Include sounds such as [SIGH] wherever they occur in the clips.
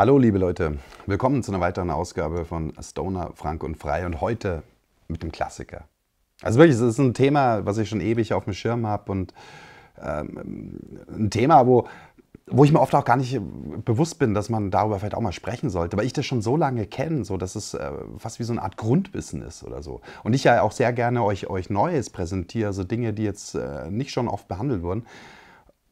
Hallo liebe Leute, willkommen zu einer weiteren Ausgabe von Stoner, Frank und Frei und heute mit dem Klassiker. Also wirklich, es ist ein Thema, was ich schon ewig auf dem Schirm habe und ähm, ein Thema, wo, wo ich mir oft auch gar nicht bewusst bin, dass man darüber vielleicht auch mal sprechen sollte, weil ich das schon so lange kenne, so dass es äh, fast wie so eine Art Grundwissen ist oder so. Und ich ja auch sehr gerne euch, euch Neues präsentiere, so Dinge, die jetzt äh, nicht schon oft behandelt wurden.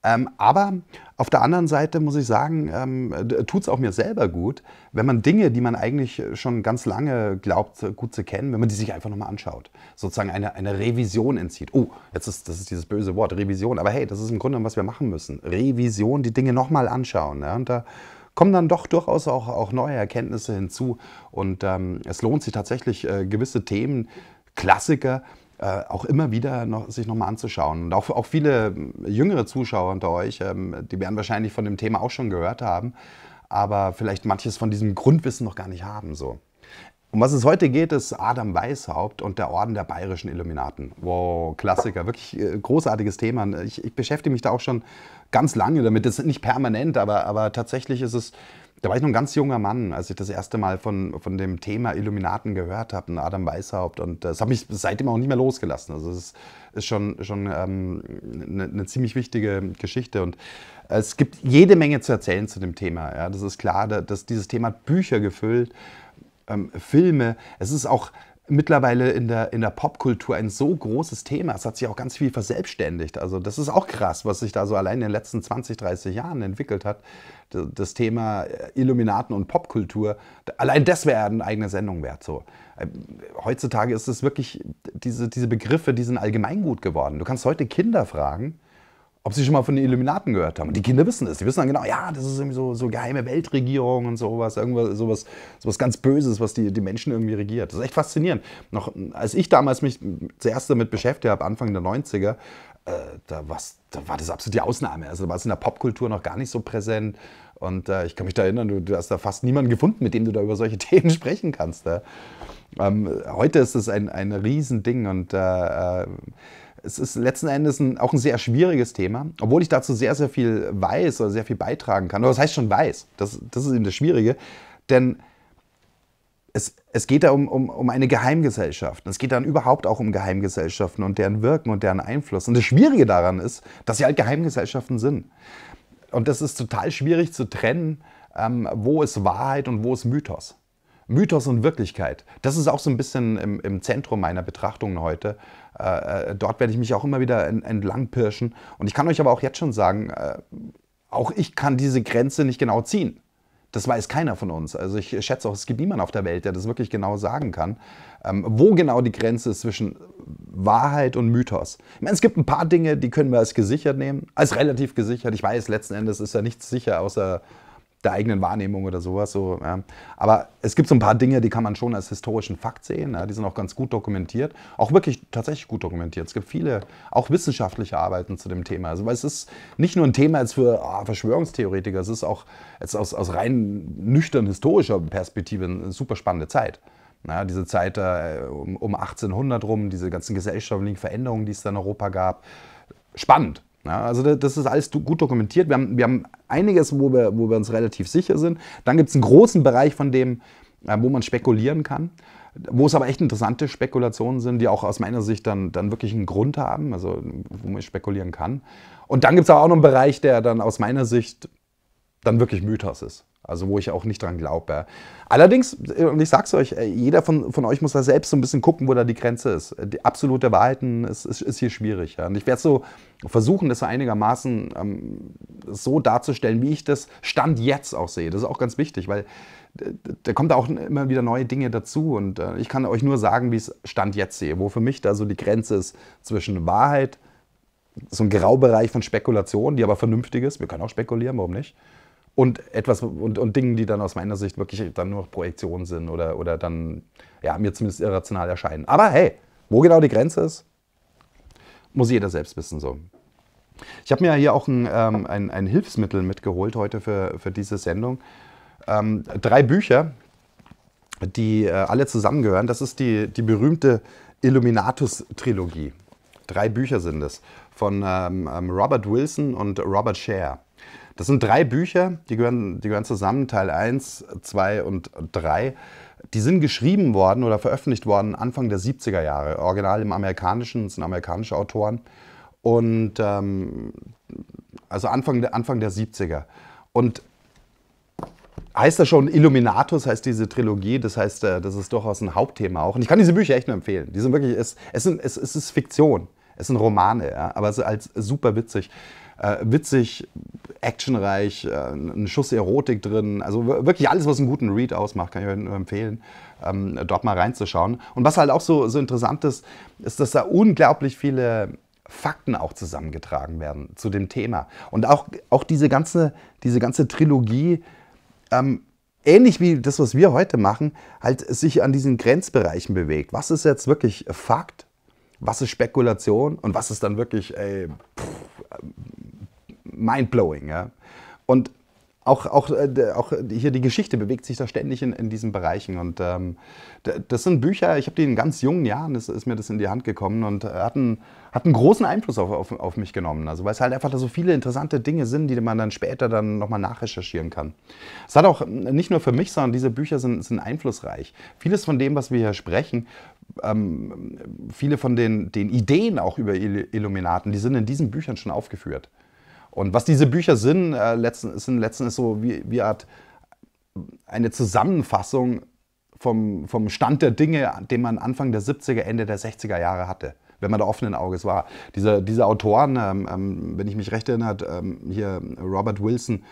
Ähm, aber auf der anderen Seite muss ich sagen, ähm, tut es auch mir selber gut, wenn man Dinge, die man eigentlich schon ganz lange glaubt, äh, gut zu kennen, wenn man die sich einfach nochmal anschaut. Sozusagen eine, eine Revision entzieht. Oh, jetzt ist das ist dieses böse Wort, Revision. Aber hey, das ist im Grunde, was wir machen müssen. Revision, die Dinge nochmal anschauen. Ja? Und da kommen dann doch durchaus auch, auch neue Erkenntnisse hinzu. Und ähm, es lohnt sich tatsächlich, äh, gewisse Themen, Klassiker, äh, auch immer wieder noch, sich nochmal anzuschauen. Und auch, auch viele ähm, jüngere Zuschauer unter euch, ähm, die werden wahrscheinlich von dem Thema auch schon gehört haben, aber vielleicht manches von diesem Grundwissen noch gar nicht haben. So. Um was es heute geht, ist Adam Weishaupt und der Orden der bayerischen Illuminaten. Wow, Klassiker, wirklich äh, großartiges Thema. Ich, ich, beschäftige mich da auch schon ganz lange damit. Das ist nicht permanent, aber, aber tatsächlich ist es da war ich noch ein ganz junger Mann, als ich das erste Mal von, von dem Thema Illuminaten gehört habe Adam Weishaupt. Und das hat mich seitdem auch nicht mehr losgelassen. Also es ist, ist schon, schon ähm, eine, eine, ziemlich wichtige Geschichte. Und es gibt jede Menge zu erzählen zu dem Thema. Ja. Das ist klar, dass dieses Thema hat Bücher gefüllt, ähm, Filme. Es ist auch mittlerweile in der, in der Popkultur ein so großes Thema. Es hat sich auch ganz viel verselbstständigt. Also das ist auch krass, was sich da so allein in den letzten 20, 30 Jahren entwickelt hat. Das Thema äh, Illuminaten und Popkultur. Allein das wäre eine eigene Sendung wert. So. Ähm, heutzutage ist es wirklich, diese, diese Begriffe, die sind allgemeingut geworden. Du kannst heute Kinder fragen, ob sie schon mal von den Illuminaten gehört haben. Und die Kinder wissen das. Die wissen dann genau, ja, das ist irgendwie so, so geheime Weltregierung und sowas, irgendwas, sowas, sowas ganz Böses, was die, die Menschen irgendwie regiert. Das ist echt faszinierend. Noch, als ich damals mich zuerst damit beschäftigt habe, Anfang der 90er, äh, da, da war das absolut die Ausnahme. Also da war es in der Popkultur noch gar nicht so präsent. Und äh, ich kann mich da erinnern, du, du, hast da fast niemanden gefunden, mit dem du da über solche [LAUGHS] Themen sprechen kannst. Äh. Ähm, heute ist es ein, ein Riesending und äh, äh es ist letzten Endes ein, auch ein sehr schwieriges Thema, obwohl ich dazu sehr, sehr viel weiß oder sehr viel beitragen kann. Oder das heißt schon weiß, das, das ist eben das Schwierige, denn es, es geht da um, um, um eine Geheimgesellschaft. Es geht dann überhaupt auch um Geheimgesellschaften und deren Wirken und deren Einfluss. Und das Schwierige daran ist, dass sie halt Geheimgesellschaften sind. Und das ist total schwierig zu trennen, ähm, wo ist Wahrheit und wo ist Mythos. Mythos und Wirklichkeit. Das ist auch so ein bisschen im, im Zentrum meiner Betrachtungen heute. Äh, äh, dort werde ich mich auch immer wieder en, entlangpirschen. Und ich kann euch aber auch jetzt schon sagen, äh, auch ich kann diese Grenze nicht genau ziehen. Das weiß keiner von uns. Also ich schätze auch, es gibt niemanden auf der Welt, der das wirklich genau sagen kann, ähm, wo genau die Grenze ist zwischen Wahrheit und Mythos. Ich meine, es gibt ein paar Dinge, die können wir als gesichert nehmen, als relativ gesichert. Ich weiß, letzten Endes ist ja nichts sicher, außer der eigenen Wahrnehmung oder sowas. So, ja. Aber es gibt so ein paar Dinge, die kann man schon als historischen Fakt sehen. Ja. Die sind auch ganz gut dokumentiert. Auch wirklich tatsächlich gut dokumentiert. Es gibt viele, auch wissenschaftliche Arbeiten zu dem Thema. Also, weil es ist nicht nur ein Thema jetzt für oh, Verschwörungstheoretiker, es ist auch jetzt aus, aus rein nüchtern historischer Perspektive eine super spannende Zeit. Ja, diese Zeit äh, um, um 1800 rum, diese ganzen gesellschaftlichen Veränderungen, die es da in Europa gab. Spannend. Ja, also das ist alles gut dokumentiert. Wir haben, wir haben einiges, wo wir, wo wir uns relativ sicher sind. Dann gibt es einen großen Bereich von dem, äh, wo man spekulieren kann, wo es aber echt interessante Spekulationen sind, die auch aus meiner Sicht dann, dann wirklich einen Grund haben, also wo man spekulieren kann. Und dann gibt es auch noch einen Bereich, der dann aus meiner Sicht dann wirklich Mythos ist. Also wo ich auch nicht dran glaube. Ja. Allerdings, und ich sag's euch, äh, jeder von, von euch muss da selbst so ein bisschen gucken, wo da die Grenze ist. Die absolute Wahrheiten ist, ist, ist hier schwierig. Ja. Und ich werde so versuchen, das einigermaßen ähm, so darzustellen, wie ich das Stand jetzt auch sehe. Das ist auch ganz wichtig, weil äh, da kommt auch immer wieder neue Dinge dazu. Und äh, ich kann euch nur sagen, wie ich es Stand jetzt sehe, wo für mich da so die Grenze ist zwischen Wahrheit, so ein Graubereich von Spekulation, die aber vernünftig ist. Wir können auch spekulieren, warum nicht? und etwas und, und Dingen, die dann aus meiner Sicht wirklich dann nur Projektionen sind oder, oder dann ja, mir zumindest irrational erscheinen. Aber hey, wo genau die Grenze ist, muss jeder selbst wissen. So. Ich habe mir hier auch ein, ähm, ein, ein, Hilfsmittel mitgeholt heute für, für diese Sendung. Ähm, drei Bücher, die äh, alle zusammengehören. Das ist die, die berühmte Illuminatus-Trilogie. Drei Bücher sind es von ähm, ähm Robert Wilson und Robert Scher. Das sind drei Bücher, die gehören, die gehören zusammen, Teil 1, 2 und 3. Die sind geschrieben worden oder veröffentlicht worden Anfang der 70er Jahre, original im Amerikanischen, das sind amerikanische Autoren. Und ähm, also Anfang, Anfang der 70er. Und heißt das schon Illuminatus, heißt diese Trilogie, das heißt, äh, das ist durchaus ein Hauptthema auch. Und ich kann diese Bücher echt nur empfehlen. Die sind wirklich, es, es, sind, es, es ist Fiktion. Es sind Romane, ja, aber es ist als super witzig äh, witzig, actionreich, äh, ein Schuss Erotik drin. Also wirklich alles, was einen guten Read ausmacht, kann ich euch nur empfehlen, ähm, dort mal reinzuschauen. Und was halt auch so, so interessant ist, ist, dass da unglaublich viele Fakten auch zusammengetragen werden zu dem Thema. Und auch, auch diese, ganze, diese ganze Trilogie, ähm, ähnlich wie das, was wir heute machen, halt sich an diesen Grenzbereichen bewegt. Was ist jetzt wirklich Fakt? Was ist Spekulation? Und was ist dann wirklich ey, pff, mindblowing. Ja? Und auch, auch, äh, auch hier die Geschichte bewegt sich da ständig in, in diesen Bereichen. Und ähm, das sind Bücher, ich habe die in ganz jungen Jahren, ist, ist, mir das in die Hand gekommen und hat einen, hat einen großen Einfluss auf, auf, auf mich genommen. Also weil es halt einfach so viele interessante Dinge sind, die man dann später dann nochmal nachrecherchieren kann. Es hat auch nicht nur für mich, sondern diese Bücher sind, sind einflussreich. Vieles von dem, was wir hier sprechen, ähm, viele von den, den Ideen auch über Illuminaten, die sind in diesen Büchern schon aufgeführt. Und was diese Bücher sind, äh, letzten, sind letzten so wie, wie Art eine Zusammenfassung vom, vom Stand der Dinge, den man Anfang der 70er, Ende der 60er Jahre hatte wenn man da offenen Auges war. Diese, diese Autoren, ähm, ähm, wenn ich mich recht erinnere, ähm, hier Robert Wilson,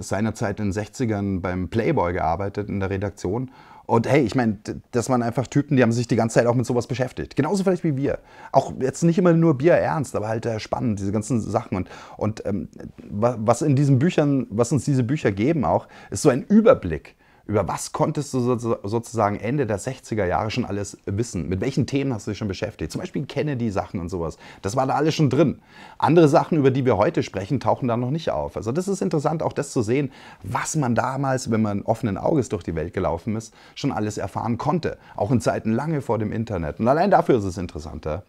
seinerzeit in den 60ern beim Playboy gearbeitet in der Redaktion und hey, ich meine, das waren einfach Typen, die haben sich die ganze Zeit auch mit sowas beschäftigt. Genauso vielleicht wie wir. Auch jetzt nicht immer nur Bier ernst, aber halt äh, spannend, diese ganzen Sachen. Und, und ähm, was in diesen Büchern, was uns diese Bücher geben auch, ist so ein Überblick über was konntest du sozusagen Ende der 60er Jahre schon alles wissen? Mit welchen Themen hast du dich schon beschäftigt? Zum Beispiel Kennedy-Sachen und sowas. Das war da alles schon drin. Andere Sachen, über die wir heute sprechen, tauchen da noch nicht auf. Also das ist interessant, auch das zu sehen, was man damals, wenn man offenen Auges durch die Welt gelaufen ist, schon alles erfahren konnte. Auch in Zeiten lange vor dem Internet. Und allein dafür ist es interessanter. Ja?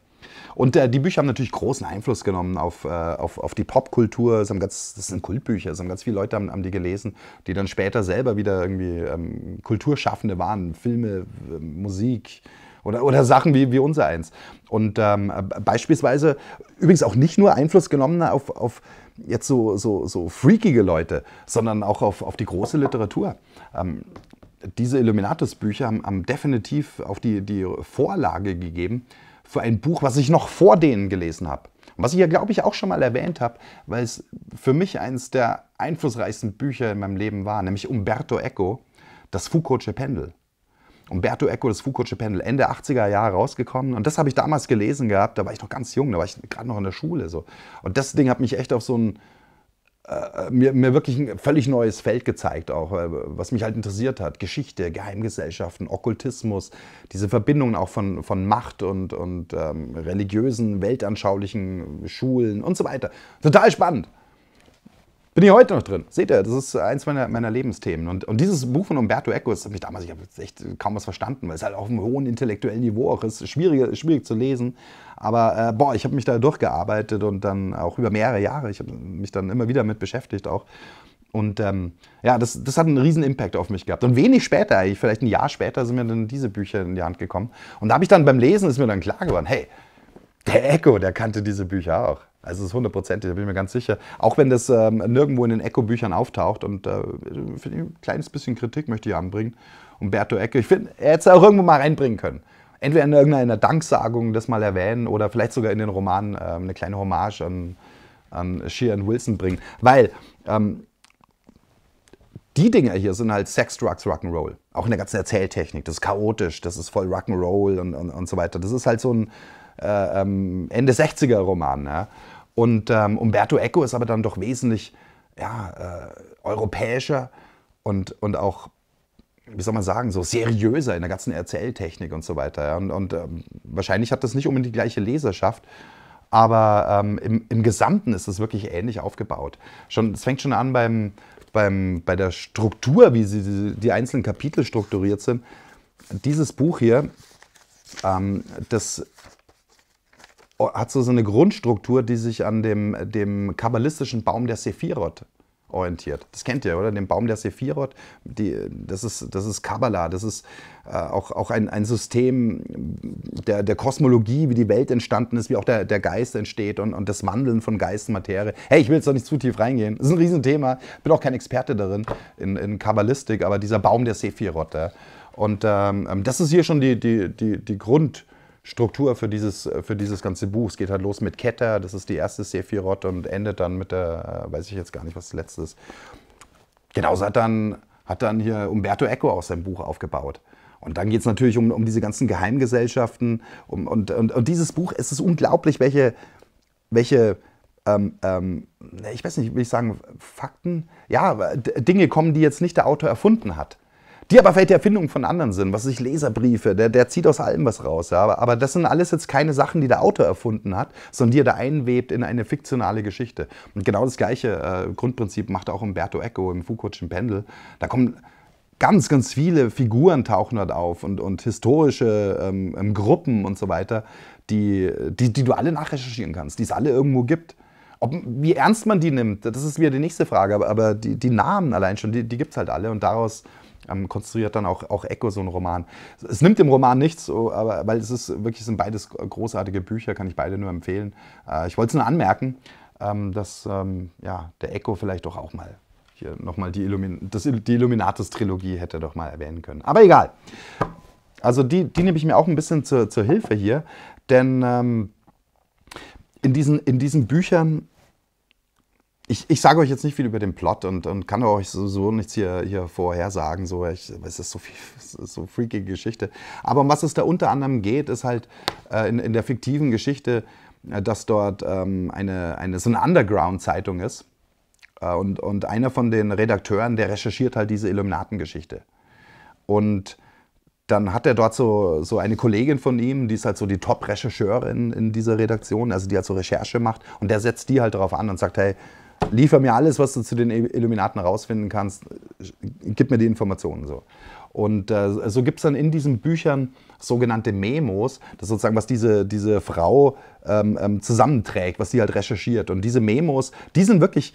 Und äh, die Bücher haben natürlich großen Einfluss genommen auf, äh, auf, auf die Popkultur. Ganz, das sind Kultbücher, es haben ganz viele Leute haben, haben, die gelesen, die dann später selber wieder irgendwie ähm, Kulturschaffende waren, Filme, äh, Musik. Oder, oder Sachen wie, wie unser eins. Und ähm, äh, beispielsweise, übrigens auch nicht nur Einfluss genommen auf, auf jetzt so, so, so freakige Leute, sondern auch auf, auf die große Literatur. Ähm, diese Illuminatus-Bücher haben, haben definitiv auch die, die Vorlage gegeben für ein Buch, was ich noch vor denen gelesen habe. Und was ich ja, glaube ich, auch schon mal erwähnt habe, weil es für mich eines der einflussreichsten Bücher in meinem Leben war, nämlich Umberto Eco, das Foucault'sche Pendel. Umberto Eco, das Foucault'sche Pendel, Ende 80er Jahre rausgekommen. Und das habe ich damals gelesen gehabt, da war ich noch ganz jung, da war ich gerade noch in der Schule. So. Und das Ding hat mich echt auf so einen äh, mir, mir, wirklich ein völlig neues Feld gezeigt, auch äh, was mich halt interessiert hat. Geschichte, Geheimgesellschaften, Okkultismus, diese Verbindungen auch von, von Macht und, und ähm, religiösen, weltanschaulichen Schulen und so weiter. Total spannend. Bin ich heute noch drin. Seht ihr, das ist eins meiner, meiner Lebensthemen. Und, und dieses Buch von Umberto Eco, das habe ich damals, ich habe echt kaum was verstanden, weil es halt auf einem hohen intellektuellen Niveau auch ist, schwierig, schwierig zu lesen. Aber äh, boah, ich habe mich da durchgearbeitet und dann auch über mehrere Jahre. Ich habe mich dann immer wieder mit beschäftigt auch. Und ähm, ja, das, das hat einen riesen Impact auf mich gehabt. Und wenig später, vielleicht ein Jahr später, sind mir dann diese Bücher in die Hand gekommen. Und da habe ich dann beim Lesen, ist mir dann klar geworden, hey, der Echo, der kannte diese Bücher auch. Also es ist hundertprozentig, da bin ich mir ganz sicher. Auch wenn das ähm, nirgendwo in den Echo-Büchern auftaucht und äh, ein kleines bisschen Kritik möchte ich anbringen. Umberto Echo, ich finde, er hätte es auch irgendwo mal reinbringen können entweder in irgendeiner Danksagung das mal erwähnen oder vielleicht sogar in den Roman äh, eine kleine Hommage an, an Sheeran Wilson bringen. Weil ähm, die Dinger hier sind halt Sex, Drugs, Rock'n'Roll. Auch in der ganzen Erzähltechnik. Das ist chaotisch, das ist voll Rock'n'Roll und, und, und so weiter. Das ist halt so ein äh, ähm, Ende 60er Roman. Ne? Und ähm, Umberto Eco ist aber dann doch wesentlich ja, äh, europäischer und, und auch wie soll man sagen, so seriöser in der ganzen Erzähltechnik und so weiter. Und, und ähm, wahrscheinlich hat das nicht unbedingt die gleiche Leserschaft, aber ähm, im, im, Gesamten ist es wirklich ähnlich aufgebaut. Schon, es fängt schon an beim, beim, bei der Struktur, wie sie, die, die einzelnen Kapitel strukturiert sind. Dieses Buch hier, ähm, das hat so, eine Grundstruktur, die sich an dem, dem kabbalistischen Baum der Sephirot orientiert. Das kennt ihr, oder? Den Baum der Sephirot, die, das, ist, das ist Kabbalah, das ist äh, auch, auch ein, ein System der, der Kosmologie, wie die Welt entstanden ist, wie auch der, der Geist entsteht und, und das Wandeln von Geist und Materie. Hey, ich will jetzt doch nicht zu tief reingehen, das ist ein Riesenthema, Ich bin auch kein Experte darin, in, in Kabbalistik, aber dieser Baum der Sephirot, ja. Und ähm, das ist hier schon die, die, die, die Grund, Struktur für dieses, äh, für dieses ganze Buch. Es geht halt los mit Ketter, das ist die erste Sephiroth und endet dann mit der, äh, weiß ich jetzt gar nicht, was das letzte ist. Genauso hat dann, hat dann hier Umberto Eco aus seinem Buch aufgebaut. Und dann geht es natürlich um, um diese ganzen Geheimgesellschaften. Um, und, und, und dieses Buch, es ist unglaublich, welche, welche ähm, ähm, ich weiß nicht, will ich sagen, Fakten? Ja, Dinge kommen, die jetzt nicht der Autor erfunden hat die aber vielleicht Erfindungen von anderen sind, was sich Leserbriefe, der, der zieht aus allem was raus. Ja? Aber, aber das sind alles jetzt keine Sachen, die der Autor erfunden hat, sondern die er da einwebt in eine fiktionale Geschichte. Und genau das gleiche äh, Grundprinzip macht auch Umberto Eco im Foucault'schen Pendel. Da kommen ganz, ganz viele Figuren tauchen dort auf und, und historische ähm, ähm, Gruppen und so weiter, die, die, die du alle nachrecherchieren kannst, die es alle irgendwo gibt. Ob, wie ernst man die nimmt, das ist wieder die nächste Frage, aber, aber die, die Namen allein schon, die, die gibt es halt alle und daraus ähm, konstruiert dann auch, auch Echo so einen Roman. Es nimmt dem Roman nichts, oh, aber, weil es ist wirklich, es sind beides großartige Bücher, kann ich beide nur empfehlen. Äh, ich wollte es nur anmerken, ähm, dass ähm, ja, der Echo vielleicht doch auch mal hier nochmal die, Illumin die Illuminatus-Trilogie hätte doch mal erwähnen können. Aber egal. Also die, die nehme ich mir auch ein bisschen zur, zur Hilfe hier, denn ähm, in diesen, in diesen Büchern ich, ich sage euch jetzt nicht viel über den Plot und, und kann euch sowieso nichts hier, hier vorhersagen. So, ich, es, ist so viel, es ist so freaky Geschichte. Aber um was es da unter anderem geht, ist halt äh, in, in der fiktiven Geschichte, äh, dass dort ähm, eine, eine, so eine Underground-Zeitung ist. Äh, und, und einer von den Redakteuren, der recherchiert halt diese Illuminatengeschichte. Und dann hat er dort so, so eine Kollegin von ihm, die ist halt so die Top-Rechercheurin in dieser Redaktion, also die halt so Recherche macht. Und der setzt die halt darauf an und sagt, hey, liefer mir alles, was du zu den Illuminaten rausfinden kannst, gib mir die Informationen so. Und äh, so gibt es dann in diesen Büchern sogenannte Memos, das sozusagen, was diese, diese Frau ähm, ähm, zusammenträgt, was sie halt recherchiert. Und diese Memos, die sind wirklich,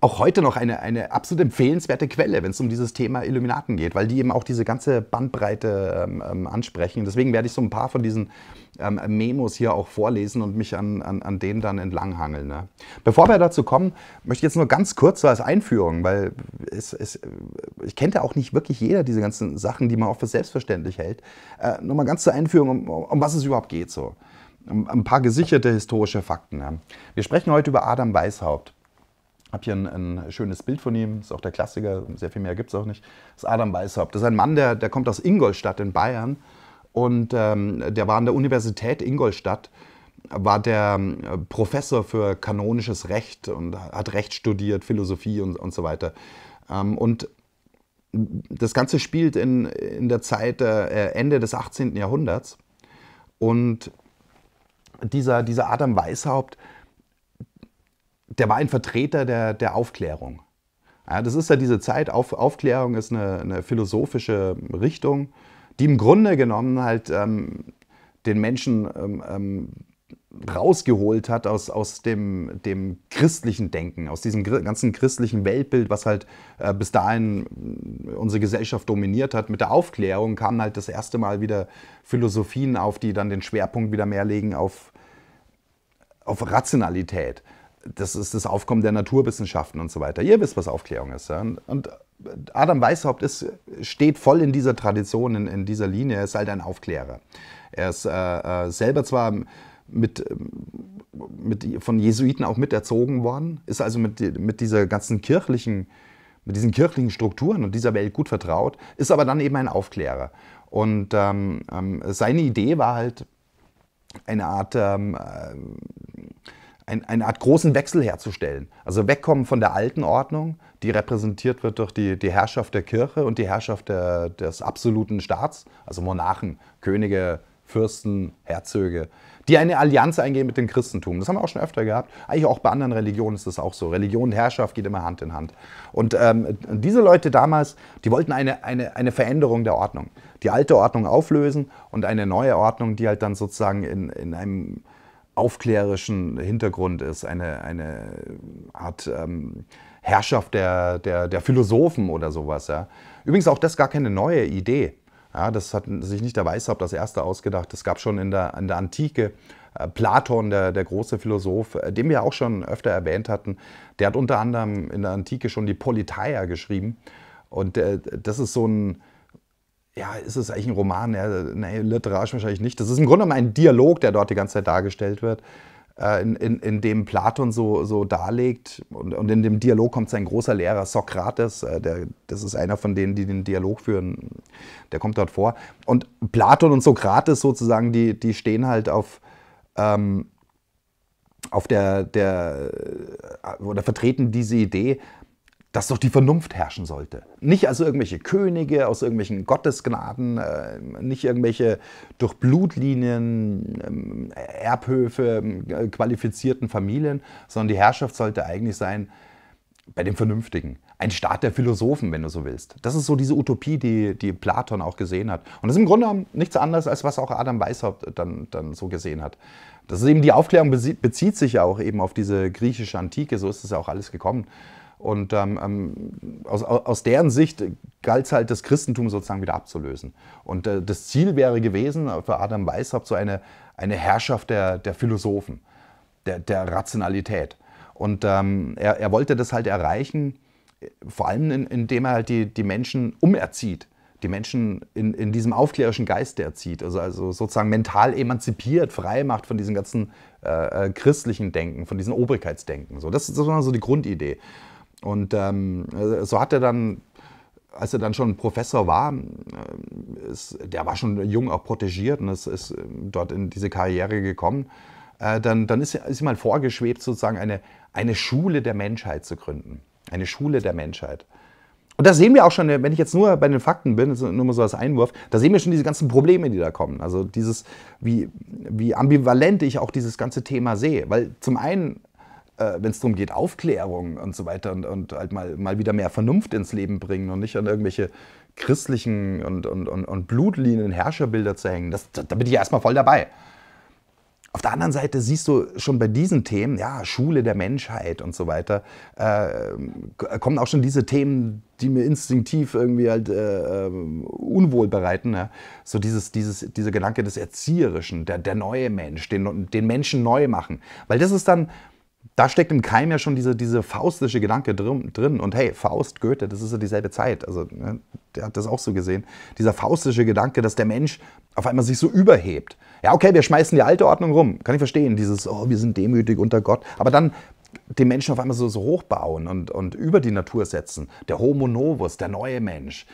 auch heute noch eine, eine absolut empfehlenswerte Quelle, wenn es um dieses Thema Illuminaten geht, weil die eben auch diese ganze Bandbreite ähm, ähm ansprechen. Deswegen werde ich so ein paar von diesen ähm, Memos hier auch vorlesen und mich an, an, an dem dann entlanghangeln. Ne? Bevor wir dazu kommen, möchte ich jetzt nur ganz kurz so als Einführung, weil es, es, ich kennt ja auch nicht wirklich jeder diese ganzen Sachen, die man auch für selbstverständlich hält. Äh, nur mal ganz zur Einführung, um, um was es überhaupt geht so. ein paar gesicherte historische Fakten. Ne? Wir sprechen heute über Adam Weishaupt. Habe hier ein, ein, schönes Bild von ihm, ist auch der Klassiker, sehr viel mehr gibt es auch nicht. Das ist Adam Weishaupt. Das ist ein Mann, der, der kommt aus Ingolstadt in Bayern und ähm, der war an der Universität Ingolstadt, war der äh, Professor für kanonisches Recht und hat Recht studiert, Philosophie und, und so weiter. Ähm, und das Ganze spielt in, in der Zeit äh, Ende des 18. Jahrhunderts. Und dieser, dieser Adam Weishaupt, der war ein Vertreter der, der Aufklärung. Ja, das ist ja diese Zeit, Auf, Aufklärung ist eine, eine, philosophische Richtung, die im Grunde genommen halt ähm, den Menschen ähm, ähm rausgeholt hat aus, aus dem, dem christlichen Denken, aus diesem ganzen christlichen Weltbild, was halt äh, bis dahin äh, unsere Gesellschaft dominiert hat. Mit der Aufklärung kamen halt das erste Mal wieder Philosophien auf, die dann den Schwerpunkt wieder mehr legen auf, auf Rationalität das ist das Aufkommen der Naturwissenschaften und so weiter. Ihr wisst, was Aufklärung ist. Ja? Und Adam Weishaupt ist, steht voll in dieser Tradition, in, in, dieser Linie. Er ist halt ein Aufklärer. Er ist äh, äh selber zwar mit, mit, von Jesuiten auch miterzogen worden, ist also mit, mit dieser ganzen kirchlichen, mit diesen kirchlichen Strukturen und dieser Welt gut vertraut, ist aber dann eben ein Aufklärer. Und ähm, ähm seine Idee war halt eine Art ähm, äh, ein, eine Art großen Wechsel herzustellen. Also wegkommen von der alten Ordnung, die repräsentiert wird durch die, die Herrschaft der Kirche und die Herrschaft der, des absoluten Staats, also Monarchen, Könige, Fürsten, Herzöge, die eine Allianz eingehen mit dem Christentum. Das haben wir auch schon öfter gehabt. Eigentlich auch bei anderen Religionen ist das auch so. Religion Herrschaft geht immer Hand in Hand. Und ähm, diese Leute damals, die wollten eine, eine, eine Veränderung der Ordnung. Die alte Ordnung auflösen und eine neue Ordnung, die halt dann sozusagen in, in einem aufklärerischen Hintergrund ist, eine, eine Art ähm, Herrschaft der, der, der Philosophen oder sowas. Ja. Übrigens auch das gar keine neue Idee. Ja, das hat sich nicht der Weißhaupt das erste ausgedacht. Das gab schon in der, in der Antike äh, Platon, der, der große Philosoph, äh, den wir auch schon öfter erwähnt hatten, der hat unter anderem in der Antike schon die Politeia geschrieben. Und äh, das ist so ein, ja, ist es eigentlich ein Roman? Ja, nee, literarisch wahrscheinlich nicht. Das ist im Grunde genommen ein Dialog, der dort die ganze Zeit dargestellt wird, äh, in, in, in, dem Platon so, so darlegt. Und, und, in dem Dialog kommt sein großer Lehrer Sokrates, äh, der, das ist einer von denen, die den Dialog führen, der kommt dort vor. Und Platon und Sokrates sozusagen, die, die stehen halt auf. Ähm, auf der, der äh, oder vertreten diese Idee, dass doch die Vernunft herrschen sollte. Nicht also irgendwelche Könige aus irgendwelchen Gottesgnaden, äh, nicht irgendwelche durch Blutlinien, ähm, Erbhöfe, ähm, qualifizierten Familien, sondern die Herrschaft sollte eigentlich sein bei dem Vernünftigen. Ein Staat der Philosophen, wenn du so willst. Das ist so diese Utopie, die, die Platon auch gesehen hat. Und das ist im Grunde nichts anderes, als was auch Adam Weishaupt dann, dann so gesehen hat. Das ist eben die Aufklärung bezieht sich ja auch eben auf diese griechische Antike, so ist es ja auch alles gekommen. Und ähm, ähm aus, aus deren Sicht galt es halt, das Christentum sozusagen wieder abzulösen. Und äh, das Ziel wäre gewesen, für Adam Weishaupt so eine, eine Herrschaft der, der Philosophen, der, der Rationalität. Und ähm, er, er wollte das halt erreichen, vor allem in, indem er halt die, die Menschen umerzieht, die Menschen in, in diesem aufklärischen Geist erzieht, also, also sozusagen mental emanzipiert, frei macht von diesem ganzen äh, äh, christlichen Denken, von diesem Obrigkeitsdenken. So, das, ist sozusagen so die Grundidee. Und ähm, äh, so hat er dann, als er dann schon Professor war, äh, ist, der war schon jung auch protegiert und ist, ist ähm, dort in diese Karriere gekommen, äh, dann, dann ist, ist ihm mal halt vorgeschwebt, sozusagen eine, eine Schule der Menschheit zu gründen. Eine Schule der Menschheit. Und da sehen wir auch schon, wenn ich jetzt nur bei den Fakten bin, also nur mal so als Einwurf, da sehen wir schon diese ganzen Probleme, die da kommen. Also dieses, wie, wie ambivalent ich auch dieses ganze Thema sehe. Weil zum einen äh, wenn es darum geht, Aufklärung und so weiter und, und halt mal, mal wieder mehr Vernunft ins Leben bringen und nicht an irgendwelche christlichen und, und, und, und blutlinien Herrscherbilder zu hängen, das, da, da bin ich ja erstmal voll dabei. Auf der anderen Seite siehst du schon bei diesen Themen, ja, Schule der Menschheit und so weiter, äh, äh kommen auch schon diese Themen, die mir instinktiv irgendwie halt äh, äh, Unwohl bereiten. Ja? So dieses, dieses, dieser Gedanke des Erzieherischen, der, der neue Mensch, den, den Menschen neu machen. Weil das ist dann, da steckt im Keim ja schon diese, diese faustische Gedanke drin, Und hey, Faust, Goethe, das ist ja dieselbe Zeit. Also, ne, der hat das auch so gesehen. Dieser faustische Gedanke, dass der Mensch auf einmal sich so überhebt. Ja, okay, wir schmeißen die alte Ordnung rum. Kann ich verstehen. Dieses, oh, wir sind demütig unter Gott. Aber dann den Menschen auf einmal so, so hochbauen und, und über die Natur setzen. Der Homo novus, der neue Mensch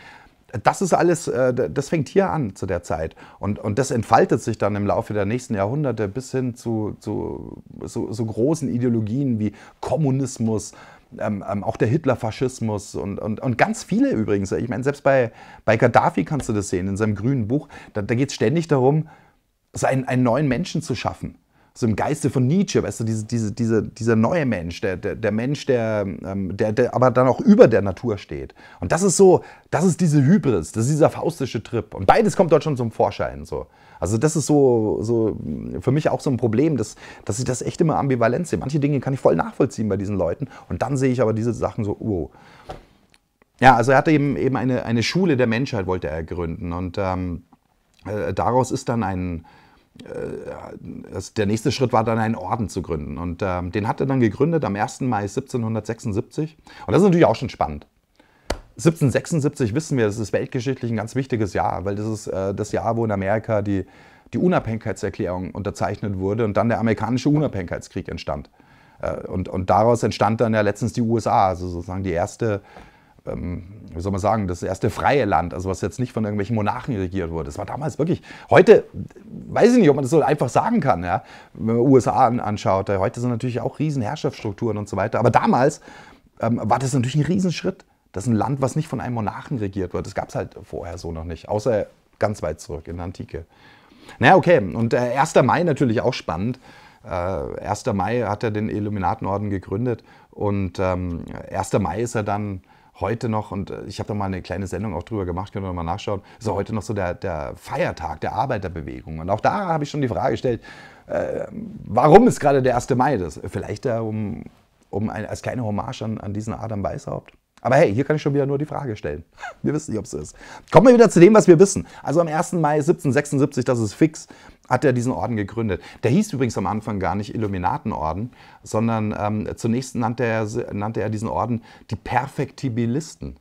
das ist alles, äh, das fängt hier an zu der Zeit. Und, und das entfaltet sich dann im Laufe der nächsten Jahrhunderte bis hin zu, zu so, so großen Ideologien wie Kommunismus, ähm, ähm, auch der Hitlerfaschismus und, und, und ganz viele übrigens. Ich meine, selbst bei, bei Gaddafi kannst du das sehen, in seinem grünen Buch. Da, da geht es ständig darum, so einen, einen neuen Menschen zu schaffen so im Geiste von Nietzsche, weißt du, diese, diese, diese, dieser neue Mensch, der, der, der Mensch, der, ähm, der, der aber dann auch über der Natur steht. Und das ist so, das ist diese Hybris, das ist dieser faustische Trip. Und beides kommt dort schon zum Vorschein. So. Also das ist so, so für mich auch so ein Problem, dass, dass ich das echt immer ambivalent sehe. Manche Dinge kann ich voll nachvollziehen bei diesen Leuten und dann sehe ich aber diese Sachen so, wow. Ja, also er hatte eben, eben eine, eine Schule der Menschheit, wollte er gründen. Und ähm, äh, daraus ist dann ein äh, also der nächste Schritt war dann, einen Orden zu gründen. Und ähm, den hat er dann gegründet am 1. Mai 1776. Und das ist natürlich auch schon spannend. 1776 wissen wir, das ist weltgeschichtlich ein ganz wichtiges Jahr, weil das ist äh, das Jahr, wo in Amerika die, die Unabhängigkeitserklärung unterzeichnet wurde und dann der amerikanische Unabhängigkeitskrieg entstand. Äh, und, und, daraus entstand dann ja letztens die USA, also sozusagen die erste ähm, wie soll man sagen, das erste freie Land, also was jetzt nicht von irgendwelchen Monarchen regiert wurde. Das war damals wirklich, heute weiß ich nicht, ob man das so einfach sagen kann, ja? wenn man USA anschaut. Heute sind natürlich auch riesen Herrschaftsstrukturen und so weiter. Aber damals ähm, war das natürlich ein Riesenschritt. Das ist ein Land, was nicht von einem Monarchen regiert wird. Das gab es halt vorher so noch nicht, außer ganz weit zurück in der Antike. Naja, okay. Und äh, 1. Mai natürlich auch spannend. Äh, 1. Mai hat er den Illuminatenorden gegründet und ähm, 1. Mai ist er dann heute noch, und äh, ich habe da mal eine kleine Sendung auch drüber gemacht, könnt ihr mal nachschauen, ist auch heute noch so der, der Feiertag der Arbeiterbewegung. Und auch da habe ich schon die Frage gestellt, äh, warum ist gerade der 1. Mai das? Vielleicht da äh, um, um ein, als kleine Hommage an, an diesen Adam Weishaupt? Aber hey, hier kann ich schon wieder nur die Frage stellen. [LAUGHS] Wir wissen nicht, ob es so ist. Kommen wir wieder zu dem, was wir wissen. Also am 1. Mai 1776, das ist fix, hat er diesen Orden gegründet. Der hieß übrigens am Anfang gar nicht Illuminatenorden, sondern ähm, zunächst nannte er, nannte er diesen Orden die Perfektibilisten.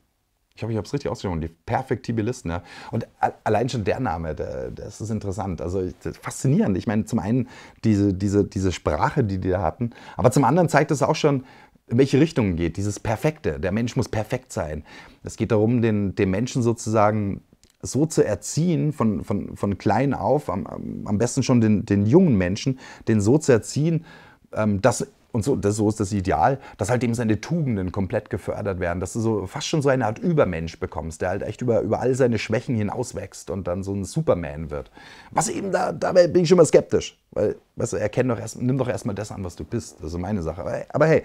Ich hoffe, ich habe es richtig ausgesprochen, die Perfektibilisten. Ja. Und allein schon der Name, der, das ist interessant, also faszinierend. Ich meine, zum einen diese, diese, diese Sprache, die die da hatten, aber zum anderen zeigt es auch schon, in welche Richtung geht dieses Perfekte. Der Mensch muss perfekt sein. Es geht darum, den, den Menschen sozusagen so zu erziehen, von, von, von klein auf, am, am besten schon den, den jungen Menschen, den so zu erziehen, ähm, dass und so, das, so ist das Ideal, dass halt eben seine Tugenden komplett gefördert werden, dass du so fast schon so eine Art Übermensch bekommst, der halt echt über, über all seine Schwächen hinauswächst und dann so ein Superman wird. Was eben da, dabei bin ich schon mal skeptisch, weil, weißt du, erkenn doch erst, nimm doch erstmal das an, was du bist. Das ist meine Sache. Aber, aber hey,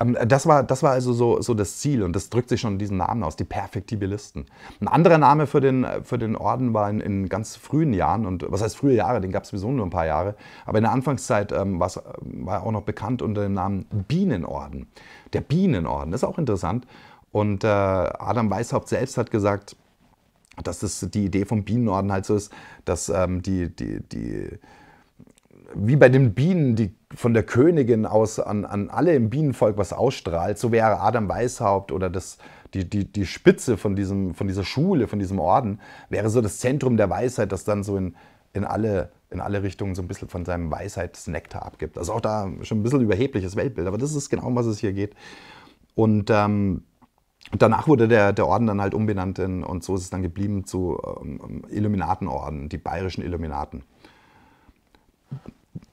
ähm, das war, das war also so, so das Ziel und das drückt sich schon in diesem Namen aus, die Perfektibilisten. Ein anderer Name für den, für den Orden war in, in ganz frühen Jahren, und was heißt frühe Jahre, den gab es sowieso nur ein paar Jahre, aber in der Anfangszeit ähm, war er auch noch bekannt unter dem Namen Bienenorden. Der Bienenorden, ist auch interessant. Und äh, Adam Weishaupt selbst hat gesagt, dass das die Idee vom Bienenorden halt so ist, dass ähm, die, die, die, wie bei den Bienen die von der Königin aus an, an alle im Bienenvolk was ausstrahlt, so wäre Adam Weishaupt oder das, die, die, die Spitze von, diesem, von dieser Schule, von diesem Orden, wäre so das Zentrum der Weisheit, das dann so in, in, alle, in alle Richtungen so ein bisschen von seinem Weisheitsnektar abgibt. Also auch da schon ein bisschen überhebliches Weltbild, aber das ist genau, um was es hier geht. Und ähm, danach wurde der, der Orden dann halt umbenannt in, und so ist es dann geblieben zu ähm, Illuminatenorden, die bayerischen Illuminaten.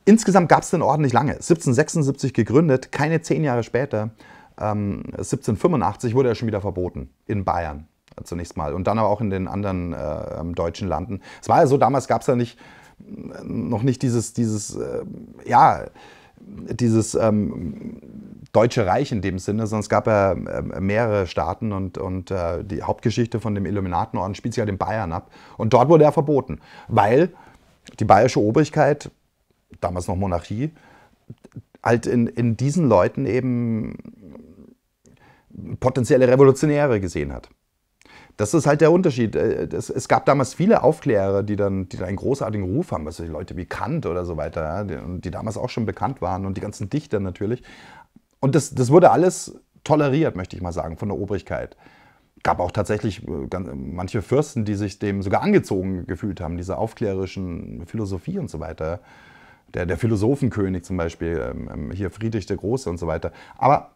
Insgesamt gab es den Orden nicht lange. 1776 gegründet, keine zehn Jahre später, ähm, 1785 wurde er schon wieder verboten in Bayern äh, zunächst mal und dann aber auch in den anderen äh, ähm, deutschen Landen. Es war ja so, damals gab es ja nicht, äh, noch nicht dieses, dieses äh, ja, dieses ähm, Deutsche Reich in dem Sinne, sondern es gab ja äh, mehrere Staaten und, und die Hauptgeschichte von dem Illuminatenorden spielt sich ja halt den Bayern ab. Und dort wurde er verboten, weil die bayerische Obrigkeit damals noch Monarchie, halt in, in diesen Leuten eben potenzielle Revolutionäre gesehen hat. Das ist halt der Unterschied. Es, äh, es, gab damals viele Aufklärer, die dann, die dann einen großartigen Ruf haben, also Leute wie Kant oder so weiter, die, die, damals auch schon bekannt waren und die ganzen Dichter natürlich. Und das, das wurde alles toleriert, möchte ich mal sagen, von der Obrigkeit. Gab auch tatsächlich äh, ganz, manche Fürsten, die sich dem sogar angezogen gefühlt haben, dieser aufklärerischen Philosophie und so weiter der, der Philosophenkönig zum Beispiel, ähm, ähm, hier Friedrich der Große und so weiter. Aber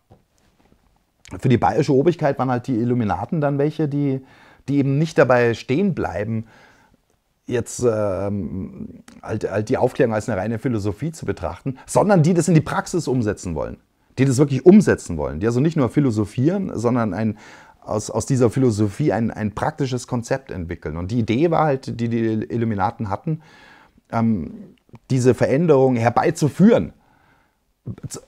für die bayerische Obrigkeit waren halt die Illuminaten dann welche, die, die eben nicht dabei stehen bleiben, jetzt ähm, halt, halt die Aufklärung als eine reine Philosophie zu betrachten, sondern die das in die Praxis umsetzen wollen. Die das wirklich umsetzen wollen. Die also nicht nur philosophieren, sondern ein, aus, aus dieser Philosophie ein, ein praktisches Konzept entwickeln. Und die Idee war halt, die die Illuminaten hatten, ähm, diese Veränderung herbeizuführen.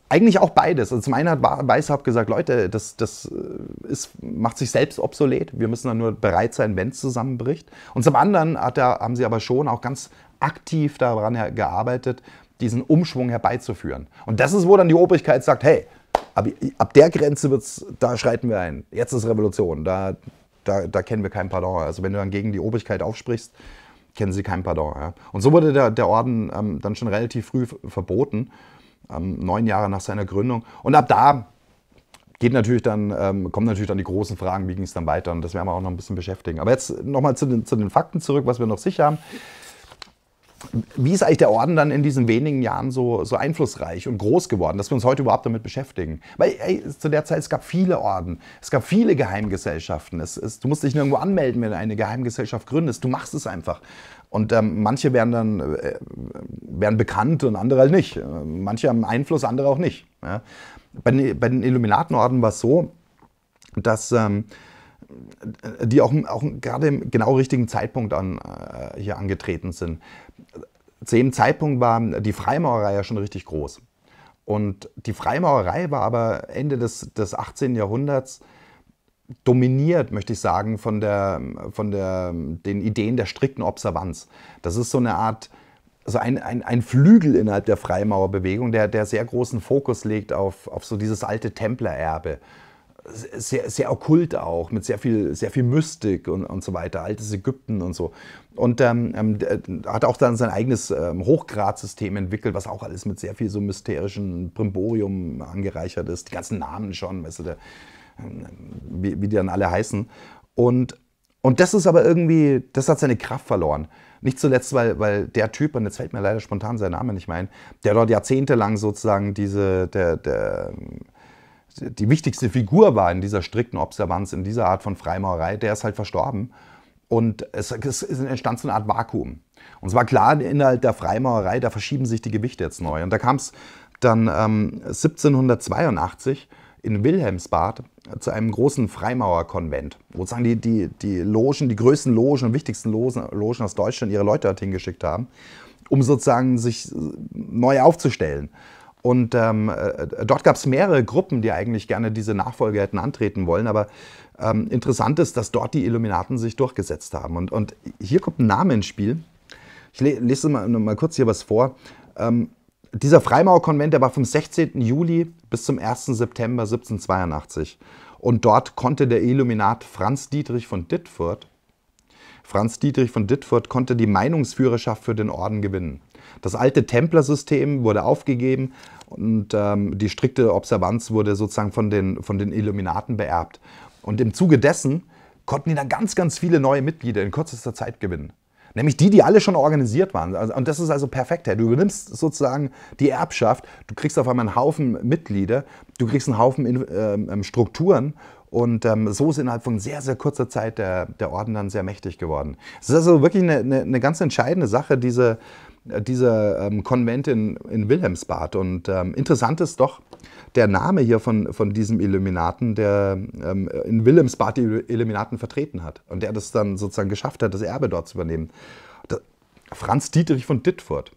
Eigentlich auch beides. Also zum einen hat Weißhaupt gesagt, Leute, das, das äh, ist, macht sich selbst obsolet. Wir müssen dann nur bereit sein, wenn es zusammenbricht. Und zum anderen er, haben sie aber schon auch ganz aktiv daran gearbeitet, diesen Umschwung herbeizuführen. Und das ist, wo dann die Obrigkeit sagt, hey, ab, ab der Grenze wird's, da schreiten wir ein. Jetzt ist Revolution. Da, da, da kennen wir kein Pardon. Also wenn du dann gegen die Obrigkeit aufsprichst, kennen sie kein Pardon. Ja. Und so wurde der, der Orden ähm, dann schon relativ früh verboten, ähm, neun Jahre nach seiner Gründung. Und ab da geht natürlich dann, ähm, kommen natürlich dann die großen Fragen, wie ging es dann weiter? Und das werden wir auch noch ein bisschen beschäftigen. Aber jetzt nochmal zu den, zu den Fakten zurück, was wir noch sicher haben wie ist eigentlich der Orden dann in diesen wenigen Jahren so, so einflussreich und groß geworden, dass wir uns heute überhaupt damit beschäftigen? Weil ey, zu der Zeit, es gab viele Orden, es gab viele Geheimgesellschaften. Es, es, du musst dich nirgendwo anmelden, wenn du eine Geheimgesellschaft gründest. Du machst es einfach. Und ähm, manche werden dann äh, werden bekannt und andere halt nicht. Manche haben Einfluss, andere auch nicht. Ja? Bei, den, bei den Illuminatenorden war es so, dass... Ähm, die auch, auch gerade im genau richtigen Zeitpunkt an, äh, hier angetreten sind zu dem Zeitpunkt war die Freimaurerei ja schon richtig groß. Und die Freimaurerei war aber Ende des, des 18. Jahrhunderts dominiert, möchte ich sagen, von, der, von der, den Ideen der strikten Observanz. Das ist so eine Art, also ein, ein, ein Flügel innerhalb der Freimaurerbewegung, der, der sehr großen Fokus legt auf, auf so dieses alte Templererbe sehr, sehr okkult auch, mit sehr viel, sehr viel Mystik und, und so weiter, altes Ägypten und so. Und ähm, ähm äh, hat auch dann sein eigenes ähm, Hochgradsystem entwickelt, was auch alles mit sehr viel so mysterischen Brimborium angereichert ist. Die ganzen Namen schon, weißt du, der, ähm, wie, wie die dann alle heißen. Und, und das ist aber irgendwie, das hat seine Kraft verloren. Nicht zuletzt, weil, weil der Typ, und jetzt fällt mir leider spontan sein Name nicht mehr ein, der dort jahrzehntelang sozusagen diese, der, der die wichtigste Figur war in dieser strikten Observanz, in dieser Art von Freimaurerei, der ist halt verstorben. Und es, es, es entstand so eine Art Vakuum. Und es war klar, innerhalb der Freimaurerei, da verschieben sich die Gewichte jetzt neu. Und da kam es dann ähm, 1782 in Wilhelmsbad zu einem großen Freimaurerkonvent, wo sozusagen die, die, die Logen, die größten Logen und wichtigsten Logen, Logen aus Deutschland ihre Leute dorthin geschickt haben, um sozusagen sich neu aufzustellen. Und ähm, äh, dort gab es mehrere Gruppen, die eigentlich gerne diese Nachfolge hätten antreten wollen. Aber ähm, interessant ist, dass dort die Illuminaten sich durchgesetzt haben. Und, und hier kommt ein Name ins Spiel. Ich lese mal, mal kurz hier was vor. Ähm, dieser Freimaurerkonvent, der war vom 16. Juli bis zum 1. September 1782. Und dort konnte der Illuminat Franz Dietrich von Dittfurt, Franz Dietrich von Dittfurt konnte die Meinungsführerschaft für den Orden gewinnen. Das alte Templersystem wurde aufgegeben und ähm, die strikte Observanz wurde sozusagen von den, von den Illuminaten beerbt. Und im Zuge dessen konnten die dann ganz, ganz viele neue Mitglieder in kürzester Zeit gewinnen. Nämlich die, die alle schon organisiert waren. Also, und das ist also perfekt. Du übernimmst sozusagen die Erbschaft, du kriegst auf einmal einen Haufen Mitglieder, du kriegst einen Haufen ähm, ähm, Strukturen und ähm, so ist innerhalb von sehr, sehr kurzer Zeit der, der Orden dann sehr mächtig geworden. Es ist also wirklich eine, eine, eine ganz entscheidende Sache, diese, dieser ähm, Konvente in, in Wilhelmsbad. Und ähm, interessant ist doch der Name hier von, von diesem Illuminaten, der ähm, in Wilhelmsbad die Illuminaten vertreten hat und der das dann sozusagen geschafft hat, das Erbe dort zu übernehmen. Franz Dietrich von Dittfurt.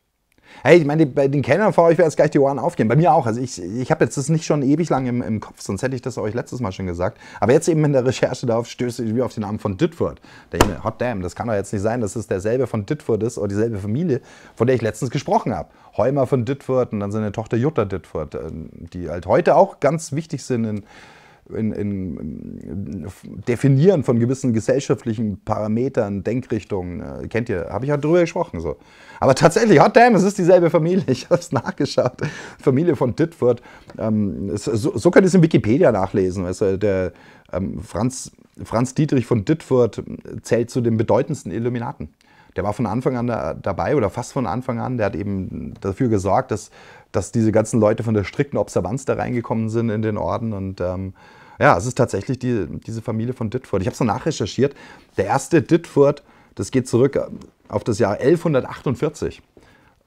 Hey, ich meine, bei den Kellnern vor euch werden jetzt gleich die Ohren aufgehen. Bei mir auch. Also ich, ich habe jetzt das nicht schon ewig lang im, im Kopf, sonst hätte ich das euch letztes Mal schon gesagt. Aber jetzt eben in der Recherche darauf stöße ich wieder auf den Namen von Ditford. Da ich mir, hot damn, das kann doch jetzt nicht sein, dass es derselbe von Ditford ist oder dieselbe Familie, von der ich letztens gesprochen habe. Heumer von Ditford und dann seine Tochter Jutta Ditford, äh, die halt heute auch ganz wichtig sind in in, in, Definieren von gewissen gesellschaftlichen Parametern, Denkrichtungen. Äh, kennt ihr, habe ich ja drüber gesprochen. So. Aber tatsächlich, hot damn, es ist dieselbe Familie. [LAUGHS] Ich habe es nachgeschaut. Familie von Ditford. Ähm, so, so könnt ihr es in Wikipedia nachlesen. Weißt der ähm, Franz, Franz Dietrich von Ditford äh, zählt zu den bedeutendsten Illuminaten der war von Anfang an da, dabei oder fast von Anfang an. Der hat eben dafür gesorgt, dass dass diese ganzen Leute von der strikten Observanz da reingekommen sind in den Orden. Und ähm, ja, es ist tatsächlich die, diese Familie von Ditfurth. Ich habe es noch nachrecherchiert. Der erste Ditfurth, das geht zurück äh, auf das Jahr 1148.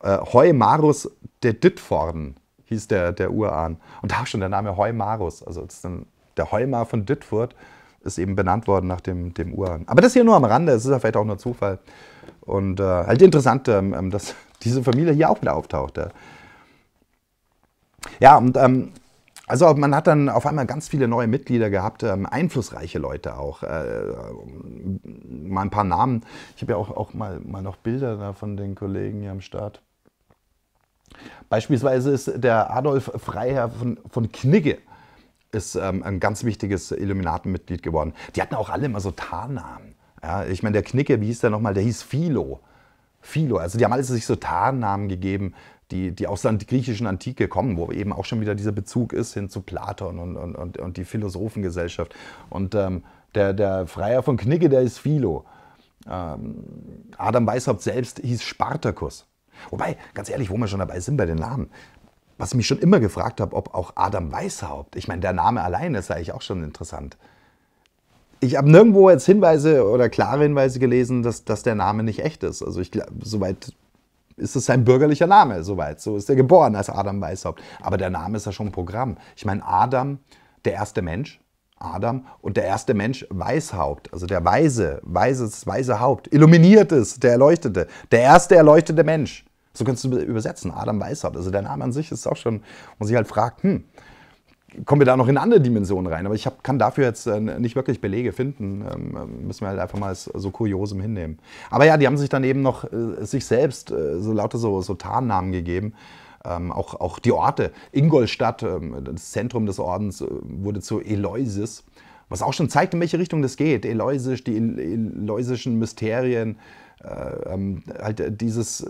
Äh, Heu Marus der Ditforden hieß der, der Urahn. Und da schon der Name Heu Marus. Also ein, der Heumar von Ditfurth ist eben benannt worden nach dem, dem Urahn. Aber das hier nur am Rande, es ist ja vielleicht auch nur Zufall. Und äh, halt interessant, ähm, ähm dass [LAUGHS] diese Familie hier auch wieder auftaucht. Ja. Ja, und ähm, also man hat dann auf einmal ganz viele neue Mitglieder gehabt, ähm, einflussreiche Leute auch. Äh, ähm, mal ein paar Namen. Ich habe ja auch, auch mal, mal noch Bilder da von den Kollegen hier am Start. Beispielsweise ist der Adolf Freiherr von, von Knigge ist ähm, ein ganz wichtiges Illuminatenmitglied geworden. Die hatten auch alle immer so Tarnnamen. Ja, ich meine, der Knigge, wie hieß der nochmal? Der hieß Philo. Philo. Also die haben alle sich so Tarnnamen gegeben, die, die aus der griechischen Antike kommen, wo eben auch schon wieder dieser Bezug ist hin zu Platon und, und, und, und die Philosophengesellschaft. Und ähm, der, der Freier von Knigge, der ist Philo. Ähm, Adam Weishaupt selbst hieß Spartacus. Wobei, ganz ehrlich, wo wir schon dabei sind bei den Namen, was ich mich schon immer gefragt habe, ob auch Adam Weishaupt, ich meine, der Name alleine ist eigentlich auch schon interessant. Ich habe nirgendwo jetzt Hinweise oder klare Hinweise gelesen, dass, dass der Name nicht echt ist. Also ich glaube, soweit ist es sein bürgerlicher Name, soweit. So ist er geboren als Adam Weishaupt. Aber der Name ist ja schon Programm. Ich meine, Adam, der erste Mensch, Adam und der erste Mensch Weishaupt, also der Weise, weises, weise Haupt, illuminiertes, der Erleuchtete, der erste erleuchtete Mensch. So kannst du übersetzen, Adam Weishaupt. Also der Name an sich ist auch schon, wo man sich halt fragt, hm, kommen wir da noch in andere Dimensionen rein. Aber ich hab, kann dafür jetzt äh, nicht wirklich Belege finden. Ähm, ähm, müssen wir halt einfach mal so Kuriosem hinnehmen. Aber ja, die haben sich dann eben noch äh, sich selbst äh, so lauter so, so Tarnnamen gegeben. Ähm, auch, auch die Orte. Ingolstadt, ähm, das Zentrum des Ordens, äh, wurde zu Eloisis. Was auch schon zeigt, in welche Richtung das geht. Eloisisch, die eloisischen Mysterien, äh, ähm, halt äh, dieses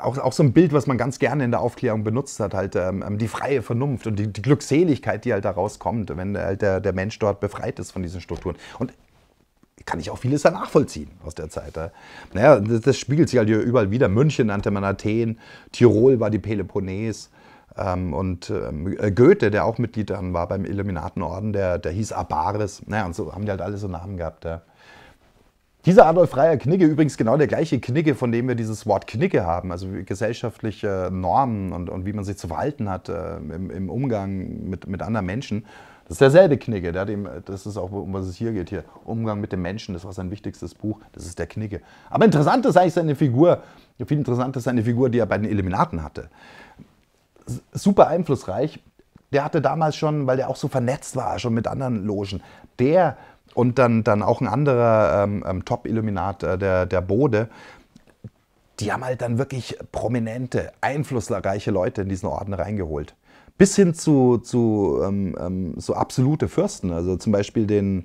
auch, auch so ein Bild, was man ganz gerne in der Aufklärung benutzt hat, halt ähm, ähm die freie Vernunft und die, die, Glückseligkeit, die halt daraus kommt, wenn halt der, der Mensch dort befreit ist von diesen Strukturen. Und kann ich auch vieles da nachvollziehen aus der Zeit. Naja, das, das, spiegelt sich halt überall wieder. München nannte man Athen, Tirol war die Peloponnes. Ähm, und ähm, Goethe, der auch Mitglied war beim Illuminatenorden, der, der hieß Abaris. Naja, und so haben die halt alle so Namen gehabt. Ja. Dieser Adolf Freier Knigge, übrigens genau der gleiche Knigge, von dem wir dieses Wort Knigge haben, also gesellschaftliche Normen und, und wie man sich zu verhalten hat äh, im, im, Umgang mit, mit anderen Menschen. Das ist derselbe Knigge, der dem, das ist auch, um was es hier geht, hier, Umgang mit dem Menschen, das war sein wichtigstes Buch, das ist der Knigge. Aber interessant ist eigentlich seine Figur, viel interessanter ist seine Figur, die er bei den Illuminaten hatte. Super einflussreich, der hatte damals schon, weil er auch so vernetzt war, schon mit anderen Logen, der und dann, dann auch ein anderer ähm, ähm, Top-Illuminat, äh, der, der Bode, die haben halt dann wirklich prominente, einflussreiche Leute in diesen Orden reingeholt. Bis hin zu, zu ähm, ähm, so absolute Fürsten, also zum Beispiel den,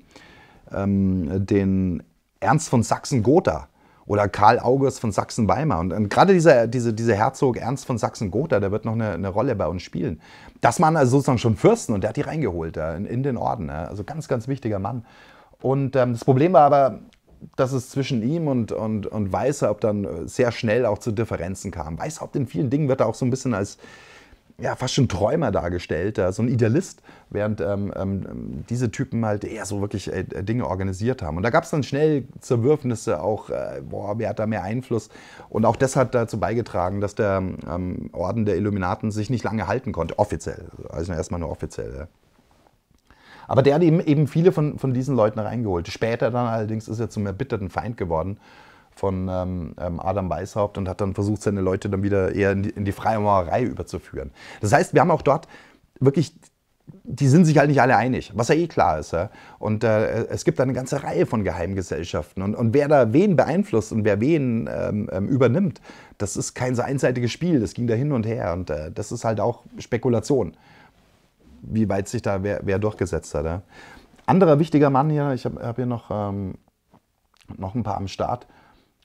ähm, den Ernst von Sachsen-Gotha oder Karl August von Sachsen-Weimar. Und, und gerade dieser, diese, dieser Herzog Ernst von Sachsen-Gotha, der wird noch eine, eine, Rolle bei uns spielen. Das waren also sozusagen schon Fürsten und der hat die reingeholt ja, äh, in, in, den Orden. Ja. Äh, also ganz, ganz wichtiger Mann. Und ähm, das Problem war aber, dass es zwischen ihm und, und, und Weißhaupt dann äh, sehr schnell auch zu Differenzen kam. Weißhaupt in vielen Dingen wird er auch so ein bisschen als ja, fast schon Träumer dargestellt, äh, so ein Idealist, während ähm, ähm, diese Typen halt eher so wirklich äh, äh Dinge organisiert haben. Und da gab es dann schnell Zerwürfnisse, auch, äh, boah, wer hat da mehr Einfluss? Und auch das hat dazu beigetragen, dass der ähm, Orden der Illuminaten sich nicht lange halten konnte, offiziell. Also erstmal nur offiziell. Ja. Aber der hat eben, eben viele von, von diesen Leuten reingeholt. Später dann allerdings ist er zum erbitterten Feind geworden von ähm, ähm, Adam Weishaupt und hat dann versucht, seine Leute dann wieder eher in die, in die Freimaurerei überzuführen. Das heißt, wir haben auch dort wirklich die sind sich halt nicht alle einig, was ja eh klar ist. Ja? Und äh, es gibt eine ganze Reihe von Geheimgesellschaften. Und, und wer da wen beeinflusst und wer wen ähm, ähm, übernimmt, das ist kein so einseitiges Spiel. Das ging da hin und her. Und äh, das ist halt auch Spekulation wie weit sich da wer, wer durchgesetzt hat. Ja. Anderer wichtiger Mann hier, ich habe hab hier noch, ähm, noch ein paar am Start.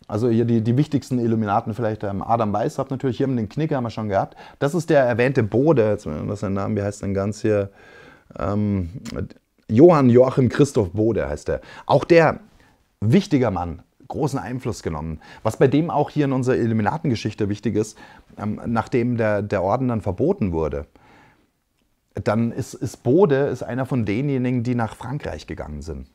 Also hier die, die wichtigsten Illuminaten vielleicht ähm, Adam hat natürlich, hier haben den Knicker haben wir schon gehabt. Das ist der erwähnte Bode, jetzt was sein Name, wie heißt denn ganz hier? Ähm, Johann Joachim Christoph Bode heißt er. Auch der wichtiger Mann, großen Einfluss genommen. Was bei dem auch hier in unserer Illuminatengeschichte wichtig ist, ähm, nachdem der, der Orden dann verboten wurde, dann ist, ist Bode ist einer von denjenigen, die nach Frankreich gegangen sind.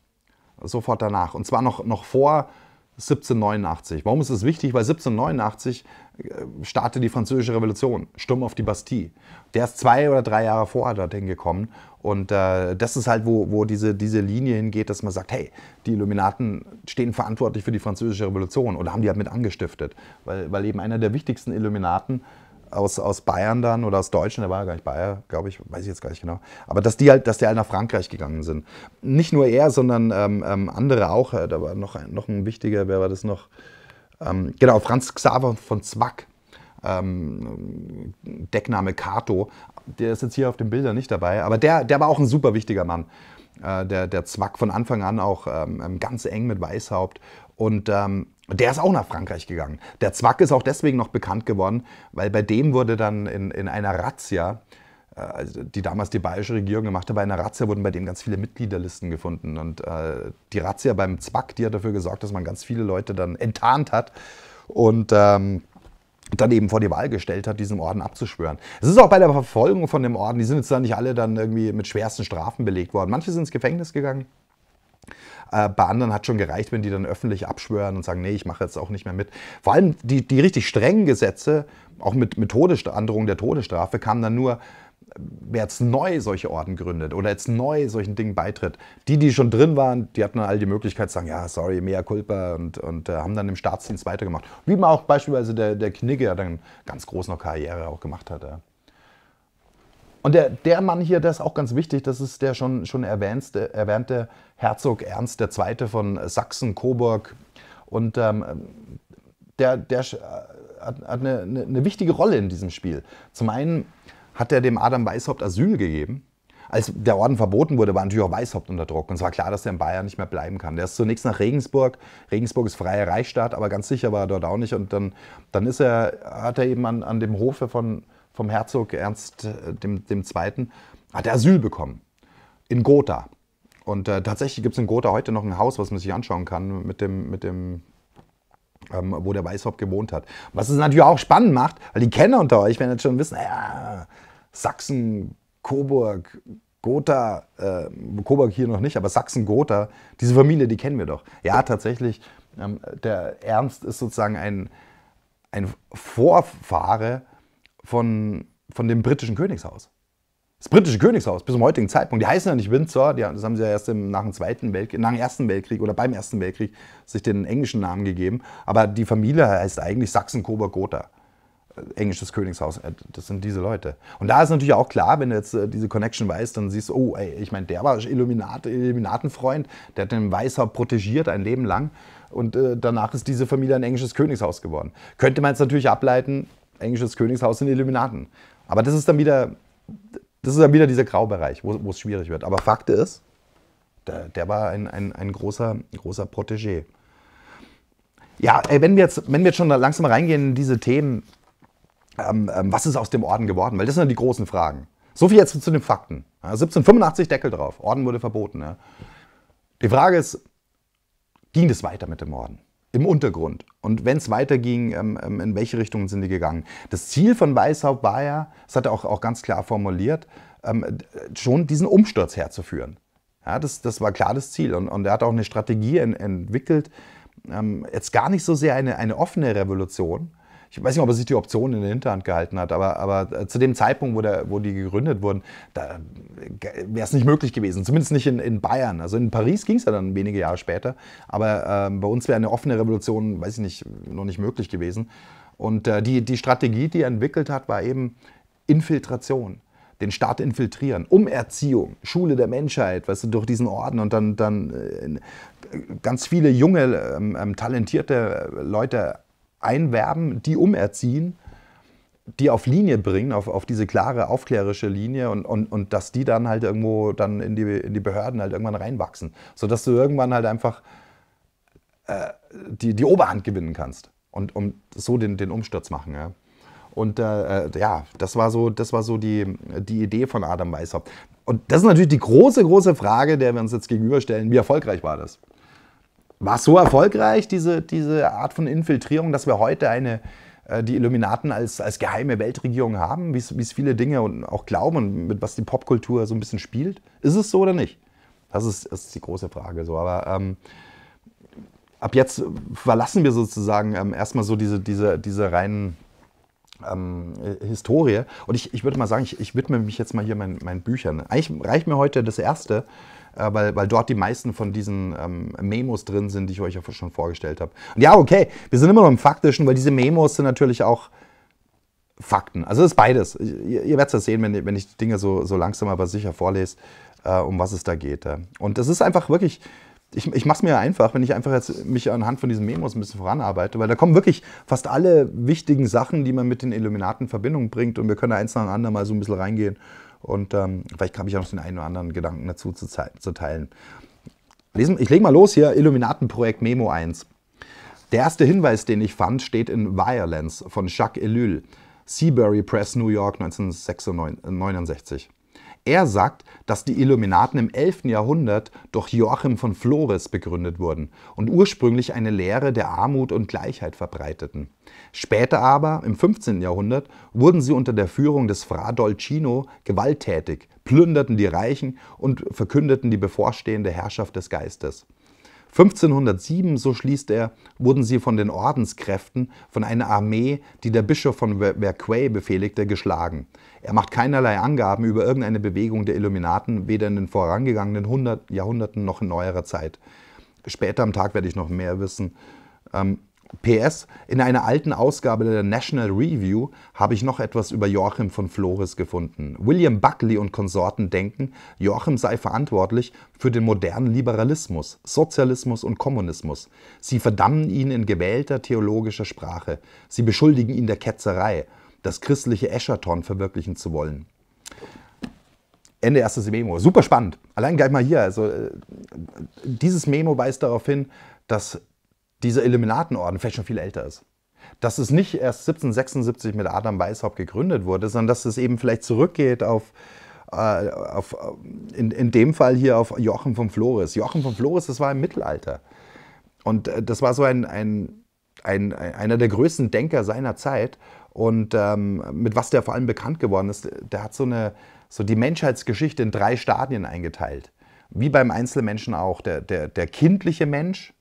Sofort danach. Und zwar noch, noch vor 1789. Warum ist es wichtig? Weil 1789 äh, startet die Französische Revolution, Sturm auf die Bastille. Der ist zwei oder drei Jahre vorher dorthin gekommen. Und äh, das ist halt, wo, wo diese, diese Linie hingeht, dass man sagt, hey, die Illuminaten stehen verantwortlich für die Französische Revolution oder haben die halt mit angestiftet. Weil, weil eben einer der wichtigsten Illuminaten aus, aus Bayern dann oder aus Deutschland, der war ja gar nicht Bayer, glaube ich, weiß ich jetzt gar nicht genau. Aber dass die halt, dass die halt nach Frankreich gegangen sind. Nicht nur er, sondern ähm, ähm andere auch. Äh, da war noch ein, noch ein wichtiger, wer war das noch? Ähm, genau, Franz Xaver von Zwack. Ähm, Deckname Kato. Der ist jetzt hier auf den Bildern nicht dabei, aber der, der war auch ein super wichtiger Mann. Äh, der, der Zwack von Anfang an auch ähm, ähm ganz eng mit Weißhaupt und ähm, der ist auch nach Frankreich gegangen. Der Zwack ist auch deswegen noch bekannt geworden, weil bei dem wurde dann in, in einer Razzia, äh, also die damals die bayerische Regierung gemacht hat, bei einer Razzia wurden bei dem ganz viele Mitgliederlisten gefunden. Und äh, die Razzia beim Zwack, die hat dafür gesorgt, dass man ganz viele Leute dann enttarnt hat. Und ähm, dann eben vor die Wahl gestellt hat, diesen Orden abzuschwören. Es ist auch bei der Verfolgung von dem Orden, die sind jetzt da nicht alle dann irgendwie mit schwersten Strafen belegt worden. Manche sind ins Gefängnis gegangen, äh, bei anderen hat schon gereicht, wenn die dann öffentlich abschwören und sagen, nee, ich mache jetzt auch nicht mehr mit. Vor allem die, die richtig strengen Gesetze, auch mit, mit Androhung der Todesstrafe, kamen dann nur äh, wer jetzt neu solche Orden gründet oder jetzt neu solchen Dingen beitritt, die, die schon drin waren, die hatten dann all die Möglichkeit zu sagen, ja, sorry, mea culpa und, und äh, haben dann im Staatsdienst weitergemacht. Wie man auch beispielsweise der, der Knigge dann ganz groß noch Karriere auch gemacht hat. Ja. Und der, der Mann hier, der ist auch ganz wichtig, das ist der schon, schon erwähnte, erwähnte Herzog Ernst II. von Sachsen, Coburg. Und ähm, der, der äh, hat, hat eine, eine wichtige Rolle in diesem Spiel. Zum einen hat er dem Adam Weishaupt Asyl gegeben, als der Orden verboten wurde, war natürlich auch Weishaupt unter Druck. Und es war klar, dass er in Bayern nicht mehr bleiben kann. Der ist zunächst nach Regensburg. Regensburg ist freier Reichsstaat, aber ganz sicher war er dort auch nicht. Und dann, dann ist er, hat er eben an, an dem Hofe von vom Herzog Ernst äh, II. hat er Asyl bekommen. In Gotha. Und äh, tatsächlich gibt es in Gotha heute noch ein Haus, was man sich anschauen kann, mit dem, mit dem ähm, wo der Weißhop gewohnt hat. Was es natürlich auch spannend macht, weil die Kenner unter euch werden jetzt schon wissen, ja, Sachsen, Coburg, Gotha, äh, Coburg hier noch nicht, aber Sachsen, Gotha, diese Familie, die kennen wir doch. Ja, tatsächlich, ähm, der Ernst ist sozusagen ein, ein Vorfahre von, von dem britischen Königshaus. Das britische Königshaus bis zum heutigen Zeitpunkt, die heißen ja nicht Windsor, die, das haben sie ja erst im, nach, dem Zweiten Weltkrieg, nach dem Ersten Weltkrieg oder beim Ersten Weltkrieg sich den englischen Namen gegeben. Aber die Familie heißt eigentlich Sachsen-Coburg-Gotha. Äh, englisches Königshaus, äh, das sind diese Leute. Und da ist natürlich auch klar, wenn du jetzt äh, diese Connection weißt, dann siehst du, oh, ey, ich meine, der war Illuminat, Illuminatenfreund, der hat den Weißhaupt protegiert ein Leben lang und danach ist diese Familie ein englisches Königshaus geworden. Könnte man jetzt natürlich ableiten, englisches Königshaus sind Illuminaten. Aber das ist dann wieder, das ist dann wieder dieser Graubereich, wo, wo es schwierig wird. Aber Fakt ist, der, der war ein, ein, ein großer, großer Protégé. Ja, ey, wenn, wir jetzt, wenn wir jetzt schon langsam reingehen in diese Themen, ähm, ähm, was ist aus dem Orden geworden? Weil das sind die großen Fragen. So viel jetzt zu den Fakten. Ja, 1785 Deckel drauf, Orden wurde verboten. Ja. Die Frage ist, ging das weiter mit dem Orden? im Untergrund. Und wenn es weiterging, ähm, ähm, in welche Richtungen sind die gegangen? Das Ziel von Weishaupt war ja, das hat er auch, auch ganz klar formuliert, ähm, schon diesen Umsturz herzuführen. Ja, das, das war klar das Ziel. Und, und er hat auch eine Strategie en, entwickelt, ähm, jetzt gar nicht so sehr eine, eine offene Revolution, ich weiß nicht, ob er sich die Option in der Hinterhand gehalten hat, aber, aber äh, zu dem Zeitpunkt, wo, der, wo die gegründet wurden, da äh, wäre es nicht möglich gewesen. Zumindest nicht in, in Bayern. Also in Paris ging es ja dann wenige Jahre später. Aber ähm, bei uns wäre eine offene Revolution, weiß ich nicht, noch nicht möglich gewesen. Und äh, die, die Strategie, die er entwickelt hat, war eben Infiltration den Staat infiltrieren, Umerziehung, Schule der Menschheit, weißt du, durch diesen Orden und dann, dann äh, ganz viele junge, ähm, ähm talentierte Leute einwerben, die umerziehen, die auf Linie bringen, auf, auf diese klare aufklärerische Linie und, und, und dass die dann halt irgendwo dann in die, in die Behörden halt irgendwann reinwachsen, sodass du irgendwann halt einfach äh, die, die Oberhand gewinnen kannst und um so den, den Umsturz machen. Ja. Und äh, äh, ja, das war so, das war so die, die Idee von Adam Weishaupt. Und das ist natürlich die große, große Frage, der wir uns jetzt gegenüberstellen. Wie erfolgreich war das? war so erfolgreich, diese, diese Art von Infiltrierung, dass wir heute eine, äh, die Illuminaten als, als geheime Weltregierung haben, wie es viele Dinge und auch glauben und mit was die Popkultur so ein bisschen spielt. Ist es so oder nicht? Das ist, ist die große Frage. So. Aber ähm, ab jetzt verlassen wir sozusagen ähm, erstmal so diese, diese, diese reinen ähm, Historie. Und ich, ich würde mal sagen, ich, ich widme mich jetzt mal hier meinen, meinen Büchern. Eigentlich reicht mir heute das erste. Äh, weil, weil dort die meisten von diesen ähm, Memos drin sind, die ich euch ja schon vorgestellt habe. Und ja, okay, wir sind immer noch im Faktischen, weil diese Memos sind natürlich auch Fakten. Also es ist beides. Ihr, ihr werdet es sehen, wenn, wenn ich die Dinge so, so langsam aber sicher vorlese, äh, um was es da geht. Ja. Und das ist einfach wirklich, ich, ich mache es mir einfach, wenn ich einfach jetzt mich anhand von diesen Memos ein bisschen voranarbeite, weil da kommen wirklich fast alle wichtigen Sachen, die man mit den Illuminaten in Verbindung bringt und wir können da eins nach dem anderen mal so ein bisschen reingehen und ähm, vielleicht habe ich auch noch den einen oder anderen Gedanken dazu zu, zu teilen. Ich lege mal los hier, Illuminatenprojekt Memo 1. Der erste Hinweis, den ich fand, steht in Violence von Jacques Ellul, Seabury Press, New York 1969. Er sagt, dass die Illuminaten im 11. Jahrhundert durch Joachim von Flores begründet wurden und ursprünglich eine Lehre der Armut und Gleichheit verbreiteten. Später aber, im 15. Jahrhundert, wurden sie unter der Führung des Fra Dolcino gewalttätig, plünderten die Reichen und verkündeten die bevorstehende Herrschaft des Geistes. 1507, so schließt er, wurden sie von den Ordenskräften, von einer Armee, die der Bischof von Ver befehligte, geschlagen. Er macht keinerlei Angaben über irgendeine Bewegung der Illuminaten, weder in den vorangegangenen 100 Jahrhunderten noch in neuerer Zeit. Später am Tag werde ich noch mehr wissen. Ähm, PS, in einer alten Ausgabe der National Review habe ich noch etwas über Joachim von Flores gefunden. William Buckley und Konsorten denken, Joachim sei verantwortlich für den modernen Liberalismus, Sozialismus und Kommunismus. Sie verdammen ihn in gewählter theologischer Sprache. Sie beschuldigen ihn der Ketzerei das christliche Eschaton verwirklichen zu wollen. Ende erstes Memo. Super spannend. Allein gleich mal hier. Also, äh, dieses Memo weist darauf hin, dass dieser Illuminatenorden vielleicht schon viel älter ist. Dass es nicht erst 1776 mit Adam Weishaupt gegründet wurde, sondern dass es eben vielleicht zurückgeht auf, äh, auf äh, in, in dem Fall hier auf Joachim von Flores. Jochen von Flores, das war im Mittelalter. Und äh, das war so ein, ein, ein, einer der größten Denker seiner Zeit. Und ähm, mit was der vor allem bekannt geworden ist, der hat so, eine, so die Menschheitsgeschichte in drei Stadien eingeteilt. Wie beim Einzelmenschen auch. Der, der, der kindliche Mensch,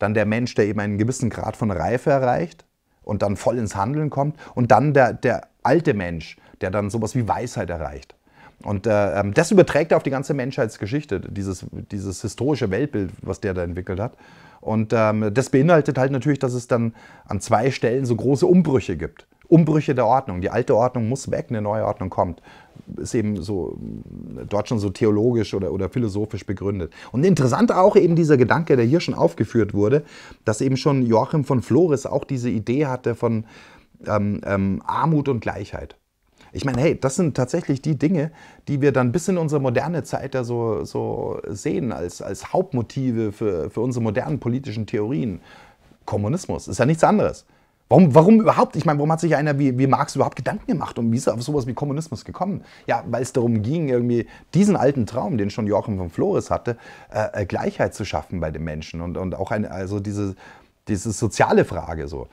dann der Mensch, der eben einen gewissen Grad von Reife erreicht und dann voll ins Handeln kommt. Und dann der, der alte Mensch, der dann sowas wie Weisheit erreicht. Und äh, ähm, das überträgt er auf die ganze Menschheitsgeschichte, dieses, dieses historische Weltbild, was der da entwickelt hat. Und ähm, das beinhaltet halt natürlich, dass es dann an zwei Stellen so große Umbrüche gibt. Umbrüche der Ordnung. Die alte Ordnung muss weg, eine neue Ordnung kommt. Ist eben so dort schon so theologisch oder, oder philosophisch begründet. Und interessant auch eben dieser Gedanke, der hier schon aufgeführt wurde, dass eben schon Joachim von Flores auch diese Idee hatte von ähm, ähm, Armut und Gleichheit. Ich meine, hey, das sind tatsächlich die Dinge, die wir dann bis in unsere moderne Zeit da so, so sehen, als, als Hauptmotive für, für unsere modernen politischen Theorien. Kommunismus ist ja nichts anderes. Warum, warum überhaupt? Ich meine, warum hat sich einer wie, wie Marx überhaupt Gedanken gemacht und wie ist er auf sowas wie Kommunismus gekommen? Ja, weil es darum ging, irgendwie diesen alten Traum, den schon Joachim von Flores hatte, äh, äh Gleichheit zu schaffen bei den Menschen und, und auch eine, also diese, diese soziale Frage so.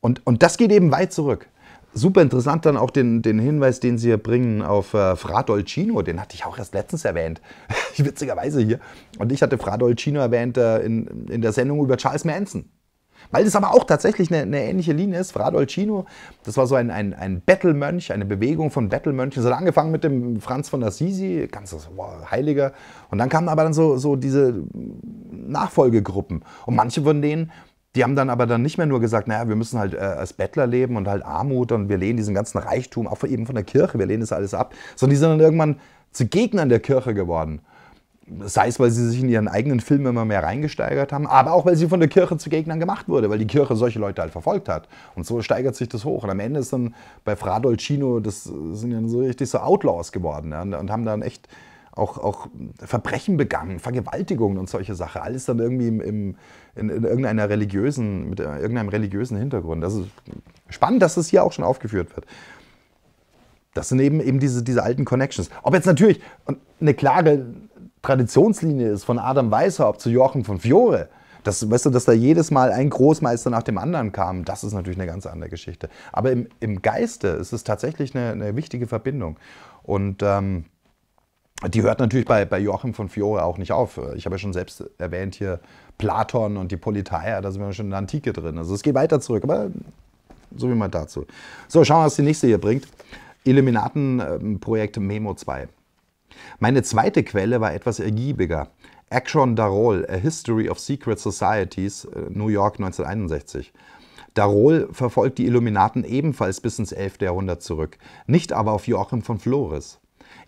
Und, und das geht eben weit zurück. Super interessant dann auch den, den Hinweis, den Sie hier bringen auf äh, Fra Dolcino. Den hatte ich auch erst letztens erwähnt. [LAUGHS] Witzigerweise hier. Und ich hatte Fra Dolcino erwähnt äh, in, in der Sendung über Charles Manson. Weil das aber auch tatsächlich eine, eine ähnliche Linie ist. Fradolcino, das war so ein, ein, ein Bettelmönch, eine Bewegung von Battle-Mönchen. Das hat angefangen mit dem Franz von Assisi, ganz wow, Heiliger. Und dann kamen aber dann so, so diese Nachfolgegruppen. Und manche von denen, die haben dann aber dann nicht mehr nur gesagt, naja, wir müssen halt äh, als Bettler leben und halt Armut und wir lehnen diesen ganzen Reichtum, auch eben von der Kirche, wir lehnen das alles ab, sondern die sind dann irgendwann zu Gegnern der Kirche geworden sei es, weil sie sich in ihren eigenen Film immer mehr reingesteigert haben, aber auch, weil sie von der Kirche zu Gegnern gemacht wurde, weil die Kirche solche Leute halt verfolgt hat. Und so steigert sich das hoch. Und am Ende ist dann bei Fra Dolcino, das sind ja so richtig so Outlaws geworden ja, und haben dann echt auch, auch Verbrechen begangen, Vergewaltigungen und solche Sachen. Alles dann irgendwie im, im in, in, irgendeiner religiösen, mit irgendeinem religiösen Hintergrund. Das ist spannend, dass das hier auch schon aufgeführt wird. Das sind eben, eben diese, diese alten Connections. Ob jetzt natürlich eine klare Traditionslinie ist, von Adam Weishaupt zu Joachim von Fiore, das, weißt du, dass da jedes Mal ein Großmeister nach dem anderen kam, das ist natürlich eine ganz andere Geschichte. Aber im, im Geiste ist es tatsächlich eine, eine wichtige Verbindung. Und ähm, die hört natürlich bei, bei Joachim von Fiore auch nicht auf. Ich habe ja schon selbst erwähnt hier Platon und die Politeia, da sind wir schon in der Antike drin. Also es geht weiter zurück, aber so wie mal dazu. So, schauen wir, was die nächste hier bringt. Illuminatenprojekt ähm, Memo 2. Meine zweite Quelle war etwas ergiebiger. Akron Darol, A History of Secret Societies, äh, New York 1961. Darol verfolgt die Illuminaten ebenfalls bis ins 11. Jahrhundert zurück, nicht aber auf Joachim von Flores.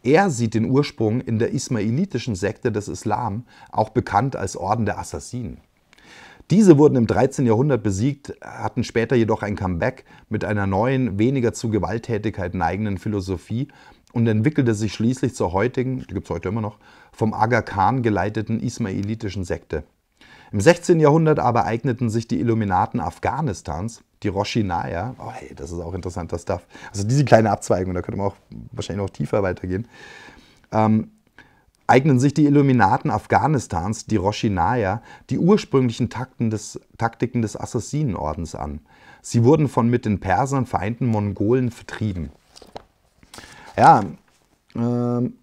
Er sieht den Ursprung in der ismailitischen Sekte des Islam, auch bekannt als Orden der Assassinen. Diese wurden im 13. Jahrhundert besiegt, hatten später jedoch ein Comeback mit einer neuen, weniger zu Gewalttätigkeit neigenden Philosophie und entwickelte sich schließlich zur heutigen, die gibt es heute immer noch, vom Aga Khan geleiteten ismailitischen Sekte. Im 16. Jahrhundert aber eigneten sich die Illuminaten Afghanistans, die Roshinaya, oh hey, das ist auch interessanter Stuff, also diese kleine Abzweigung, da könnte man auch wahrscheinlich noch tiefer weitergehen, ähm, eignen sich die Illuminaten Afghanistans, die Roshinaya, die ursprünglichen des, Taktiken des Assassinenordens an. Sie wurden von mit den Persern vereinten Mongolen vertrieben. Ja, ähm,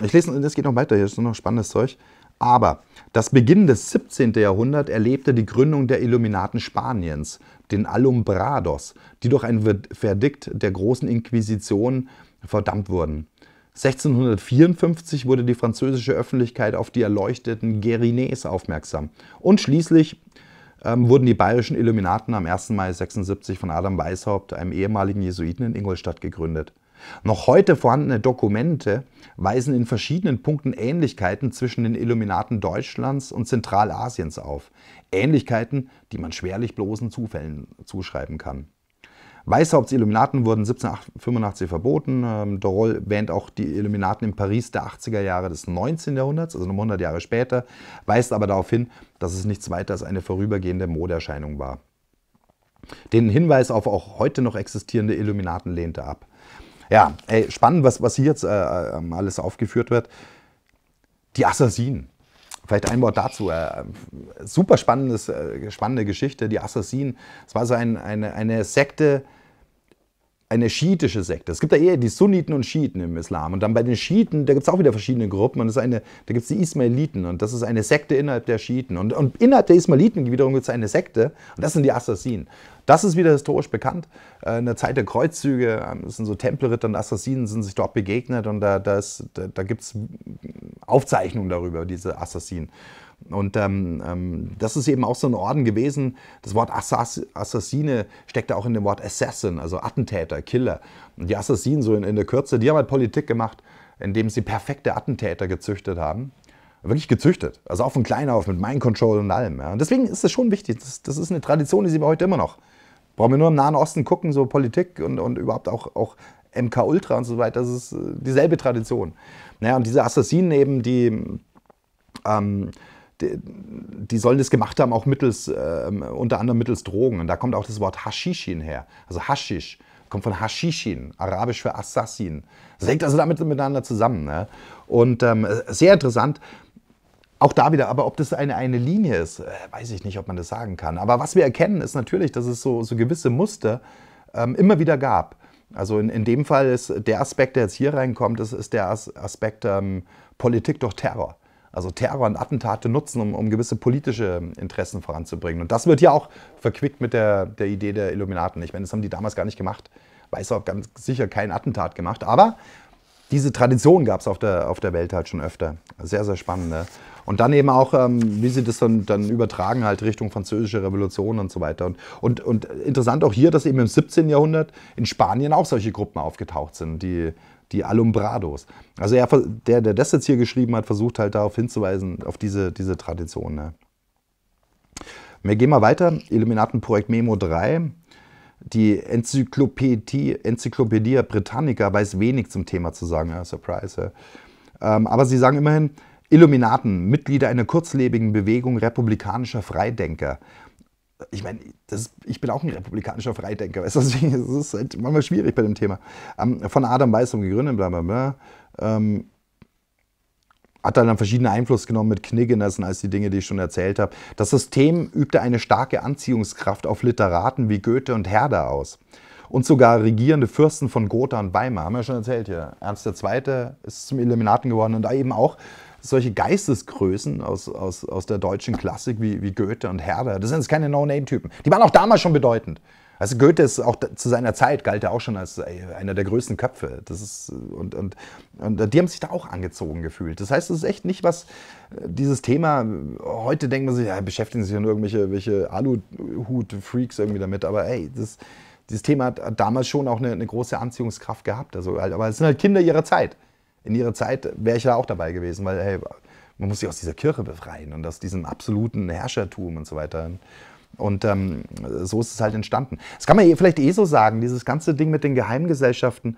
ich lese, das geht noch weiter, hier ist noch spannendes Zeug. Aber das Beginn des 17. Jahrhunderts erlebte die Gründung der Illuminaten Spaniens, den Alumbrados, die durch ein Verdikt der großen Inquisition verdammt wurden. 1654 wurde die französische Öffentlichkeit auf die erleuchteten Guérinés aufmerksam. Und schließlich ähm, wurden die bayerischen Illuminaten am 1. Mai 76 von Adam Weishaupt, einem ehemaligen Jesuiten in Ingolstadt, gegründet. Noch heute vorhandene Dokumente weisen in verschiedenen Punkten Ähnlichkeiten zwischen den Illuminaten Deutschlands und Zentralasiens auf. Ähnlichkeiten, die man schwerlich bloßen Zufällen zuschreiben kann. Weißhaupts Illuminaten wurden 1785 verboten. Ähm, Dorol wähnt auch die Illuminaten in Paris der 80er Jahre des 19. Jahrhunderts, also 100 Jahre später, weist aber darauf hin, dass es nichts weiter als eine vorübergehende Modeerscheinung war. Den Hinweis auf auch heute noch existierende Illuminaten lehnte ab. Ja, ey, spannend, was, was hier jetzt äh, ähm, alles aufgeführt wird. Die Assassinen. Vielleicht ein Wort dazu. Äh, super spannendes, äh, spannende Geschichte. Die Assassinen. Es war so ein, eine, eine Sekte, eine schiitische Sekte. Es gibt da eher die Sunniten und Schiiten im Islam. Und dann bei den Schiiten, da gibt es auch wieder verschiedene Gruppen. Und das ist eine, da gibt es die Ismailiten. Und das ist eine Sekte innerhalb der Schiiten. Und, und innerhalb der Ismailiten wiederum gibt es eine Sekte. Und das sind die Assassinen. Das ist wieder historisch bekannt. Äh, in der Zeit der Kreuzzüge ähm, sind so Tempelritter und Assassinen sind sich dort begegnet. Und da, da, da, da gibt es Aufzeichnungen darüber, diese Assassinen. Und ähm, ähm, das ist eben auch so ein Orden gewesen. Das Wort Assass Assassine steckt auch in dem Wort Assassin, also Attentäter, Killer. Und die Assassinen so in, in der Kürze, die haben halt Politik gemacht, indem sie perfekte Attentäter gezüchtet haben. Wirklich gezüchtet. Also auch von klein auf mit Mind Control und allem. Ja. Und deswegen ist das schon wichtig. Das, das ist eine Tradition, die sie wir heute immer noch. Brauchen wir nur im Nahen Osten gucken, so Politik und, und überhaupt auch, auch MK Ultra und so weiter. Das ist äh, dieselbe Tradition. Naja, und diese Assassinen eben, die. Ähm, die, die sollen das gemacht haben, auch mittels, äh, unter anderem mittels Drogen. Und da kommt auch das Wort Hashishin her, also Haschisch kommt von Hashishin, arabisch für Assassin. Das hängt also damit miteinander zusammen. Ne? Und ähm, sehr interessant, auch da wieder, aber ob das eine, eine Linie ist, äh, weiß ich nicht, ob man das sagen kann. Aber was wir erkennen, ist natürlich, dass es so, so gewisse Muster ähm, immer wieder gab. Also in, in dem Fall ist der Aspekt, der jetzt hier reinkommt, ist, ist der Aspekt ähm, Politik durch Terror also Terror und Attentate nutzen, um, um gewisse politische Interessen voranzubringen. Und das wird ja auch verquickt mit der, der Idee der Illuminaten. Ich meine, das haben die damals gar nicht gemacht. Weiß auch ganz sicher kein Attentat gemacht. Aber diese Tradition gab es auf der, auf der Welt halt schon öfter. Sehr, sehr spannend. Ne? Und dann eben auch, ähm, wie sie das dann, dann übertragen, halt Richtung französische Revolution und so weiter. Und, und, und interessant auch hier, dass eben im 17. Jahrhundert in Spanien auch solche Gruppen aufgetaucht sind, die die Alumbrados. Also er, der, der das jetzt hier geschrieben hat, versucht halt darauf hinzuweisen, auf diese, diese Tradition. Ne? Wir gehen mal weiter. Illuminatenprojekt Memo 3. Die Enzyklopädie, Britannica weiß wenig zum Thema zu sagen. Ja, surprise. Ja. Ähm, aber sie sagen immerhin, Illuminaten, Mitglieder einer kurzlebigen Bewegung republikanischer Freidenker ich meine, das, ich bin auch ein republikanischer Freidenker, weißt du, deswegen ist halt manchmal schwierig bei dem Thema. Ähm, von Adam Weisum gegründet, bla bla bla. Ähm, hat dann verschiedene Einfluss genommen mit Kniggenessen als die Dinge, die ich schon erzählt habe. Das System übte eine starke Anziehungskraft auf Literaten wie Goethe und Herder aus. Und sogar regierende Fürsten von Gotha und Weimar, haben wir schon erzählt hier. Ernst II. ist zum Illuminaten geworden und da eben auch solche Geistesgrößen aus, aus, aus der deutschen Klassik wie, wie Goethe und Herder, das sind jetzt keine No-Name-Typen. Die waren auch damals schon bedeutend. Also Goethe ist auch zu seiner Zeit, galt er auch schon als äh, einer der größten Köpfe. Das ist, äh, und, und, und äh, die haben sich da auch angezogen gefühlt. Das heißt, es ist echt nicht was, dieses Thema, heute denkt man sich, ja, beschäftigen sich dann irgendwelche, irgendwelche Aluhut-Freaks irgendwie damit, aber ey, das, dieses Thema hat damals schon auch eine, eine große Anziehungskraft gehabt. Also, aber es sind halt Kinder ihrer Zeit in ihrer Zeit wäre ich ja auch dabei gewesen, weil hey, man muss sich aus dieser Kirche befreien und aus diesem absoluten Herrschertum und so weiter. Und ähm, so ist es halt entstanden. Das kann man eh vielleicht eh so sagen, dieses ganze Ding mit den Geheimgesellschaften,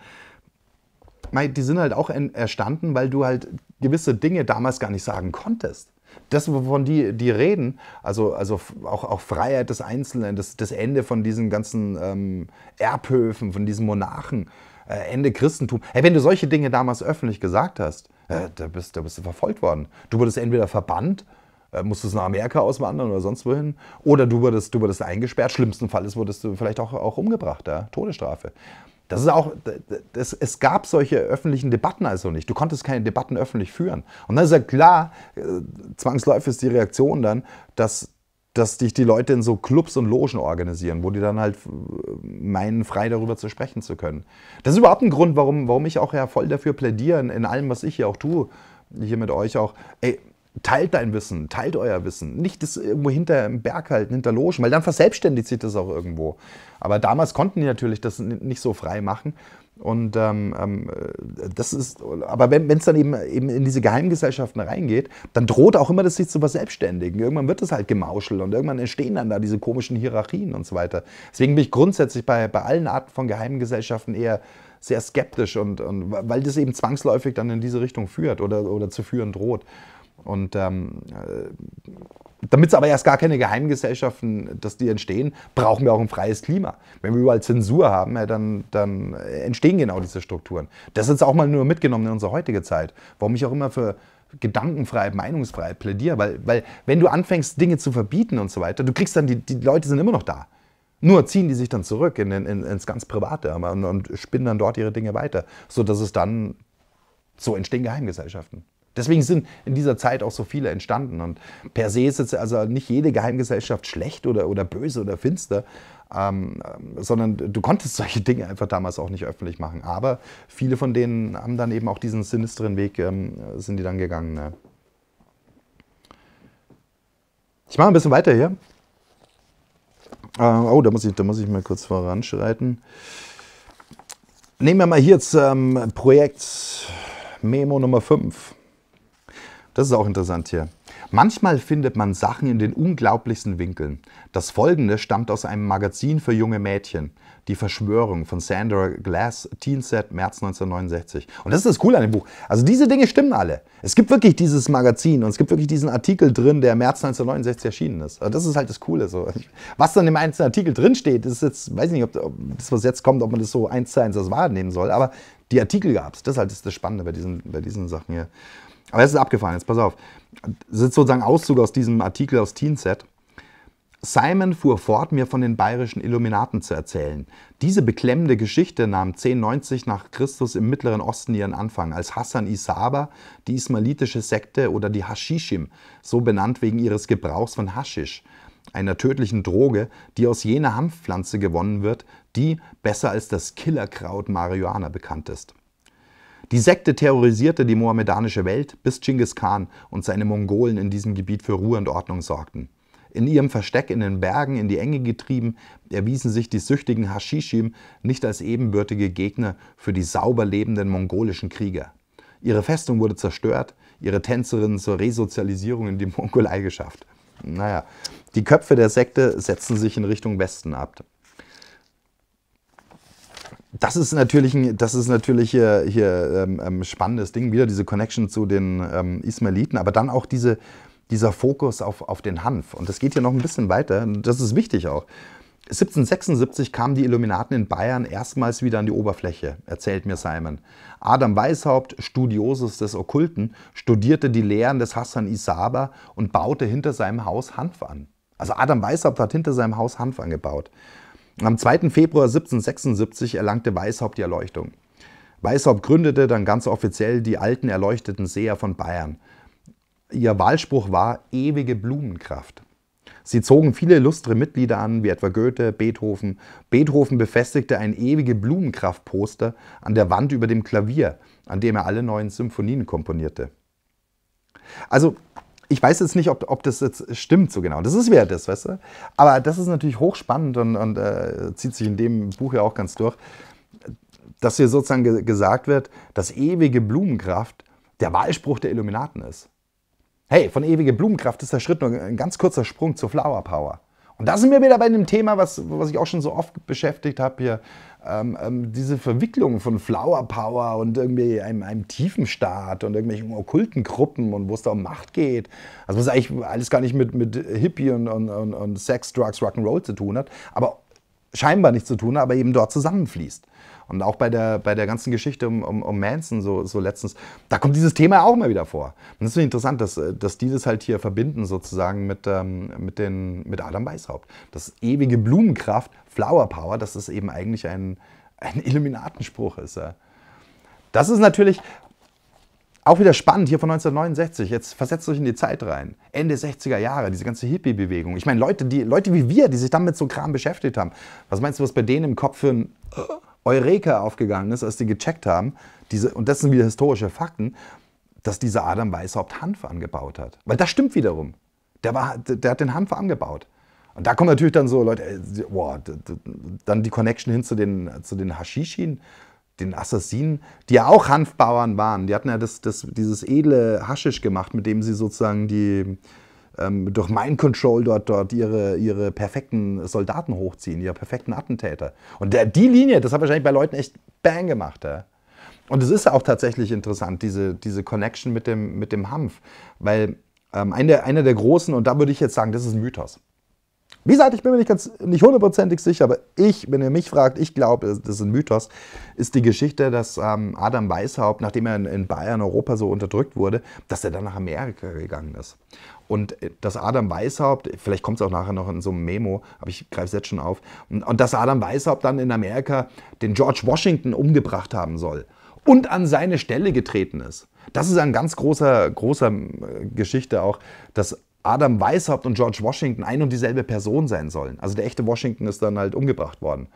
die sind halt auch erstanden, weil du halt gewisse Dinge damals gar nicht sagen konntest. Das, wovon die, die reden, also, also auch, auch Freiheit des Einzelnen, das, das Ende von diesen ganzen ähm, Erbhöfen, von diesen Monarchen, äh, Ende Christentum. Hey, wenn du solche Dinge damals öffentlich gesagt hast, äh, da, bist, da bist du verfolgt worden. Du wurdest entweder verbannt, äh, musstest nach Amerika auswandern oder sonst wohin, oder du wurdest, du wurdest eingesperrt. Schlimmsten Fall ist, wurdest du vielleicht auch, auch umgebracht, ja? Todesstrafe. Das ist auch, das, es gab solche öffentlichen Debatten also nicht. Du konntest keine Debatten öffentlich führen. Und dann ist ja klar, zwangsläufig ist die Reaktion dann, dass, dass dich die Leute in so Clubs und Logen organisieren, wo die dann halt äh, meinen, frei darüber zu sprechen zu können. Das ist überhaupt ein Grund, warum, warum ich auch ja voll dafür plädiere, in allem, was ich hier auch tue, hier mit euch auch, ey, teilt dein Wissen, teilt euer Wissen. Nicht das irgendwo hinter im Berg halten, hinter Logen, weil dann verselbstständigt sich das auch irgendwo. Aber damals konnten die natürlich das nicht so frei machen und ähm, ähm, äh, das ist, aber wenn es dann eben, eben in diese Geheimgesellschaften reingeht, dann droht auch immer das sich zu verselbstständigen. Irgendwann wird es halt gemauschelt und irgendwann entstehen dann da diese komischen Hierarchien und so weiter. Deswegen bin ich grundsätzlich bei, bei allen Arten von Geheimgesellschaften eher sehr skeptisch und, und weil das eben zwangsläufig dann in diese Richtung führt oder, oder zu führen droht. Und ähm, äh, damit es aber erst gar keine Geheimgesellschaften, dass die entstehen, brauchen wir auch ein freies Klima. Wenn wir überall Zensur haben, ja, dann, dann entstehen genau diese Strukturen. Das ist jetzt auch mal nur mitgenommen in unserer heutigen Zeit. Warum ich auch immer für Gedankenfreiheit, Meinungsfreiheit plädiere, weil, weil wenn du anfängst, Dinge zu verbieten und so weiter, du kriegst dann, die, die Leute sind immer noch da. Nur ziehen die sich dann zurück in, in, ins ganz Private und, und spinnen dann dort ihre Dinge weiter, sodass es dann, so entstehen Geheimgesellschaften. Deswegen sind in dieser Zeit auch so viele entstanden. Und per se ist jetzt also nicht jede Geheimgesellschaft schlecht oder, oder böse oder finster, ähm, ähm, sondern du konntest solche Dinge einfach damals auch nicht öffentlich machen. Aber viele von denen haben dann eben auch diesen sinisteren Weg, ähm, sind die dann gegangen. Ne? Ich mache ein bisschen weiter hier. Äh, oh, da muss, ich, da muss ich mal kurz voranschreiten. Nehmen wir mal hier jetzt ähm, Projekt Memo Nummer 5. Das ist auch interessant hier. Manchmal findet man Sachen in den unglaublichsten Winkeln. Das folgende stammt aus einem Magazin für junge Mädchen. Die Verschwörung von Sandra Glass, Teen Set, März 1969. Und das ist das Coole an dem Buch. Also diese Dinge stimmen alle. Es gibt wirklich dieses Magazin und es gibt wirklich diesen Artikel drin, der März 1969 erschienen ist. Also das ist halt das Coole. So. Was dann im einzelnen Artikel drin steht, ist jetzt, weiß ich nicht, ob, das, was jetzt kommt, ob man das so eins zu eins als wahrnehmen soll. Aber die Artikel gab es. Das ist halt das Spannende bei diesen, bei diesen Sachen hier. Aber es ist abgefahren, jetzt pass auf. Das ist sozusagen Auszug aus diesem Artikel aus Teenset. Simon fuhr fort, mir von den bayerischen Illuminaten zu erzählen. Diese beklemmende Geschichte nahm 1090 nach Christus im Mittleren Osten ihren Anfang, als Hassan Isaba, die ismailitische Sekte oder die Hashishim, so benannt wegen ihres Gebrauchs von Haschisch, einer tödlichen Droge, die aus jener Hanfpflanze gewonnen wird, die besser als das Killerkraut Marihuana bekannt ist. Die Sekte terrorisierte die mohammedanische Welt, bis Genghis Khan und seine Mongolen in diesem Gebiet für Ruhe und Ordnung sorgten. In ihrem Versteck in den Bergen in die Enge getrieben, erwiesen sich die süchtigen Hashishim nicht als ebenbürtige Gegner für die sauber lebenden mongolischen Krieger. Ihre Festung wurde zerstört, ihre Tänzerinnen zur Resozialisierung in die Mongolei geschafft. Naja, die Köpfe der Sekte setzten sich in Richtung Westen ab das ist natürlich, das ist natürlich hier, hier ähm, ähm, spannendes Ding, wieder diese Connection zu den ähm, Ismailiten, aber dann auch diese, dieser Fokus auf, auf den Hanf. Und das geht hier noch ein bisschen weiter, das ist wichtig auch. 1776 kamen die Illuminaten in Bayern erstmals wieder an die Oberfläche, erzählt mir Simon. Adam Weishaupt, Studiosus des Okkulten, studierte die Lehren des Hassan Isaba und baute hinter seinem Haus Hanf an. Also Adam Weishaupt hat hinter seinem Haus Hanf angebaut. Am 2. Februar 1776 erlangte Weishaupt die Erleuchtung. Weishaupt gründete dann ganz offiziell die alten erleuchteten Seher von Bayern. Ihr Wahlspruch war ewige Blumenkraft. Sie zogen viele lustre Mitglieder an, wie etwa Goethe, Beethoven. Beethoven befestigte ein ewige Blumenkraft-Poster an der Wand über dem Klavier, an dem er alle neuen Symphonien komponierte. Also ich weiß jetzt nicht, ob, ob das jetzt stimmt so genau. Das ist wieder das, weißt du? Aber das ist natürlich hochspannend und, und äh, zieht sich in dem Buch ja auch ganz durch, dass hier sozusagen ge gesagt wird, dass ewige Blumenkraft der Wahlspruch der Illuminaten ist. Hey, von ewige Blumenkraft ist der Schritt nur ein ganz kurzer Sprung zur Flower Power. Und da sind wir wieder bei einem Thema, was, was ich auch schon so oft beschäftigt habe hier, ähm, ähm, diese Verwicklung von Flower Power und irgendwie einem, einem tiefen Staat und irgendwelchen okkulten Gruppen und wo es da um Macht geht, also was eigentlich alles gar nicht mit, mit Hippie und, und, und, und Sex, Drugs, Rock'n'Roll zu tun hat, aber scheinbar nichts zu tun hat, aber eben dort zusammenfließt. Und auch bei der, bei der ganzen Geschichte um, um, um Manson so, so letztens, da kommt dieses Thema auch mal wieder vor. Und das ist interessant, dass, äh, dass die das halt hier verbinden sozusagen mit, ähm, mit, den, mit Adam Weishaupt. Das ewige Blumenkraft, Flower Power, dass das eben eigentlich ein, ein Illuminatenspruch ist. Ja. Das ist natürlich auch wieder spannend, hier von 1969. Jetzt versetzt euch in die Zeit rein. Ende 60er Jahre, diese ganze Hippie-Bewegung. Ich meine, Leute, die, Leute wie wir, die sich dann mit so Kram beschäftigt haben. Was meinst du, was bei denen im Kopf für ein äh, Eureka aufgegangen ist, als die gecheckt haben, diese, und das sind wieder historische Fakten, dass dieser Adam Weishaupt Hanf angebaut hat. Weil das stimmt wiederum. Der, war, der hat den Hanf angebaut. Und da kommen natürlich dann so Leute, äh, boah, dann die Connection hin zu den, zu den Hashishin, den Assassinen, die ja auch Hanfbauern waren. Die hatten ja das, das, dieses edle Haschisch gemacht, mit dem sie sozusagen die, ähm, durch Mind Control dort, dort ihre, ihre perfekten Soldaten hochziehen, ihre perfekten Attentäter. Und der, die Linie, das hat wahrscheinlich bei Leuten echt Bang gemacht. Ja? Und es ist auch tatsächlich interessant, diese, diese Connection mit dem, mit dem Hanf. Weil ähm, einer, einer der großen, und da würde ich jetzt sagen, das ist ein Mythos. Wie gesagt, ich bin mir nicht ganz, nicht hundertprozentig sicher, aber ich, wenn ihr mich fragt, ich glaube, das ist ein Mythos, ist die Geschichte, dass ähm, Adam Weishaupt, nachdem er in, in Bayern, Europa so unterdrückt wurde, dass er dann nach Amerika gegangen ist. Und äh, dass Adam Weishaupt, vielleicht kommt es auch nachher noch in so einem Memo, aber ich greife es jetzt schon auf, und, und dass Adam Weishaupt dann in Amerika den George Washington umgebracht haben soll und an seine Stelle getreten ist. Das ist eine ganz großer, großer äh, Geschichte auch, dass Adam Weishaupt und George Washington ein und dieselbe Person sein sollen. Also der echte Washington ist dann halt umgebracht worden.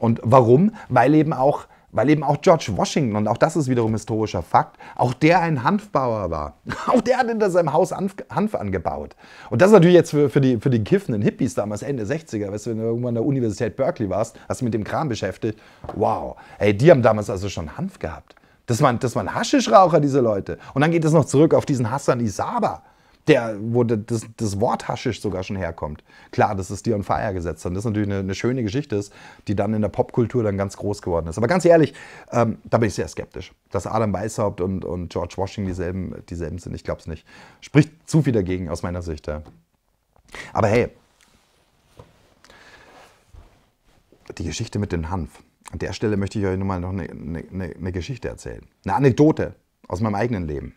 Und warum? Weil eben auch weil eben auch George Washington, und auch das ist wiederum historischer Fakt, auch der ein Hanfbauer war. [LAUGHS] Auch der hat hinter seinem Haus Hanf, Hanf angebaut. Und das ist natürlich jetzt für, für, die, für die kiffenden Hippies damals, Ende 60er, weißt du, wenn du irgendwann an der Universität Berkeley warst, hast du mit dem Kram beschäftigt. Wow, ey, die haben damals also schon Hanf gehabt. Das waren, das waren Haschischraucher, diese Leute. Und dann geht es noch zurück auf diesen Hassan Isaba der, wo das, das Wort Haschisch sogar schon herkommt. Klar, dass es die on fire gesetzt hat. Das ist natürlich eine, eine, schöne Geschichte ist, die dann in der Popkultur dann ganz groß geworden ist. Aber ganz ehrlich, ähm, da bin ich sehr skeptisch. Dass Adam Weishaupt und, und George Washington dieselben, dieselben sind, ich glaube es nicht. Spricht zu viel dagegen aus meiner Sicht. Ja. Aber hey, die Geschichte mit dem Hanf. An der Stelle möchte ich euch nochmal noch eine, eine, eine Geschichte erzählen. Eine Anekdote aus meinem eigenen Leben.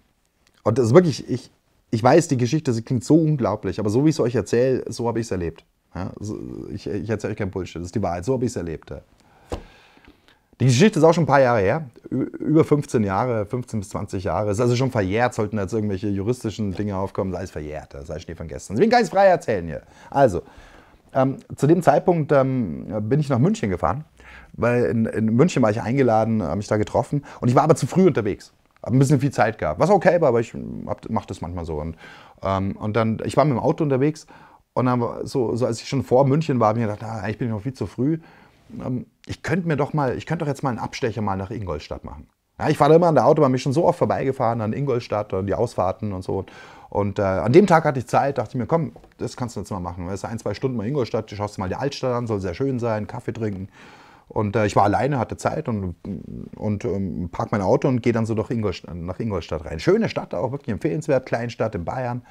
Und das ist wirklich, ich, ich weiß, die Geschichte klingt so unglaublich, aber so wie ich es euch erzähle, so habe ich es erlebt. Ja, ich, ich erzähle euch kein Bullshit, das ist die Wahrheit, so habe ich es erlebt. Ja. Die Geschichte ist auch schon ein paar Jahre her, über 15 Jahre, 15 bis 20 Jahre. Es Ist also schon verjährt, sollten jetzt irgendwelche juristischen Dinge aufkommen, sei es verjährt, sei es Schnee von gestern. Deswegen kann ich es frei erzählen hier. Also, ähm, zu dem Zeitpunkt ähm, bin ich nach München gefahren, weil in, in München war ich eingeladen, habe mich da getroffen und ich war aber zu früh unterwegs ein bisschen viel Zeit gehabt. Was okay war, aber ich mache das manchmal so. Und, ähm, und dann, ich war mit dem Auto unterwegs und dann, so, so als ich schon vor München war, habe ich mir gedacht, na, ah, ich bin noch viel zu früh. Ähm, ich könnte mir doch mal, ich könnte doch jetzt mal einen Abstecher mal nach Ingolstadt machen. Ja, ich war da immer an der Autobahn, bin schon so oft vorbeigefahren an Ingolstadt und die Ausfahrten und so. Und äh, an dem Tag hatte ich Zeit, dachte ich mir, komm, das kannst du jetzt mal machen. Weißt ist ein, zwei Stunden mal Ingolstadt, du schaust dir mal die Altstadt an, soll sehr schön sein, Kaffee trinken. Und äh, ich war alleine, hatte Zeit und, und ähm, park mein Auto und gehe dann so nach Ingolstadt, nach Ingolstadt rein. Schöne Stadt auch, wirklich empfehlenswert, Kleinstadt in Bayern,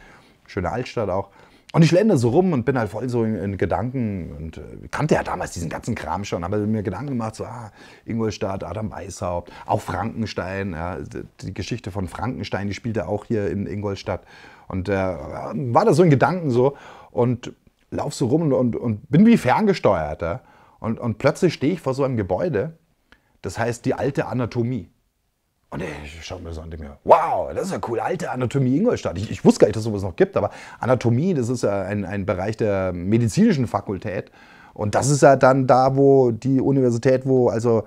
schöne Altstadt auch. Und ich lende so rum und bin halt voll so in, in Gedanken und äh, kannte ja damals diesen ganzen Kram schon, habe mir Gedanken gemacht, so ah, Ingolstadt, Adam Weishaupt, auch Frankenstein, ja, die Geschichte von Frankenstein, die spielte auch hier in Ingolstadt. Und äh, war da so in Gedanken so und lauf so rum und, und, und bin wie ferngesteuert. Ja. Und, und plötzlich stehe ich vor so einem Gebäude, das heißt die alte Anatomie. Und ich schaue mir so an und denke mir, wow, das ist ja cool, alte Anatomie Ingolstadt. Ich, ich wusste gar nicht, dass es sowas noch gibt, aber Anatomie, das ist ja ein, ein Bereich der medizinischen Fakultät. Und das ist ja dann da, wo die Universität, wo also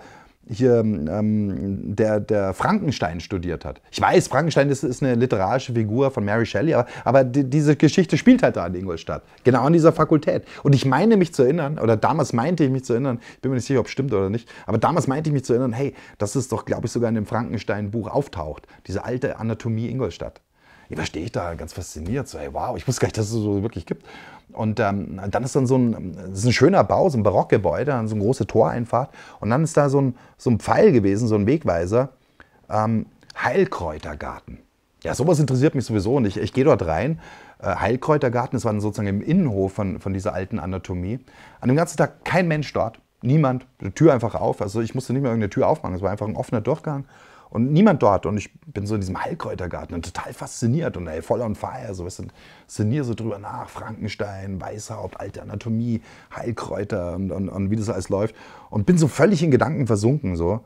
hier ähm, ähm, der, der Frankenstein studiert hat. Ich weiß, Frankenstein ist, ist eine literarische Figur von Mary Shelley, aber, aber die, diese Geschichte spielt halt da in Ingolstadt, genau an dieser Fakultät. Und ich meine mich zu erinnern, oder damals meinte ich mich zu erinnern, ich bin mir nicht sicher, ob es stimmt oder nicht, aber damals meinte ich mich zu erinnern, hey, das ist doch, glaube ich, sogar in dem Frankenstein-Buch auftaucht, diese alte Anatomie Ingolstadt. Ich da ich da ganz fasziniert, so, hey, wow, ich wusste gar nicht, dass es so wirklich gibt. Und ähm, dann ist dann so ein, das ist ein schöner Bau, so ein Barockgebäude, dann so eine große Toreinfahrt. Und dann ist da so ein, so ein Pfeil gewesen, so ein Wegweiser. Ähm, Heilkräutergarten. Ja, sowas interessiert mich sowieso und ich, ich gehe dort rein. Äh, Heilkräutergarten, das war dann sozusagen im Innenhof von, von dieser alten Anatomie. An dem ganzen Tag kein Mensch dort, niemand, die Tür einfach auf. Also ich musste nicht mehr irgendeine Tür aufmachen, es war einfach ein offener Durchgang und niemand dort. Und ich bin so in diesem Heilkräutergarten und total fasziniert und ey, voll on fire. So, weißt du, so drüber nach, Frankenstein, Weißhaupt, alte Anatomie, Heilkräuter und, und, und, wie das alles läuft. Und bin so völlig in Gedanken versunken, so.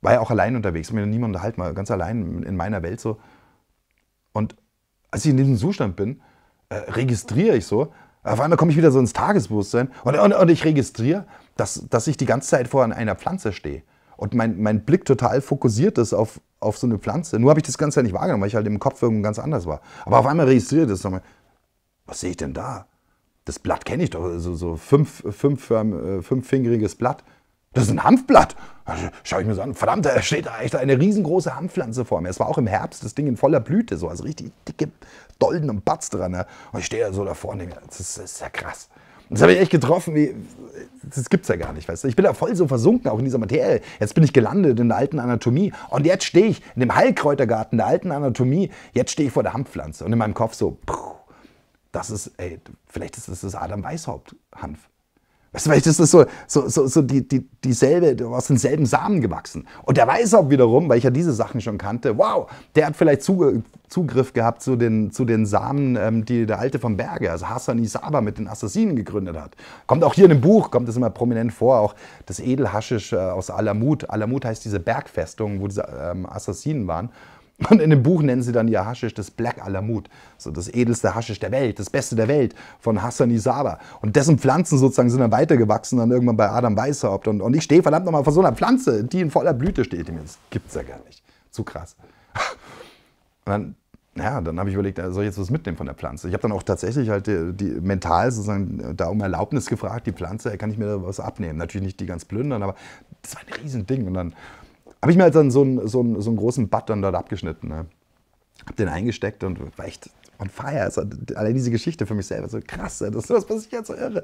War ja auch allein unterwegs, mir niemand halt mal ganz allein in meiner Welt so. Und als ich in diesem Zustand bin, äh, registriere ich so, auf einmal komme ich wieder so ins Tagesbewusstsein und, und, und ich registriere, dass, dass ich die ganze Zeit vor einer Pflanze stehe und mein, mein Blick total fokussiert ist auf, auf so eine Pflanze. Nur habe ich das Ganze ja nicht wahrgenommen, weil ich halt im Kopf irgendwie ganz anders war. Aber auf einmal registriert es nochmal, was sehe ich denn da? Das Blatt kenne ich doch, also so fünf, fünf, äh, fünffingeriges Blatt. Das ist ein Hanfblatt. Also, Schaue ich mir so an. Verdammt, da steht da echt eine riesengroße Hanfpflanze vor mir. Es war auch im Herbst, das Ding in voller Blüte, so also richtig dicke Dolden und Batz dran. Ne? Und ich stehe da so davor und denke, das ist ja krass das habe ich echt getroffen, wie, das gibt's ja gar nicht, weißt du. Ich bin da voll so versunken, auch in dieser Materie. Jetzt bin ich gelandet in der alten Anatomie und jetzt stehe ich in dem Heilkräutergarten der alten Anatomie, jetzt stehe ich vor der Hanfpflanze und in meinem Kopf so, pff, das ist, ey, vielleicht ist das das Adam Weishaupt Hanf. Weißt du, das ist so, so, so, so die, die, dieselbe, aus denselben Samen gewachsen. Und der weiß auch wiederum, weil ich ja diese Sachen schon kannte, wow, der hat vielleicht Zugriff gehabt zu den, zu den Samen, ähm, die der Alte vom Berge, also Hassan Isaba mit den Assassinen gegründet hat. Kommt auch hier in dem Buch, kommt das immer prominent vor, auch das Edelhaschisch äh, aus Alamut. Alamut heißt diese Bergfestung, wo diese ähm, Assassinen waren. Und in dem Buch nennen sie dann ihr Haschisch das Black Alamut, so das edelste Haschisch der Welt, das Beste der Welt von Hassan Isaba. Und dessen Pflanzen sozusagen sind dann weitergewachsen, dann irgendwann bei Adam Weishaupt. Und, und ich stehe verdammt nochmal vor so einer Pflanze, die in voller Blüte steht. Das gibt's ja gar nicht. Zu krass. Und dann, ja, dann habe ich überlegt, äh, soll ich jetzt was mitnehmen von der Pflanze? Ich habe dann auch tatsächlich halt die, die, mental sozusagen äh, da um Erlaubnis gefragt, die Pflanze, äh, kann ich mir da was abnehmen? Natürlich nicht die ganz plündern, aber das war ein Riesending. Und dann habe ich mir halt dann so einen, so einen, so einen großen Butt dann dort abgeschnitten. Ne? Hab den eingesteckt und war echt on fire. Also, allein diese Geschichte für mich selber, so krass, ne? das ist was passiert, so irre.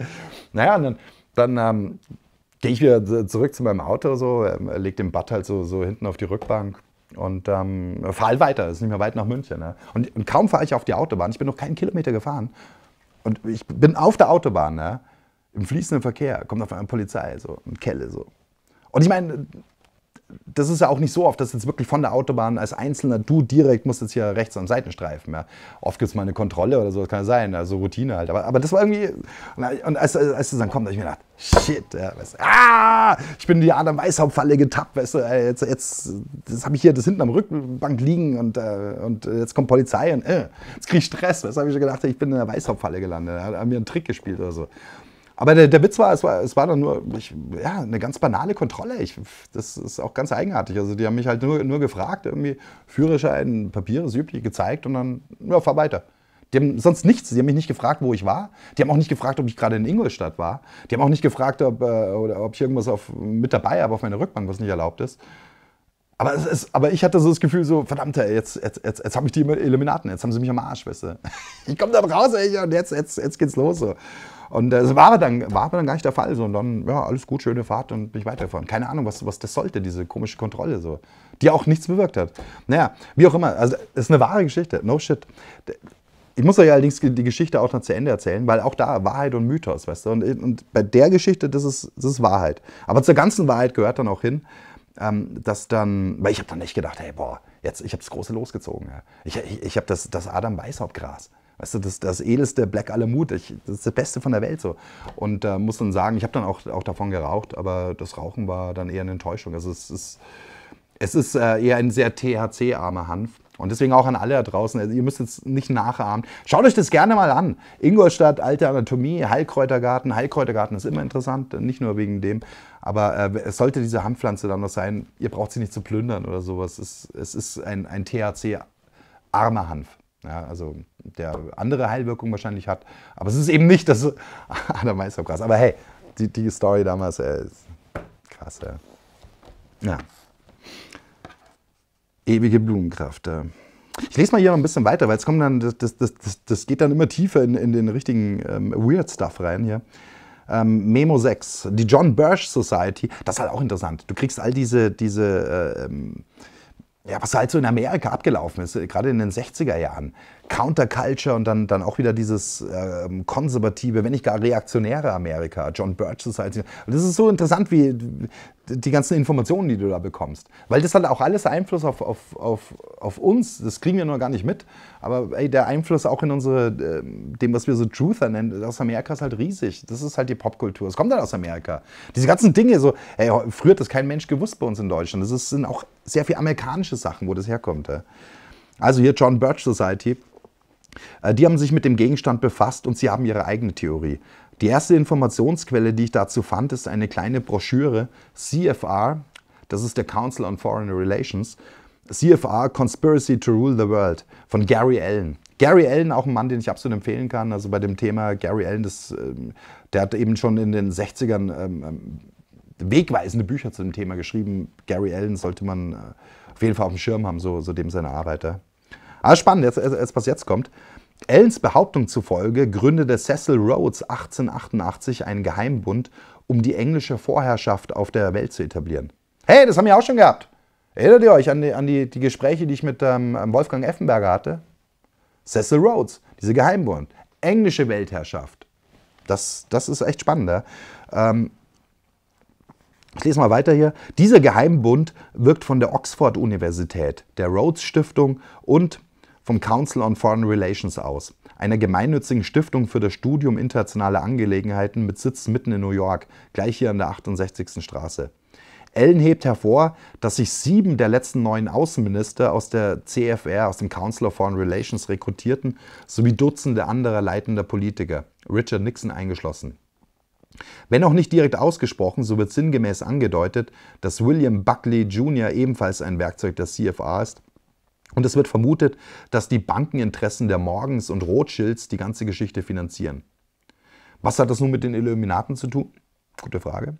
Naja, und dann, dann ähm, gehe ich wieder zurück zu meinem Auto, so, ähm, leg den Butt halt so, so hinten auf die Rückbank und ähm, fahre halt weiter. Das ist nicht mehr weit nach München. Ne? Und, und, kaum fahre ich auf die Autobahn. Ich bin noch keinen Kilometer gefahren. Und ich bin auf der Autobahn, ne? im fließenden Verkehr, kommt auf einmal Polizei so, ein Kelle. So. Und ich meine, das ist ja auch nicht so oft, dass jetzt wirklich von der Autobahn als Einzelner du direkt musst jetzt hier rechts am Seitenstreifen. Ja. Oft gibt es mal eine Kontrolle oder so, das kann ja sein, also Routine halt. Aber, aber das war irgendwie, und als, als das dann kommt, habe ich mir gedacht, shit, ja, weißt du, ah, ich bin in die Adam Weißhauptfalle getappt, weißt du, jetzt, jetzt habe ich hier das hinten am Rückenbank liegen und, äh, und jetzt kommt Polizei und äh, jetzt kriege ich Stress, weißt du, habe ich schon gedacht, ich bin in der Weißhauptfalle gelandet, haben mir einen Trick gespielt oder so. Aber der, der Witz war, es war, es war dann nur ich, ja, eine ganz banale Kontrolle. Ich, das ist auch ganz eigenartig. Also die haben mich halt nur, nur gefragt, irgendwie Führerschein, Papiere, süblich gezeigt und dann, ja, fahr weiter. Die haben sonst nichts. Die haben mich nicht gefragt, wo ich war. Die haben auch nicht gefragt, ob ich gerade in Ingolstadt war. Die haben auch nicht gefragt, ob, äh, oder, ob ich irgendwas auf, mit dabei habe auf meiner Rückbank, was nicht erlaubt ist. Aber, es ist, aber, ich hatte so das Gefühl, so, verdammt, jetzt, jetzt, jetzt, jetzt habe ich die Eliminaten, jetzt haben sie mich am Arsch, weißt du. [LAUGHS] Ich komme da raus, ey, und jetzt, jetzt, jetzt geht's los. So. Und das war aber, dann, war aber dann gar nicht der Fall. So. Und dann, ja, alles gut, schöne Fahrt und bin ich weitergefahren. Keine Ahnung, was, was das sollte, diese komische Kontrolle, so, die auch nichts bewirkt hat. Naja, wie auch immer, also ist eine wahre Geschichte, no shit. Ich muss euch allerdings die Geschichte auch noch zu Ende erzählen, weil auch da Wahrheit und Mythos, weißt du. Und, und bei der Geschichte, das ist, das ist Wahrheit. Aber zur ganzen Wahrheit gehört dann auch hin, ähm, dass dann, weil ich habe dann echt gedacht, hey, boah, jetzt, ich habe das große losgezogen. Ja. Ich, ich, ich habe das, das Adam-Weißhaupt-Gras. Weißt du, das, das edelste Black Alamut, ich, das ist das Beste von der Welt so. Und äh, muss dann sagen, ich habe dann auch, auch davon geraucht, aber das Rauchen war dann eher eine Enttäuschung. Also es ist, es ist äh, eher ein sehr THC-armer Hanf. Und deswegen auch an alle da draußen, also ihr müsst jetzt nicht nachahmen. Schaut euch das gerne mal an. Ingolstadt, alte Anatomie, Heilkräutergarten. Heilkräutergarten ist immer interessant, nicht nur wegen dem. Aber äh, es sollte diese Hanfpflanze dann noch sein, ihr braucht sie nicht zu plündern oder sowas. Es, es ist ein, ein THC-armer Hanf. Ja, also der andere Heilwirkung wahrscheinlich hat. Aber es ist eben nicht das [LAUGHS] Adameistergras. Oh Aber hey, die, die Story damals ey, äh, ist krass. Ey. Ja. Ewige Blumenkraft. Ey. Ich lese mal hier noch ein bisschen weiter, weil es kommt dann, das, das, das, das geht dann immer tiefer in, in den richtigen ähm, Weird Stuff rein hier. Ähm, Memo 6, die John Birch Society, das ist halt auch interessant. Du kriegst all diese, diese äh, ähm, ja, was halt so in Amerika abgelaufen ist, äh, gerade in den 60er Jahren. Counterculture und dann, dann auch wieder dieses äh, konservative, wenn nicht gar reaktionäre Amerika, John Birch Society. Halt, und das ist so interessant, wie die ganzen Informationen, die du da bekommst. Weil das hat auch alles Einfluss auf, auf, auf, auf uns. Das kriegen wir nur gar nicht mit. Aber ey, der Einfluss auch in unsere, äh, dem, was wir so Truther nennen, aus Amerika ist halt riesig. Das ist halt die Popkultur. Es kommt halt aus Amerika. Diese ganzen Dinge, so, ey, früher hat das kein Mensch gewusst bei uns in Deutschland. Das ist, sind auch sehr viel amerikanische Sachen, wo das herkommt. Ja. Also hier John Birch Society äh, die haben sich mit dem Gegenstand befasst und sie haben ihre eigene Theorie. Die erste Informationsquelle, die ich dazu fand, ist eine kleine Broschüre CFR, das ist der Council on Foreign Relations, CFR Conspiracy to Rule the World von Gary Allen. Gary Allen, auch ein Mann, den ich absolut empfehlen kann, also bei dem Thema Gary Allen, das, ähm, der hat eben schon in den 60ern ähm, ähm, wegweisende Bücher zu dem Thema geschrieben. Gary Allen sollte man äh, auf jeden Fall auf dem Schirm haben, so, so dem seine Arbeiter. Aber ah, spannend, jetzt, jetzt, was jetzt kommt. Ellens Behauptung zufolge gründete Cecil Rhodes 1888 einen Geheimbund, um die englische Vorherrschaft auf der Welt zu etablieren. Hey, das haben wir auch schon gehabt. Erinnert ihr euch an die, an die, die Gespräche, die ich mit ähm, ähm Wolfgang Effenberger hatte? Cecil Rhodes, diese Geheimbund, englische Weltherrschaft. Das, das ist echt spannend. Ja? Ähm, ich lese mal weiter hier. Dieser Geheimbund wirkt von der Oxford-Universität, der Rhodes-Stiftung und vom Council on Foreign Relations aus, einer gemeinnützigen Stiftung für das Studium internationaler Angelegenheiten mit Sitz mitten in New York, gleich hier an der 68. Straße. Ellen hebt hervor, dass sich sieben der letzten neun Außenminister aus der CFR, aus dem Council of Foreign Relations, rekrutierten, sowie Dutzende anderer leitender Politiker, Richard Nixon eingeschlossen. Wenn auch nicht direkt ausgesprochen, so wird sinngemäß angedeutet, dass William Buckley Jr. ebenfalls ein Werkzeug der CFR ist und es wird vermutet, dass die Bankeninteressen der Morgans und Rothschilds die ganze Geschichte finanzieren. Was hat das nun mit den Illuminaten zu tun? Gute Frage.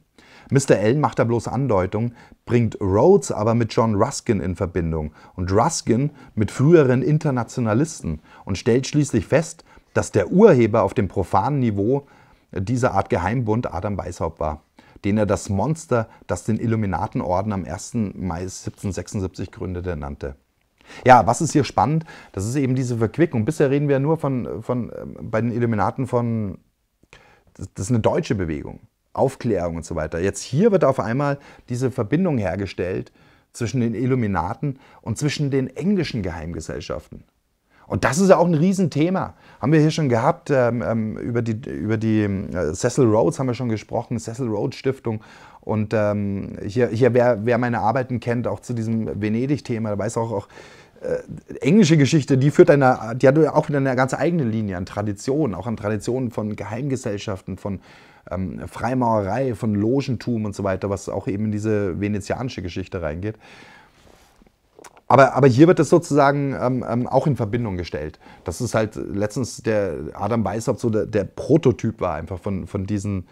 Mr. Allen macht da bloß Andeutung, bringt Rhodes aber mit John Ruskin in Verbindung und Ruskin mit früheren Internationalisten und stellt schließlich fest, dass der Urheber auf dem profanen Niveau dieser Art Geheimbund Adam Weishaupt war, den er das Monster, das den Illuminatenorden am 1. Mai 1776 gründete, nannte. Ja, was ist hier spannend? Das ist eben diese Verquickung. Bisher reden wir ja nur von, von ähm, bei den Illuminaten von, das, das ist eine deutsche Bewegung, Aufklärung und so weiter. Jetzt hier wird auf einmal diese Verbindung hergestellt zwischen den Illuminaten und zwischen den englischen Geheimgesellschaften. Und das ist ja auch ein Riesenthema. Haben wir hier schon gehabt, ähm, ähm über die, über die äh, Cecil Rhodes haben wir schon gesprochen, Cecil Rhodes Stiftung und ähm, hier, hier wer, wer, meine Arbeiten kennt, auch zu diesem Venedig-Thema, da weiß auch, auch äh, englische Geschichte, die führt eine, die hat auch wieder eine ganz eigene Linie an Traditionen, auch an Traditionen von Geheimgesellschaften, von ähm, Freimaurerei, von Logentum und so weiter, was auch eben in diese venezianische Geschichte reingeht. Aber, aber hier wird es sozusagen ähm, ähm auch in Verbindung gestellt. Das ist halt letztens der Adam Weishaupt so der, der Prototyp war einfach von, von diesen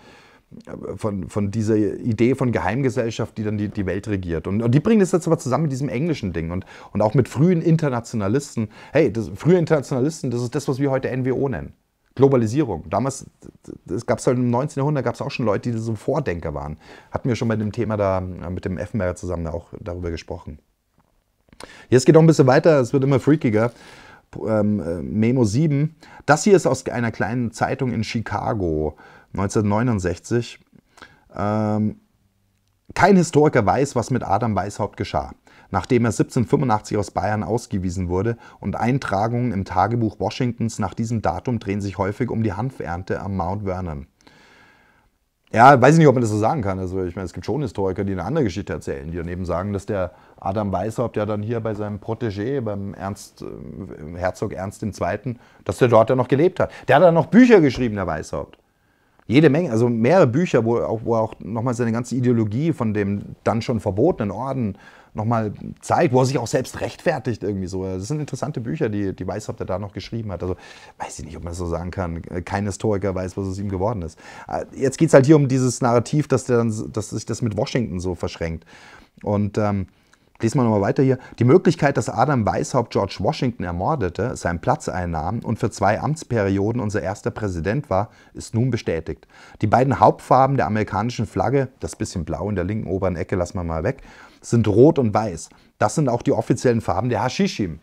von, von dieser Idee von Geheimgesellschaft, die dann die, die Welt regiert. Und, und die bringen das jetzt aber zusammen mit diesem englischen Ding und, und auch mit frühen Internationalisten. Hey, das, frühe Internationalisten, das ist das, was wir heute NWO nennen. Globalisierung. Damals, es gab es halt im 19. Jahrhundert, gab es auch schon Leute, die so Vordenker waren. Hatten wir schon bei dem Thema da äh, mit dem Effenberger zusammen auch darüber gesprochen. Jetzt geht noch ein bisschen weiter, es wird immer freakiger. Ähm, äh, Memo 7. Das hier ist aus einer kleinen Zeitung in Chicago. 1969. Ähm, kein Historiker weiß, was mit Adam Weishaupt geschah. Nachdem er 1785 aus Bayern ausgewiesen wurde und Eintragungen im Tagebuch Washingtons nach diesem Datum drehen sich häufig um die Hanfernte am Mount Vernon. Ja, weiß ich nicht, ob man das so sagen kann. Also, ich meine, es gibt schon Historiker, die eine andere Geschichte erzählen, die daneben sagen, dass der Adam Weishaupt ja dann hier bei seinem Protégé, beim Ernst, äh, Herzog Ernst II., dass der dort ja noch gelebt hat. Der hat dann noch Bücher geschrieben, der Weishaupt jede Menge, also mehrere Bücher, wo auch, wo auch nochmal seine ganze Ideologie von dem dann schon verbotenen Orden nochmal zeigt, wo er sich auch selbst rechtfertigt irgendwie so. Das sind interessante Bücher, die, die Weishaupt da noch geschrieben hat. Also weiß ich nicht, ob man das so sagen kann. Kein Historiker weiß, was aus ihm geworden ist. Äh, jetzt geht es halt hier um dieses Narrativ, dass, der, dass sich das mit Washington so verschränkt. Und ähm, lesen wir nochmal weiter hier. Die Möglichkeit, dass Adam Weishaupt George Washington ermordete, seinen Platz einnahm und für zwei Amtsperioden unser erster Präsident war, ist nun bestätigt. Die beiden Hauptfarben der amerikanischen Flagge, das bisschen blau in der linken oberen Ecke lassen wir mal weg, sind rot und weiß. Das sind auch die offiziellen Farben der Hashishim.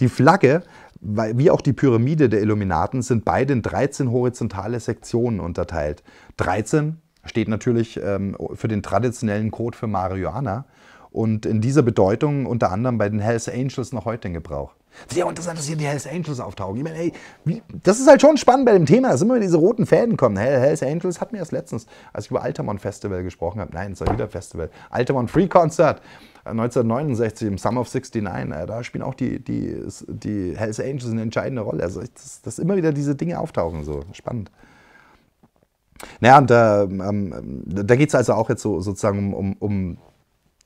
Die Flagge wie auch die Pyramide der Illuminaten sind beide in 13 horizontale Sektionen unterteilt. 13 steht natürlich ähm, für den traditionellen Code für Marihuana und in dieser Bedeutung unter anderem bei den Hells Angels noch heute in Gebrauch. Sehr interessant, dass hier die Hells Angels auftauchen. Ich meine, ey, wie, das ist halt schon spannend bei dem Thema, dass immer diese roten Fäden kommen. Hell, Hells Angels hat mir erst letztens, als ich über Altamont Festival gesprochen habe, nein, es war wieder Festival, Altamont Free Concert 1969 äh, im Summer of 69, äh, da spielen auch die, die, die Hells Angels eine entscheidende Rolle. Also, dass, dass immer wieder diese Dinge auftauchen, so spannend. Naja, und da, ähm, ähm, da geht es also auch jetzt so sozusagen um, um, um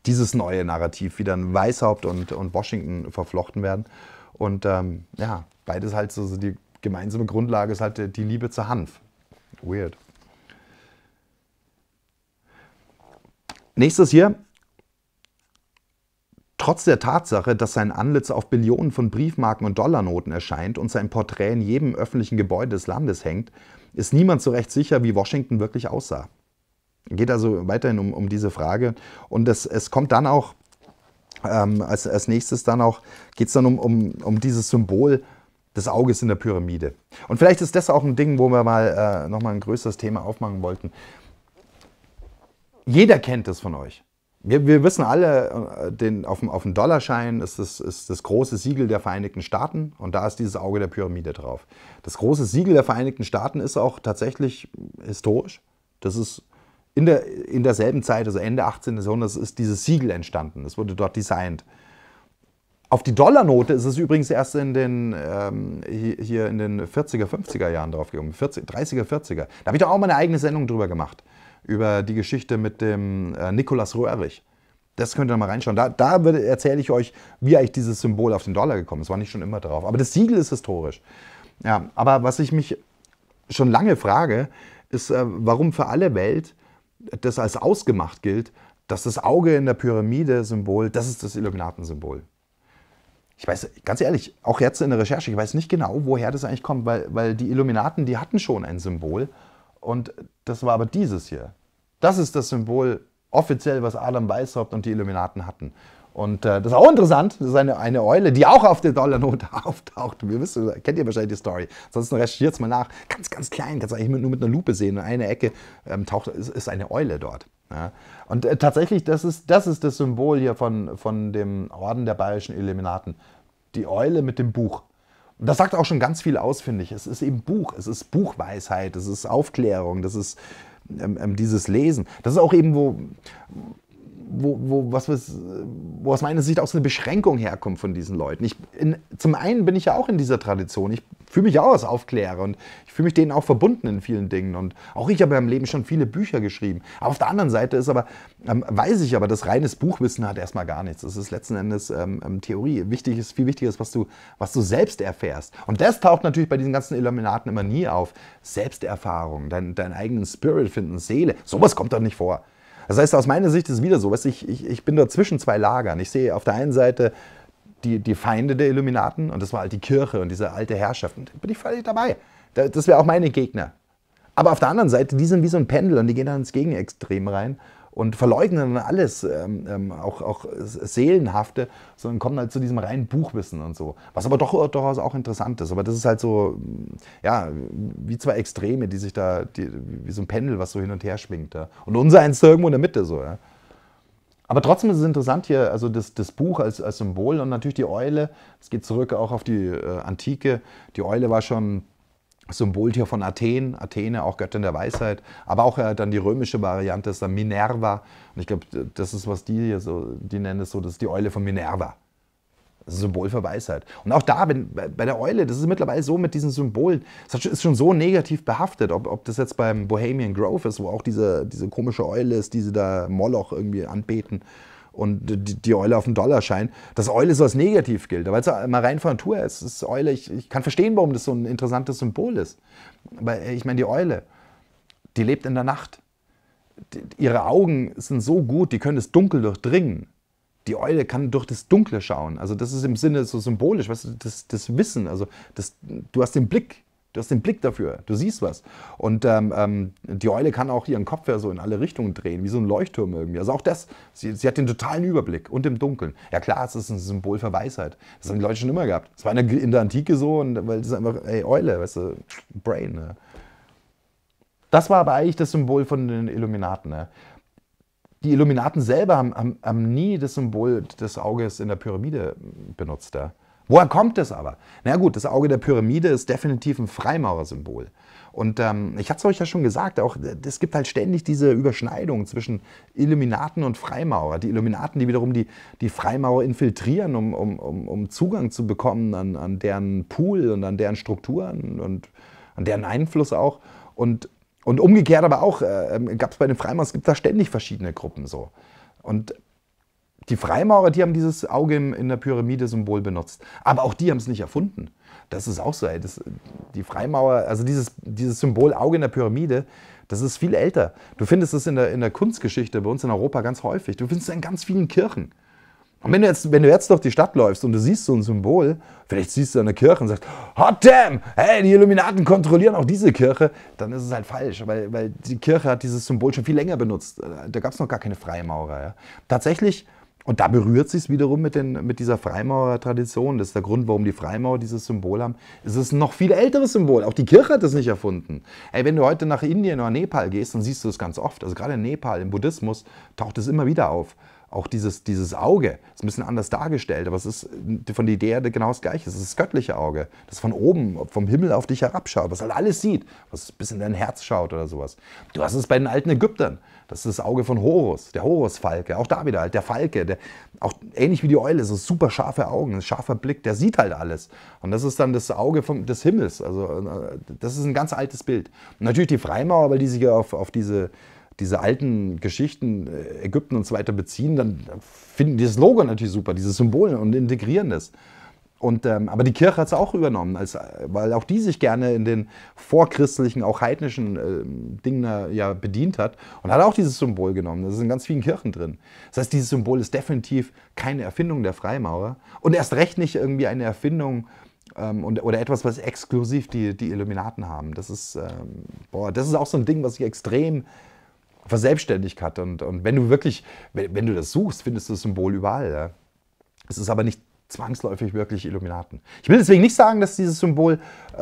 dieses neue Narrativ wie dann Weißhaupt und, und Washington verflochten werden. Und ähm, ja, beides halt so, so, die gemeinsame Grundlage ist halt die Liebe zur Hanf. Weird. Nächstes hier. Trotz der Tatsache, dass sein Anlitz auf Billionen von Briefmarken und Dollarnoten erscheint und sein Porträt in jedem öffentlichen Gebäude des Landes hängt, ist niemand so recht sicher, wie Washington wirklich aussah geht also weiterhin um, um diese Frage. Und es, es kommt dann auch, ähm, als, als nächstes dann auch, geht es dann um, um, um dieses Symbol des Auges in der Pyramide. Und vielleicht ist das auch ein Ding, wo wir mal äh, nochmal ein größeres Thema aufmachen wollten. Jeder kennt das von euch. Wir, wir wissen alle, äh, den, auf, dem, auf dem Dollarschein ist das, ist das große Siegel der Vereinigten Staaten und da ist dieses Auge der Pyramide drauf. Das große Siegel der Vereinigten Staaten ist auch tatsächlich historisch. Das ist in, der, in derselben Zeit, also Ende 18. Jahrhunderts, ist dieses Siegel entstanden. Es wurde dort designt. Auf die Dollarnote ist es übrigens erst in den, ähm, hier in den 40er, 50er Jahren draufgekommen. 40, 30er, 40er. Da habe ich doch auch mal eine eigene Sendung drüber gemacht. Über die Geschichte mit dem äh, Nikolaus Röhrig. Das könnt ihr mal reinschauen. Da, da erzähle ich euch, wie eigentlich dieses Symbol auf den Dollar gekommen ist. Es War nicht schon immer drauf. Aber das Siegel ist historisch. Ja, aber was ich mich schon lange frage, ist, äh, warum für alle Welt das als ausgemacht gilt, dass das Auge in der Pyramide Symbol, das ist das Illuminatensymbol. Ich weiß, ganz ehrlich, auch jetzt in der Recherche, ich weiß nicht genau, woher das eigentlich kommt, weil, weil die Illuminaten, die hatten schon ein Symbol und das war aber dieses hier. Das ist das Symbol offiziell, was Adam Weishaupt und die Illuminaten hatten. Und äh, das ist auch interessant, das ist eine, eine Eule, die auch auf der Dollarnote [LAUGHS] auftaucht. Wir wissen, kennt ihr wahrscheinlich die Story. Ansonsten recherchiert es mal nach. Ganz, ganz klein, kannst du eigentlich nur mit einer Lupe sehen. In einer Ecke ähm, taucht, ist, ist, eine Eule dort. Ja. Und äh, tatsächlich, das ist, das ist das Symbol hier von, von dem Orden der bayerischen Illuminaten. Die Eule mit dem Buch. Und das sagt auch schon ganz viel aus, finde ich. Es ist eben Buch, es ist Buchweisheit, es ist Aufklärung, das ist ähm, ähm dieses Lesen. Das ist auch eben, wo, wo, wo, was, wo aus meiner Sicht auch so eine Beschränkung herkommt von diesen Leuten. Ich, in, zum einen bin ich ja auch in dieser Tradition. Ich fühle mich auch als Aufklärer und ich fühle mich denen auch verbunden in vielen Dingen. Und auch ich habe in meinem Leben schon viele Bücher geschrieben. Aber auf der anderen Seite ist aber, ähm, weiß ich aber, dass reines Buchwissen hat erstmal gar nichts. Das ist letzten Endes ähm, ähm, Theorie. Wichtig ist, viel wichtiger ist, was du, was du selbst erfährst. Und das taucht natürlich bei diesen ganzen Illuminaten immer nie auf. Selbsterfahrung, dein, deinen eigenen Spirit finden, Seele. Sowas kommt doch nicht vor. Das heißt, aus meiner Sicht ist es wieder so, weißt, ich, ich, ich bin da zwischen zwei Lagern. Ich sehe auf der einen Seite die, die Feinde der Illuminaten und das war halt die Kirche und diese alte Herrschaft. Und da bin ich völlig dabei. Das wäre auch meine Gegner. Aber auf der anderen Seite, die sind wie so ein Pendel und die gehen dann ins Gegenextrem rein und verleugnen dann alles, ähm, ähm auch, auch Seelenhafte, sondern kommen halt zu diesem reinen Buchwissen und so. Was aber doch durchaus auch interessant ist. Aber das ist halt so, mm, ja, wie zwei Extreme, die sich da, die, wie so ein Pendel, was so hin und her schwingt. Ja. Und unser eins irgendwo in der Mitte so, ja. Aber trotzdem ist es interessant hier, also das, das Buch als, als Symbol und natürlich die Eule. Es geht zurück auch auf die äh, Antike. Die Eule war schon Symboltier von Athen, Athene, auch Göttin der Weisheit, aber auch äh, dann die römische Variante ist dann Minerva. Und ich glaube, das ist, was die hier so, die nennen es so, das ist die Eule von Minerva. Das ist Symbol für Weisheit. Und auch da, wenn, bei der Eule, das ist mittlerweile so mit diesen Symbolen, das ist schon so negativ behaftet, ob, ob das jetzt beim Bohemian Grove ist, wo auch diese, diese komische Eule ist, die sie da Moloch irgendwie anbeten und die, Eule auf dem scheint, dass Eule so als negativ gilt. Aber jetzt mal rein von Natur ist, ist Eule, ich, ich kann verstehen, warum das so ein interessantes Symbol ist. Aber äh, ich meine, die Eule, die lebt in der Nacht. Die, ihre Augen sind so gut, die können das Dunkel durchdringen. Die Eule kann durch das Dunkle schauen. Also das ist im Sinne so symbolisch, weißt du, das, das Wissen, also das, du hast den Blick Du hast den Blick dafür, du siehst was. Und ähm, ähm, die Eule kann auch ihren Kopf ja so in alle Richtungen drehen, wie so ein Leuchtturm irgendwie. Also auch das, sie, sie hat den totalen Überblick und im Dunkeln. Ja klar, es ist ein Symbol für Weisheit. Das haben die Leute schon immer gehabt. Das war in der, in der Antike so, und, weil das ist einfach, ey, Eule, weißt du, Brain. Ne? Das war aber eigentlich das Symbol von den Illuminaten. Ne? Die Illuminaten selber haben, haben, haben, nie das Symbol des Auges in der Pyramide benutzt. Ja? Woher kommt es aber? Na gut, das Auge der Pyramide ist definitiv ein Freimaurersymbol. Und ähm, ich hatte es euch ja schon gesagt, auch äh, es gibt halt ständig diese Überschneidung zwischen Illuminaten und Freimaurer. Die Illuminaten, die wiederum die, die Freimaurer infiltrieren, um, um, um, um Zugang zu bekommen an, an deren Pool und an deren Strukturen und an deren Einfluss auch. Und, und umgekehrt aber auch, äh, ähm, gab es bei den Freimaurern, es gibt da ständig verschiedene Gruppen so. Und die Freimaurer, die haben dieses Auge in der Pyramide-Symbol benutzt. Aber auch die haben es nicht erfunden. Das ist auch so. Ey. Das, die Freimaurer, also dieses, dieses Symbol Auge in der Pyramide, das ist viel älter. Du findest es in der, in der Kunstgeschichte bei uns in Europa ganz häufig. Du findest es in ganz vielen Kirchen. Und wenn du, jetzt, wenn du jetzt durch die Stadt läufst und du siehst so ein Symbol, vielleicht siehst du eine Kirche und sagst, Hot damn, hey, die Illuminaten kontrollieren auch diese Kirche, dann ist es halt falsch, weil, weil die Kirche hat dieses Symbol schon viel länger benutzt. Da gab es noch gar keine Freimaurer. Ja. Tatsächlich und da berührt sich es wiederum mit, den, mit dieser Freimaurer-Tradition. Das ist der Grund, warum die Freimaurer dieses Symbol haben. Es ist ein noch viel älteres Symbol. Auch die Kirche hat es nicht erfunden. Ey, wenn du heute nach Indien oder Nepal gehst, dann siehst du es ganz oft. Also gerade in Nepal, im Buddhismus, taucht es immer wieder auf. Auch dieses, dieses Auge ist ein bisschen anders dargestellt, aber es ist von der Idee genau das Gleiche. Es ist das göttliche Auge, das von oben, vom Himmel auf dich herabschaut, was halt alles sieht, was bis in dein Herz schaut oder sowas. Du hast es bei den alten Ägyptern. Das ist das Auge von Horus, der Horus-Falke. Auch da wieder halt der Falke, der, auch ähnlich wie die Eule, so super scharfe Augen, ein scharfer Blick, der sieht halt alles. Und das ist dann das Auge vom, des Himmels. Also äh, das ist ein ganz altes Bild. Und natürlich die Freimaurer, weil die sich ja auf, auf diese, diese alten Geschichten äh, Ägypten und so weiter beziehen, dann finden die das Logo natürlich super, diese Symbole und integrieren das. Und, ähm, aber die Kirche hat es auch übernommen, als, weil auch die sich gerne in den vorchristlichen, auch heidnischen äh, Dingen ja, bedient hat und hat auch dieses Symbol genommen. Das ist in ganz vielen Kirchen drin. Das heißt, dieses Symbol ist definitiv keine Erfindung der Freimaurer und erst recht nicht irgendwie eine Erfindung ähm, und, oder etwas, was exklusiv die, die Illuminaten haben. Das ist, ähm, boah, das ist auch so ein Ding, was ich extrem verselbstständigt hat. Und, und wenn du wirklich, wenn, wenn du das suchst, findest du das Symbol überall. Ja? Es ist aber nicht zwangsläufig wirklich Illuminaten. Ich will deswegen nicht sagen, dass dieses Symbol, äh,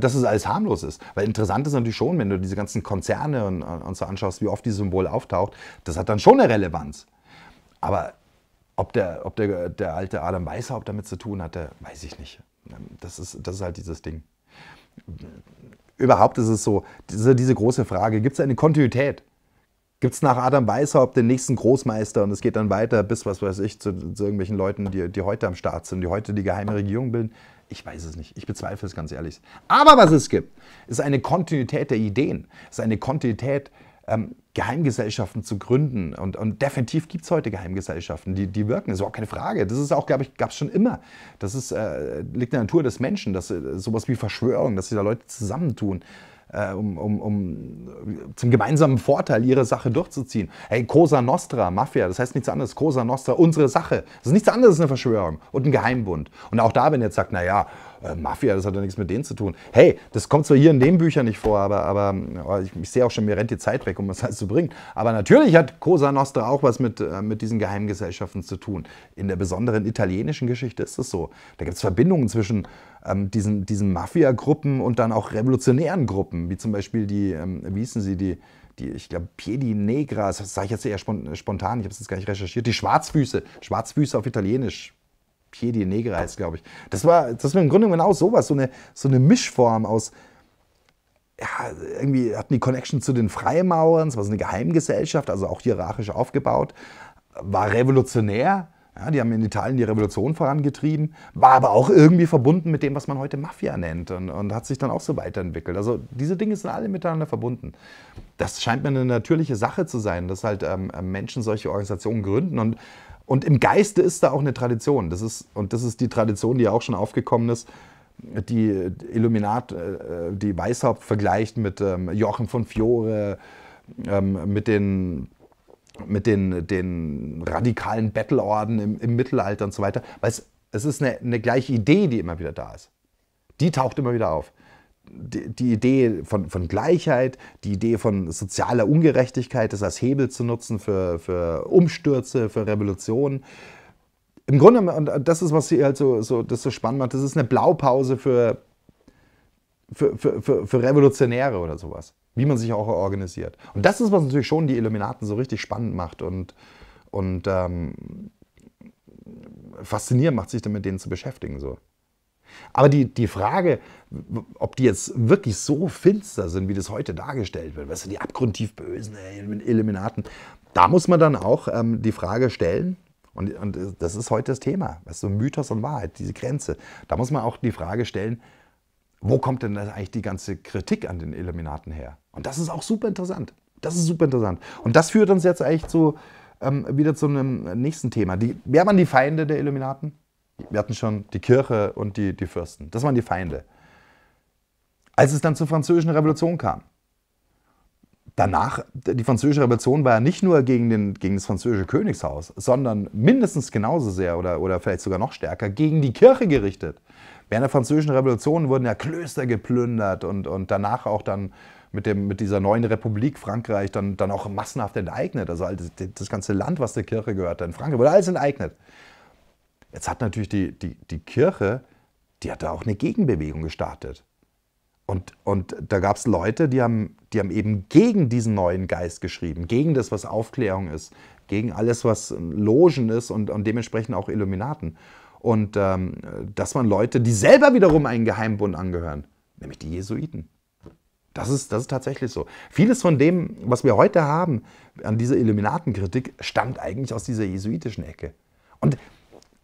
dass es alles harmlos ist. Weil interessant ist natürlich schon, wenn du diese ganzen Konzerne und, und so anschaust, wie oft dieses Symbol auftaucht, das hat dann schon eine Relevanz. Aber ob der, ob der, der alte Adam Weishaupt damit zu tun hatte, weiß ich nicht. Das ist, das ist halt dieses Ding. Überhaupt ist es so, diese, diese große Frage, gibt es eine Kontinuität? gibt es nach Adam Weishaupt den nächsten Großmeister und es geht dann weiter bis, was weiß ich, zu, zu, irgendwelchen Leuten, die, die heute am Start sind, die heute die geheime Regierung bilden. Ich weiß es nicht. Ich bezweifle es ganz ehrlich. Aber was es gibt, ist eine Kontinuität der Ideen, Es ist eine Kontinuität ähm, Geheimgesellschaften zu gründen. Und, und definitiv gibt es heute Geheimgesellschaften, die, die wirken. Das ist auch keine Frage. Das ist auch, glaube ich, gab es schon immer. Das ist, äh, liegt in der Natur des Menschen, dass äh, sowas wie Verschwörung, dass sich da Leute zusammentun äh, um, um, um zum gemeinsamen Vorteil ihre Sache durchzuziehen. Hey, Cosa Nostra, Mafia, das heißt nichts anderes. Cosa Nostra, unsere Sache. Das ist nichts anderes als eine Verschwörung und ein Geheimbund. Und auch da, wenn jetzt sagt, naja, äh, Mafia, das hat ja nichts mit denen zu tun. Hey, das kommt zwar hier in den Büchern nicht vor, aber, aber ich, ich sehe auch schon, mir rennt die Zeit weg, um das alles halt zu bringen. Aber natürlich hat Cosa Nostra auch was mit, äh, mit diesen Geheimgesellschaften zu tun. In der besonderen italienischen Geschichte ist es so. Da gibt es Verbindungen zwischen ähm, diesen, diesen Mafia-Gruppen und dann auch revolutionären Gruppen, wie zum Beispiel die, ähm, wie hießen sie, die, die, ich glaube, Piedi Negra, das sage ich jetzt eher spontan, ich habe es jetzt gar nicht recherchiert, die Schwarzfüße, Schwarzfüße auf Italienisch, Piedi Negra heißt, glaube ich. Das war, das war im Grunde genommen genau sowas, so eine, so eine Mischform aus, ja, irgendwie hatten die Connection zu den Freimaurern, es war so eine Geheimgesellschaft, also auch hierarchisch aufgebaut, war revolutionär, ja, die haben in Italien die Revolution vorangetrieben, war aber auch irgendwie verbunden mit dem, was man heute Mafia nennt und, und hat sich dann auch so weiterentwickelt. Also diese Dinge sind alle miteinander verbunden. Das scheint mir eine natürliche Sache zu sein, dass halt ähm, Menschen solche Organisationen gründen und und im Geiste ist da auch eine Tradition. Das ist, und das ist die Tradition, die ja auch schon aufgekommen ist, die Illuminat, äh, die Weishaupt vergleicht mit ähm, Jochen von Fiore, ähm, mit den mit den, den radikalen Bettelorden im, im, Mittelalter und so weiter. Weil es, es ist eine, eine, gleiche Idee, die immer wieder da ist. Die taucht immer wieder auf. Die, die Idee von, von, Gleichheit, die Idee von sozialer Ungerechtigkeit, das als Hebel zu nutzen für, für Umstürze, für Revolutionen. Im Grunde, und das ist, was sie halt so, so, das so spannend macht, das ist eine Blaupause für, für, für, für, für Revolutionäre oder sowas wie man sich auch organisiert. Und das ist, was natürlich schon die Illuminaten so richtig spannend macht und, und ähm, faszinierend macht, sich damit denen zu beschäftigen. So. Aber die, die Frage, ob die jetzt wirklich so finster sind, wie das heute dargestellt wird, weißt du, die abgrundtief bösen Illuminaten, da muss man dann auch ähm, die Frage stellen, und, und das ist heute das Thema, weißt du, Mythos und Wahrheit, diese Grenze. Da muss man auch die Frage stellen, wo kommt denn eigentlich die ganze Kritik an den Illuminaten her? Und das ist auch super interessant. Das ist super interessant. Und das führt uns jetzt eigentlich zu, ähm, wieder zu einem nächsten Thema. Die, wer waren die Feinde der Illuminaten? Wir hatten schon die Kirche und die, die Fürsten. Das waren die Feinde. Als es dann zur Französischen Revolution kam, danach, die Französische Revolution war ja nicht nur gegen, den, gegen das französische Königshaus, sondern mindestens genauso sehr oder, oder vielleicht sogar noch stärker gegen die Kirche gerichtet. Während der Französischen Revolution wurden ja Klöster geplündert und, und danach auch dann mit, dem, mit dieser neuen Republik Frankreich dann, dann auch massenhaft enteignet. Also das ganze Land, was der Kirche gehört, in Frankreich wurde alles enteignet. Jetzt hat natürlich die, die, die Kirche, die hat da auch eine Gegenbewegung gestartet. Und, und da gab es Leute, die haben, die haben eben gegen diesen neuen Geist geschrieben, gegen das, was Aufklärung ist, gegen alles, was Logen ist und, und dementsprechend auch Illuminaten und ähm, dass man Leute, die selber wiederum einen Geheimbund angehören, nämlich die Jesuiten. Das ist, das ist tatsächlich so. Vieles von dem, was wir heute haben, an dieser Illuminatenkritik, stammt eigentlich aus dieser jesuitischen Ecke. Und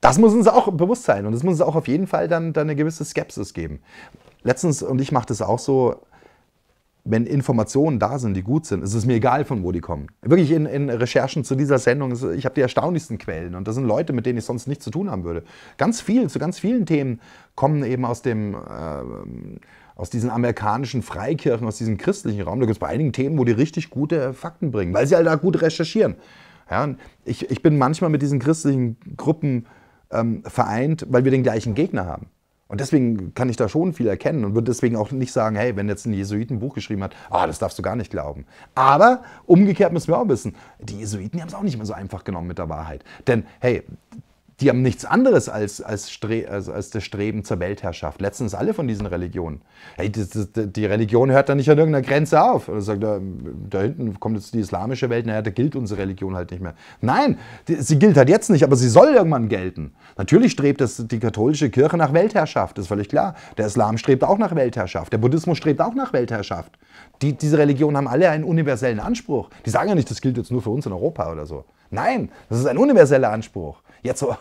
das muss uns auch bewusst sein und es muss uns auch auf jeden Fall dann, dann eine gewisse Skepsis geben. Letztens, und ich mache das auch so, wenn Informationen da sind, die gut sind, ist es mir egal, von wo die kommen. Wirklich in, in Recherchen zu dieser Sendung, ich habe die erstaunlichsten Quellen und das sind Leute, mit denen ich sonst nichts zu tun haben würde. Ganz viel, zu ganz vielen Themen kommen eben aus dem, äh, aus diesen amerikanischen Freikirchen, aus diesem christlichen Raum. Da gibt es bei einigen Themen, wo die richtig gute Fakten bringen, weil sie halt da gut recherchieren. Ja, ich, ich bin manchmal mit diesen christlichen Gruppen ähm, vereint, weil wir den gleichen Gegner haben. Und deswegen kann ich da schon viel erkennen und würde deswegen auch nicht sagen, hey, wenn jetzt ein Jesuiten ein Buch geschrieben hat, ah, das darfst du gar nicht glauben. Aber umgekehrt müssen wir auch wissen, die Jesuiten haben es auch nicht mehr so einfach genommen mit der Wahrheit. Denn hey, die haben nichts anderes als, als, Stre als, als das Streben zur Weltherrschaft. Letztens alle von diesen Religionen. Hey, das, das, die Religion hört da nicht an irgendeiner Grenze auf. Oder sagt, da, da hinten kommt jetzt die islamische Welt, naja, da gilt unsere Religion halt nicht mehr. Nein, die, sie gilt halt jetzt nicht, aber sie soll irgendwann gelten. Natürlich strebt das, die katholische Kirche nach Weltherrschaft, das ist völlig klar. Der Islam strebt auch nach Weltherrschaft. Der Buddhismus strebt auch nach Weltherrschaft. Die, diese Religionen haben alle einen universellen Anspruch. Die sagen ja nicht, das gilt jetzt nur für uns in Europa oder so. Nein, das ist ein universeller Anspruch. Jetzt so,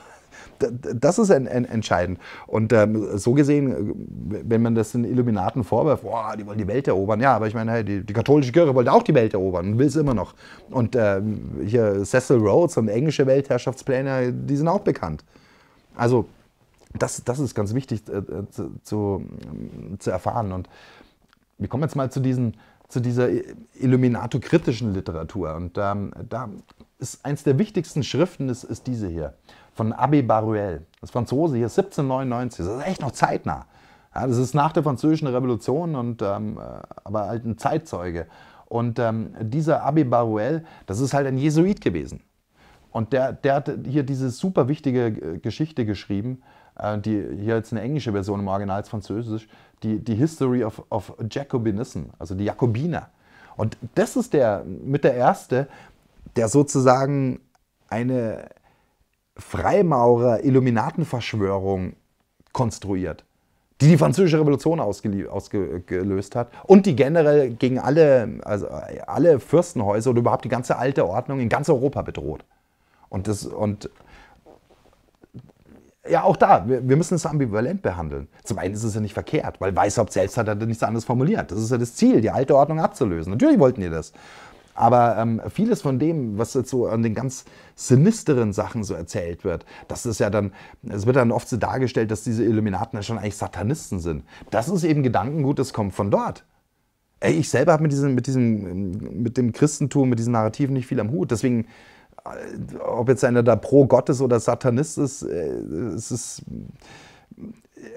das ist ein, ein, entscheidend. Und ähm, so gesehen, äh, wenn man das den Illuminaten vorwirft, boah, die wollen die Welt erobern. Ja, aber ich meine, hey, die, die katholische Kirche wollte auch die Welt erobern und will es immer noch. Und ähm, hier Cecil Rhodes und englische Weltherrschaftspläne, die sind auch bekannt. Also, das, das ist ganz wichtig äh, äh zu, zu, äh, zu erfahren. Und wir kommen jetzt mal zu diesen zu dieser Illuminato-kritischen Literatur. Und ähm, da ist eins der wichtigsten Schriften, ist, ist diese hier von Abbé Baruel. Das Franzose hier 1799, das ist echt noch zeitnah. Ja, das ist nach der Französischen Revolution, und, ähm, äh, aber halt ein Zeitzeuge. Und ähm, dieser Abbé Baruel, das ist halt ein Jesuit gewesen. Und der, der hat hier diese super wichtige äh, Geschichte geschrieben, äh, die hier jetzt eine englische Version im Original ist Französisch, die, die History of, of Jacobinism, also die Jakobiner. Und das ist der mit der Erste, der sozusagen eine Freimaurer, Illuminatenverschwörung konstruiert, die die Französische Revolution ausgelöst hat und die generell gegen alle, also alle Fürstenhäuser oder überhaupt die ganze alte Ordnung in ganz Europa bedroht. Und das und ja, auch da, wir, wir müssen es ambivalent behandeln. Zum einen ist es ja nicht verkehrt, weil Weishaupt selbst hat ja nichts anderes formuliert. Das ist ja das Ziel, die alte Ordnung abzulösen. Natürlich wollten die das. Aber ähm, vieles von dem, was jetzt so an den ganz sinisteren Sachen so erzählt wird, das ist ja dann, es wird dann oft so dargestellt, dass diese Illuminaten ja schon eigentlich Satanisten sind. Das ist eben Gedankengut, das kommt von dort. Ey, ich selber habe mit diesem, mit diesem, mit dem Christentum, mit diesen Narrativen nicht viel am Hut. Deswegen, äh, ob jetzt einer da pro Gottes oder Satanist ist, äh, es ist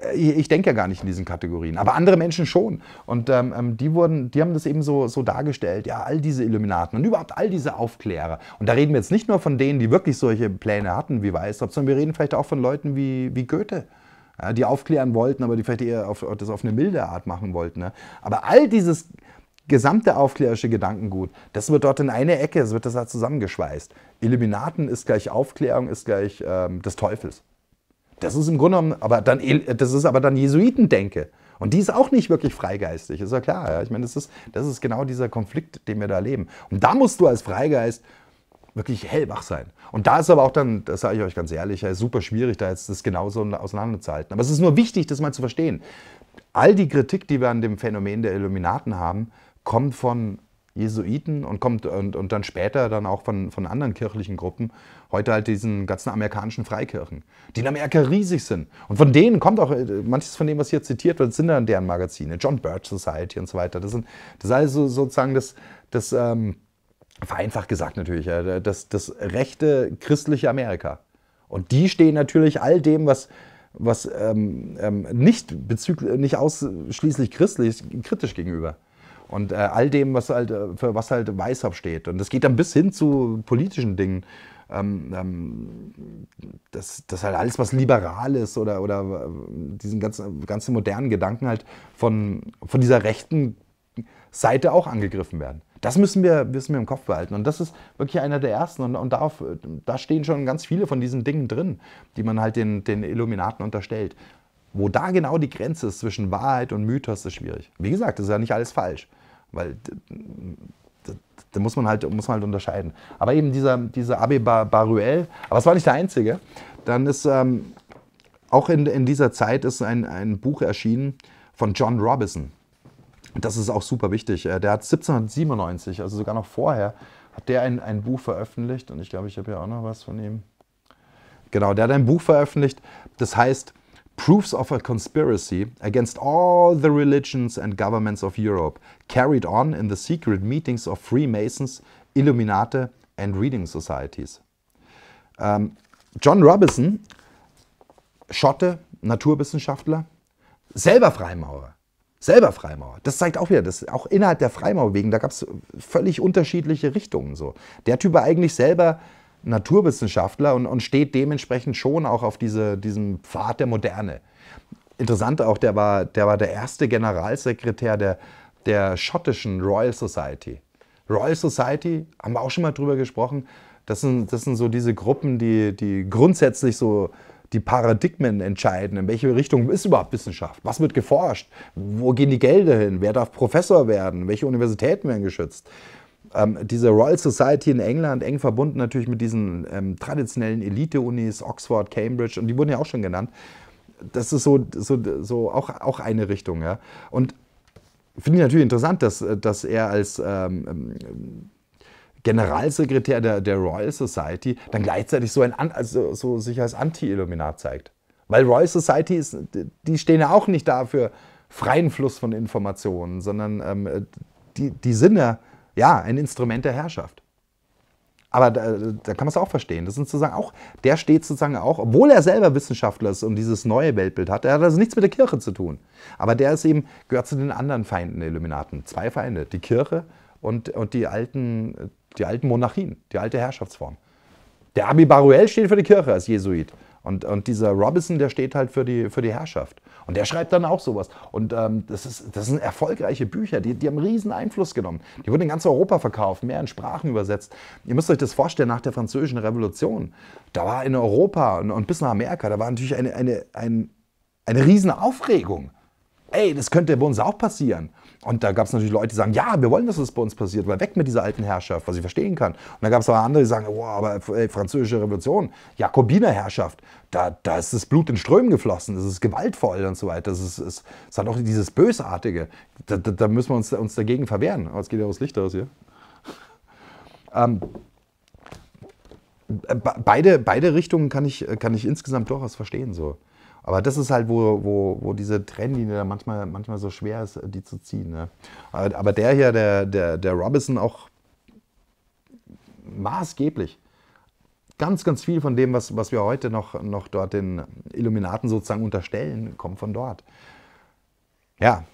äh, ich denke ja gar nicht in diesen Kategorien, aber andere Menschen schon. Und ähm, ähm, die, wurden, die haben das eben so, so dargestellt, ja, all diese Illuminaten und überhaupt all diese Aufklärer. Und da reden wir jetzt nicht nur von denen, die wirklich solche Pläne hatten, wie Weishaupt, sondern wir reden vielleicht auch von Leuten wie, wie Goethe, ja, die aufklären wollten, aber die vielleicht eher auf, das auf eine milde Art machen wollten. Ne? Aber all dieses gesamte aufklärerische Gedankengut, das wird dort in eine Ecke, es wird das da zusammengeschweißt. Illuminaten ist gleich Aufklärung, ist gleich ähm, des Teufels. Das ist im Grunde genommen, aber dann, das ist aber dann Jesuitendenke. Und die ist auch nicht wirklich freigeistig, ist ja klar. Ja. Ich meine, das ist, das ist genau dieser Konflikt, den wir da erleben. Und da musst du als Freigeist wirklich hellwach sein. Und da ist aber auch dann, das sage ich euch ganz ehrlich, ja, super schwierig, da jetzt das genauso auseinanderzuhalten. Aber es ist nur wichtig, das mal zu verstehen. All die Kritik, die wir an dem Phänomen der Illuminaten haben, kommt von Jesuiten und kommt und, und dann später dann auch von, von anderen kirchlichen Gruppen Heute halt diesen ganzen amerikanischen Freikirchen, die in Amerika riesig sind. Und von denen kommt auch, äh, manches von dem, was hier zitiert wird, sind dann deren Magazine, John Birch Society und so weiter. Das, sind, das ist also sozusagen das, das ähm, vereinfacht gesagt natürlich, das, das rechte christliche Amerika. Und die stehen natürlich all dem, was, was ähm, ähm, nicht, bezüglich, nicht ausschließlich christlich, ist, kritisch gegenüber und äh, all dem, was halt, äh, für was halt Weißhaupt steht. Und das geht dann bis hin zu politischen Dingen ähm, ähm dass, dass halt alles, was liberal ist oder, oder äh, diesen ganzen, ganzen modernen Gedanken halt von, von dieser rechten Seite auch angegriffen werden. Das müssen wir, müssen wir im Kopf behalten. Und das ist wirklich einer der ersten. Und, und darauf, da stehen schon ganz viele von diesen Dingen drin, die man halt den, den Illuminaten unterstellt. Wo da genau die Grenze ist zwischen Wahrheit und Mythos, ist schwierig. Wie gesagt, das ist ja nicht alles falsch. Weil da muss man halt, muss man halt unterscheiden. Aber eben dieser, dieser Abbé Baruel, aber es war nicht der einzige. Dann ist ähm, auch in, in dieser Zeit ist ein, ein Buch erschienen von John Robinson. Das ist auch super wichtig. Äh, der hat 1797, also sogar noch vorher, hat der ein, ein Buch veröffentlicht und ich glaube, ich habe ja auch noch was von ihm. Genau, der hat ein Buch veröffentlicht, das heißt proofs of a conspiracy against all the religions and governments of Europe, carried on in the secret meetings of Freemasons, Illuminate, and reading societies. Ähm, John Robinson, Schotte, Naturwissenschaftler, selber Freimaurer. Selber Freimaurer. Das zeigt auch wieder, dass auch innerhalb der wegen, da gab es völlig unterschiedliche Richtungen. So. Der Typ war eigentlich selber Naturwissenschaftler und, und steht dementsprechend schon auch auf diese, diesem Pfad der Moderne. Interessant auch, der war der, war der erste Generalsekretär der, der schottischen Royal Society. Royal Society, haben wir auch schon mal drüber gesprochen, das sind, das sind so diese Gruppen, die, die grundsätzlich so die Paradigmen entscheiden, in welche Richtung ist überhaupt Wissenschaft, was wird geforscht, wo gehen die Gelder hin, wer darf Professor werden, welche Universitäten werden geschützt ähm, diese Royal Society in England, eng verbunden natürlich mit diesen ähm, traditionellen Elite-Unis, Oxford, Cambridge, und die wurden ja auch schon genannt. Das ist so, so, so auch, auch eine Richtung. Ja? Und finde ich natürlich interessant, dass, dass er als ähm, ähm Generalsekretär der, der Royal Society dann gleichzeitig so, ein, also, so sich als Anti-Illuminat zeigt. Weil Royal Society, ist, die stehen ja auch nicht da für freien Fluss von Informationen, sondern ähm, die, die sind ja ja, ein Instrument der Herrschaft. Aber da, da kann man es auch verstehen. Das sind sozusagen auch, der steht sozusagen auch, obwohl er selber Wissenschaftler ist und dieses neue Weltbild hat, er hat also nichts mit der Kirche zu tun. Aber der ist eben, gehört zu den anderen Feinden der Illuminaten. Zwei Feinde, die Kirche und, und die, alten, die alten Monarchien, die alte Herrschaftsform. Der Abi Baruel steht für die Kirche als Jesuit. Und, und dieser Robinson, der steht halt für die, für die Herrschaft. Und der schreibt dann auch sowas. Und ähm, das, ist, das sind erfolgreiche Bücher, die, die haben riesen Einfluss genommen. Die wurden in ganz Europa verkauft, mehr in Sprachen übersetzt. Ihr müsst euch das vorstellen, nach der Französischen Revolution, da war in Europa und, und bis nach Amerika, da war natürlich eine, eine, ein, eine riesen Aufregung. Ey, das könnte bei uns auch passieren. Und da gab es natürlich Leute, die sagen, ja, wir wollen, dass das bei uns passiert, weil weg mit dieser alten Herrschaft, was ich verstehen kann. Und da gab es aber andere, die sagen, wow, oh, aber ey, äh, französische Revolution, Jakobinerherrschaft, da, da ist das Blut in Strömen geflossen, das ist gewaltvoll und so weiter. Das, ist, es, es hat auch dieses Bösartige. Da, da, da, müssen wir uns, uns dagegen verwehren. Aber oh, jetzt geht ja auch das Licht aus hier. [LAUGHS] Ähm, äh, beide, beide Richtungen kann ich, äh, kann ich insgesamt durchaus verstehen. So. Aber das ist halt, wo, wo, wo diese Trennlinie da manchmal, manchmal so schwer ist, äh, die zu ziehen. Ne? Aber der hier, der, der, der Robinson, auch maßgeblich. Ganz, ganz viel von dem, was, was wir heute noch, noch dort den Illuminaten sozusagen unterstellen, kommt von dort. Ja.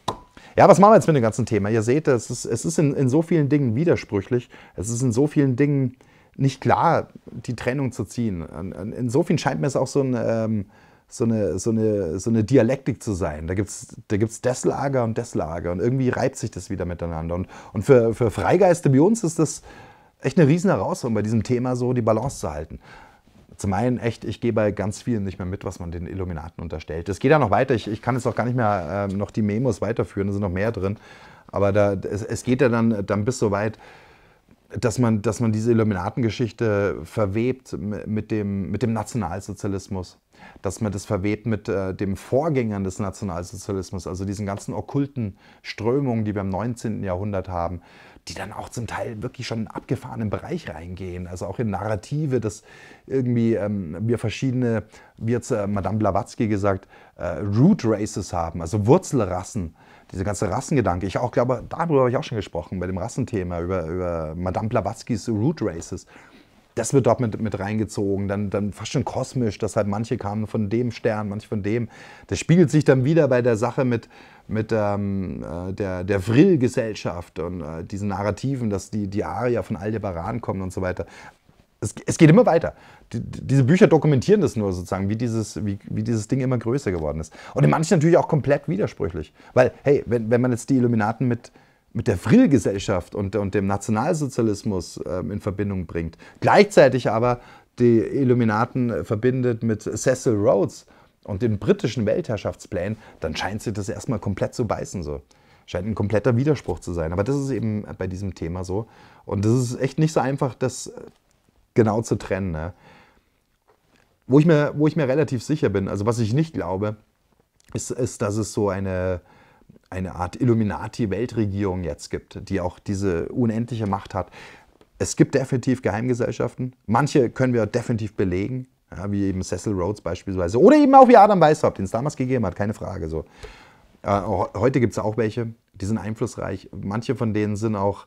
Ja, was machen wir jetzt mit dem ganzen Thema? Ihr seht, es ist, es ist in, in so vielen Dingen widersprüchlich. Es ist in so vielen Dingen nicht klar, die Trennung zu ziehen. Insofern scheint mir es auch so ein. Ähm, so eine, so eine, so eine Dialektik zu sein. Da gibt es da gibt's das Lager und das Lager und irgendwie reibt sich das wieder miteinander. Und, und für, für Freigeister wie uns ist das echt eine riesen Herausforderung, bei diesem Thema so die Balance zu halten. Zum einen echt, ich gehe bei ganz vielen nicht mehr mit, was man den Illuminaten unterstellt. Es geht ja noch weiter, ich, ich kann jetzt auch gar nicht mehr äh, noch die Memos weiterführen, da sind noch mehr drin. Aber da, es, es geht ja dann, dann bis so weit, dass man, dass man diese Illuminatengeschichte verwebt mit dem, mit dem Nationalsozialismus dass man das verweht mit äh, dem Vorgängern des Nationalsozialismus, also diesen ganzen okkulten Strömungen, die wir im 19. Jahrhundert haben, die dann auch zum Teil wirklich schon in einen abgefahrenen Bereich reingehen, also auch in Narrative, dass irgendwie ähm, wir verschiedene, wie jetzt äh, Madame Blavatsky gesagt, äh, Root Races haben, also Wurzelrassen, Diese ganze Rassengedanke. Ich auch glaube, darüber habe ich auch schon gesprochen, bei dem Rassenthema, über, über Madame Blavatskys Root Races das wird dort mit, mit reingezogen. Dann, dann fast schon kosmisch, dass halt manche kamen von dem Stern, manche von dem. Das spiegelt sich dann wieder bei der Sache mit, mit ähm, äh, der, der Vrill-Gesellschaft und äh, diesen Narrativen, dass die, die Arier von Aldebaran kommen und so weiter. Es, es geht immer weiter. Die, diese Bücher dokumentieren das nur sozusagen, wie dieses, wie, wie dieses Ding immer größer geworden ist. Und in manchen natürlich auch komplett widersprüchlich. Weil, hey, wenn, wenn man jetzt die Illuminaten mit, mit der Frillgesellschaft und, und dem Nationalsozialismus ähm, in Verbindung bringt. Gleichzeitig aber die Illuminaten äh, verbindet mit Cecil Rhodes und den britischen Weltherrschaftsplänen, dann scheint sie das erstmal komplett zu beißen. So. Scheint ein kompletter Widerspruch zu sein. Aber das ist eben bei diesem Thema so. Und das ist echt nicht so einfach, das äh, genau zu trennen. Ne? Wo, ich mir, wo ich mir relativ sicher bin, also was ich nicht glaube, ist, ist dass es so eine eine Art Illuminati-Weltregierung jetzt gibt, die auch diese unendliche Macht hat. Es gibt definitiv Geheimgesellschaften. Manche können wir definitiv belegen, ja, wie eben Cecil Rhodes beispielsweise. Oder eben auch wie Adam Weishaupt, den es damals gegeben hat, keine Frage. So. Äh, heute gibt es auch welche, die sind einflussreich. Manche von denen sind auch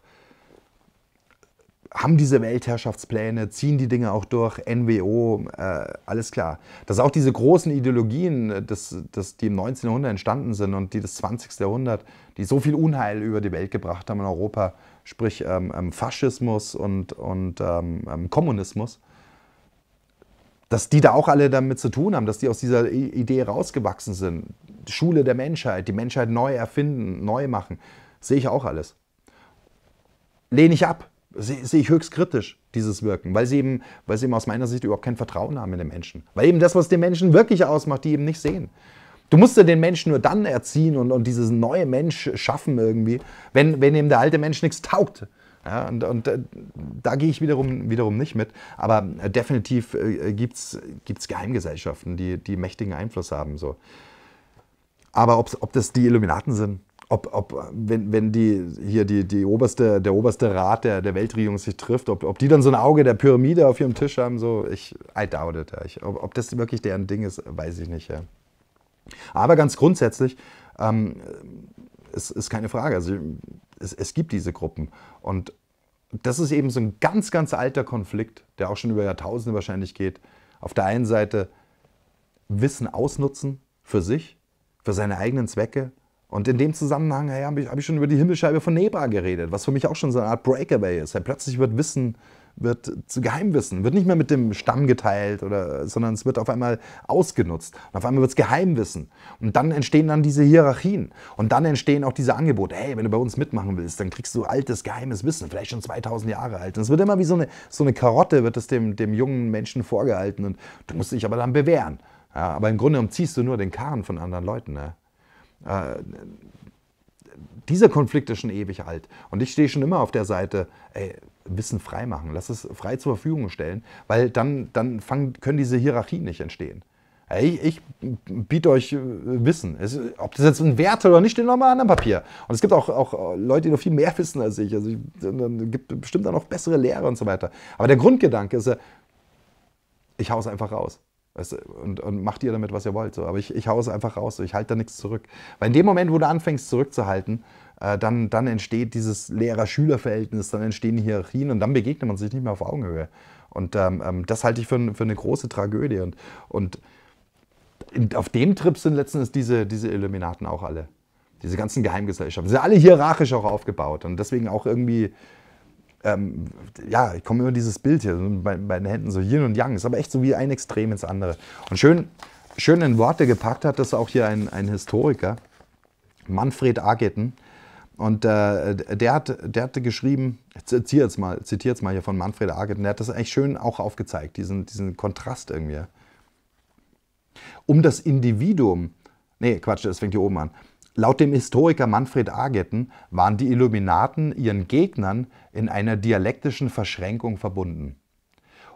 haben diese Weltherrschaftspläne, ziehen die Dinge auch durch, NWO, äh, alles klar. Dass auch diese großen Ideologien, äh, das, das, die im 19. Jahrhundert entstanden sind und die das 20. Jahrhundert, die so viel Unheil über die Welt gebracht haben in Europa, sprich ähm, ähm Faschismus und, und ähm, ähm, Kommunismus, dass die da auch alle damit zu tun haben, dass die aus dieser Idee rausgewachsen sind. Schule der Menschheit, die Menschheit neu erfinden, neu machen, sehe ich auch alles. Lehne ich ab, sehe seh ich höchst kritisch, dieses Wirken, weil sie, eben, weil sie eben aus meiner Sicht überhaupt kein Vertrauen haben in den Menschen. Weil eben das, was den Menschen wirklich ausmacht, die eben nicht sehen. Du musst ja den Menschen nur dann erziehen und, und dieses neue Mensch schaffen irgendwie, wenn, wenn eben der alte Mensch nichts taugt. Ja, und, und äh, da gehe ich wiederum, wiederum nicht mit. Aber äh, definitiv äh, gibt es Geheimgesellschaften, die, die mächtigen Einfluss haben. So. Aber ob das die Illuminaten sind, ob, ob wenn, wenn die hier die, die oberste, der oberste Rat der, der Weltregierung sich trifft, ob, ob die dann so ein Auge der Pyramide auf ihrem Tisch haben, so, ich, I doubt it. Ich, ob, ob das wirklich deren Ding ist, weiß ich nicht. Ja. Aber ganz grundsätzlich ähm, ist, ist keine Frage. Also, es, es gibt diese Gruppen. Und das ist eben so ein ganz, ganz alter Konflikt, der auch schon über Jahrtausende wahrscheinlich geht. Auf der einen Seite Wissen ausnutzen für sich, für seine eigenen Zwecke und in dem Zusammenhang ja, habe ich, hab ich schon über die Himmelscheibe von Nebra geredet, was für mich auch schon so eine Art Breakaway ist. Ja, plötzlich wird Wissen wird zu Geheimwissen, wird nicht mehr mit dem Stamm geteilt, oder, sondern es wird auf einmal ausgenutzt. Und auf einmal wird es Geheimwissen. Und dann entstehen dann diese Hierarchien. Und dann entstehen auch diese Angebote. Hey, wenn du bei uns mitmachen willst, dann kriegst du altes, geheimes Wissen, vielleicht schon 2000 Jahre alt. Und es wird immer wie so eine, so eine Karotte, wird es dem, dem jungen Menschen vorgehalten. Und du musst dich aber dann bewähren. Ja, aber im Grunde genommen ziehst du nur den Karren von anderen Leuten. Ne? Äh, dieser Konflikt ist schon ewig alt. Und ich stehe schon immer auf der Seite, ey, Wissen frei machen, lass es frei zur Verfügung stellen, weil dann, dann fangen, können diese Hierarchien nicht entstehen. Ey, ich biete euch äh, Wissen. Es, ob das jetzt ein Wert hat oder nicht, steht nochmal an einem Papier. Und es gibt auch, auch äh, Leute, die noch viel mehr wissen als ich. Also ich, dann gibt bestimmt auch noch bessere Lehre und so weiter. Aber der Grundgedanke ist ja, ich es einfach raus. Weißt du, und, und, macht ihr damit, was ihr wollt. So. Aber ich, ich haue es einfach raus, so. ich halte da nichts zurück. Weil in dem Moment, wo du anfängst zurückzuhalten, äh, dann, dann entsteht dieses Lehrer-Schüler-Verhältnis, dann entstehen Hierarchien und dann begegnet man sich nicht mehr auf Augenhöhe. Und ähm, ähm das halte ich für, für eine große Tragödie. Und, und in, auf dem Trip sind letztens diese, diese Illuminaten auch alle. Diese ganzen Geheimgesellschaften. Sie sind alle hierarchisch auch aufgebaut und deswegen auch irgendwie ähm, ja, ich komme immer dieses Bild hier bei, bei, den Händen so Yin und Yang, ist aber echt so wie ein Extrem ins andere. Und schön, schön in Worte gepackt hat das auch hier ein, ein Historiker, Manfred Ageten. Und äh, der, hat, der hatte geschrieben, zitiere jetzt mal, zitiere jetzt mal hier von Manfred Ageten, der hat das eigentlich schön auch aufgezeigt, diesen, diesen Kontrast irgendwie. Um das Individuum, nee, Quatsch, das fängt hier oben an. Laut dem Historiker Manfred Agetten waren die Illuminaten ihren Gegnern in einer dialektischen Verschränkung verbunden.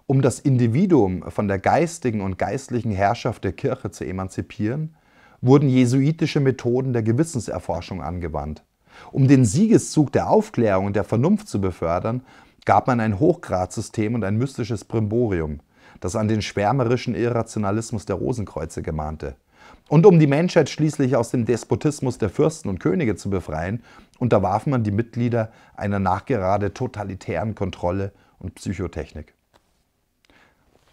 Um das Individuum von der geistigen und geistlichen Herrschaft der Kirche zu emanzipieren, wurden jesuitische Methoden der Gewissenserforschung angewandt. Um den Siegeszug der Aufklärung und der Vernunft zu befördern, gab man ein Hochgradsystem und ein mystisches Brimborium, das an den schwärmerischen Irrationalismus der Rosenkreuze gemahnte. Und um die Menschheit schließlich aus dem Despotismus der Fürsten und Könige zu befreien, unterwarf man die Mitglieder einer nachgerade totalitären Kontrolle und Psychotechnik.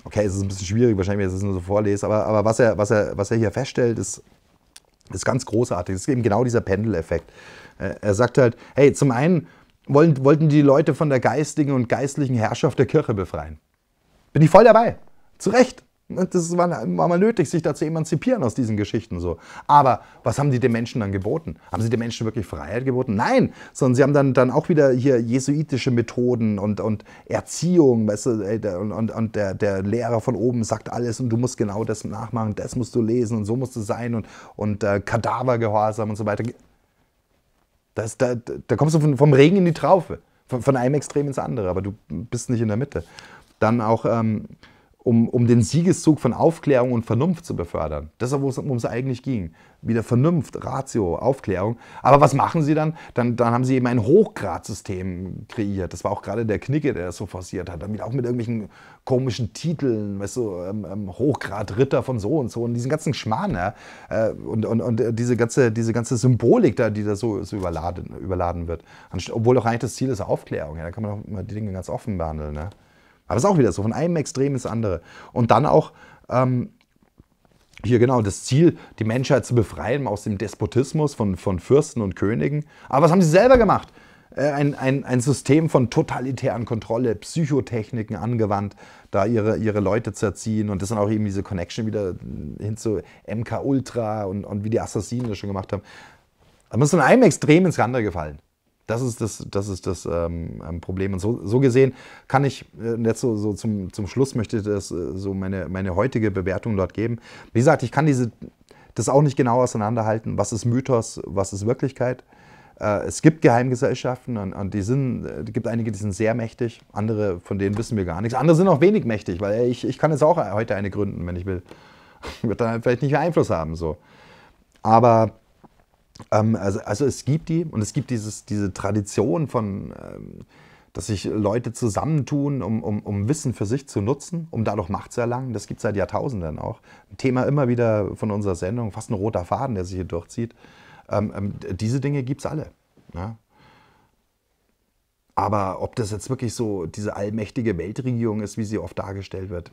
Okay, es ist ein bisschen schwierig, wahrscheinlich, wenn ich das nur so vorlese, aber, aber was, er, was, er, was er hier feststellt, ist, ist ganz großartig. Es ist eben genau dieser Pendeleffekt. Er sagt halt, hey, zum einen wollen, wollten die Leute von der geistigen und geistlichen Herrschaft der Kirche befreien. Bin ich voll dabei. Zu Recht. Das war, war, mal nötig, sich da zu emanzipieren aus diesen Geschichten so. Aber was haben die den Menschen dann geboten? Haben sie den Menschen wirklich Freiheit geboten? Nein, sondern sie haben dann, dann auch wieder hier jesuitische Methoden und, und Erziehung, weißt du, und, und, und der, der Lehrer von oben sagt alles und du musst genau das nachmachen, das musst du lesen und so musst du sein und, und äh, Kadavergehorsam und so weiter. Das, da, da kommst du von, vom Regen in die Traufe, von, von, einem Extrem ins andere, aber du bist nicht in der Mitte. Dann auch. Ähm, um, um den Siegeszug von Aufklärung und Vernunft zu befördern. Das ist, worum es eigentlich ging. Wieder Vernunft, Ratio, Aufklärung. Aber was machen sie dann? Dann, dann haben sie eben ein Hochgradsystem kreiert. Das war auch gerade der Knicke, der das so forciert hat. Damit auch mit irgendwelchen komischen Titeln, weißt du, ähm, ähm, Hochgrad Ritter von so und so und diesen ganzen Schmarrn äh, und, und, und äh, diese, ganze, diese ganze Symbolik da, die da so, so überladen, überladen wird. Obwohl auch eigentlich das Ziel ist Aufklärung. Ja, da kann man auch immer die Dinge ganz offen behandeln. Ne? Aber es ist auch wieder so, von einem Extrem ins andere. Und dann auch ähm, hier genau das Ziel, die Menschheit zu befreien aus dem Despotismus von, von Fürsten und Königen. Aber was haben sie selber gemacht? Äh, ein, ein, ein, System von totalitären Kontrolle, Psychotechniken angewandt, da ihre, ihre Leute zu erziehen. Und das dann auch eben diese Connection wieder äh, hin zu MK Ultra und, und wie die Assassinen das schon gemacht haben. Da ist von einem Extrem ins andere gefallen. Das ist das, das, ist das ähm, ähm, Problem. Und so, so, gesehen kann ich, äh, jetzt so, so zum, zum Schluss möchte ich das äh, so meine, meine heutige Bewertung dort geben. Wie gesagt, ich kann diese, das auch nicht genau auseinanderhalten. Was ist Mythos, was ist Wirklichkeit? Äh, es gibt Geheimgesellschaften und, und die sind, es äh, gibt einige, die sind sehr mächtig, andere, von denen wissen wir gar nichts. Andere sind auch wenig mächtig, weil ich, ich kann jetzt auch heute eine gründen, wenn ich will. [LAUGHS] Ich wird dann halt vielleicht nicht mehr Einfluss haben. So. Aber ähm, also, also, es gibt die und es gibt dieses, diese Tradition von, ähm, dass sich Leute zusammentun, um, um, um, Wissen für sich zu nutzen, um dadurch Macht zu erlangen. Das gibt es seit Jahrtausenden auch. Ein Thema immer wieder von unserer Sendung, fast ein roter Faden, der sich hier durchzieht. Ähm, ähm diese Dinge gibt es alle. Ja? Aber ob das jetzt wirklich so diese allmächtige Weltregierung ist, wie sie oft dargestellt wird,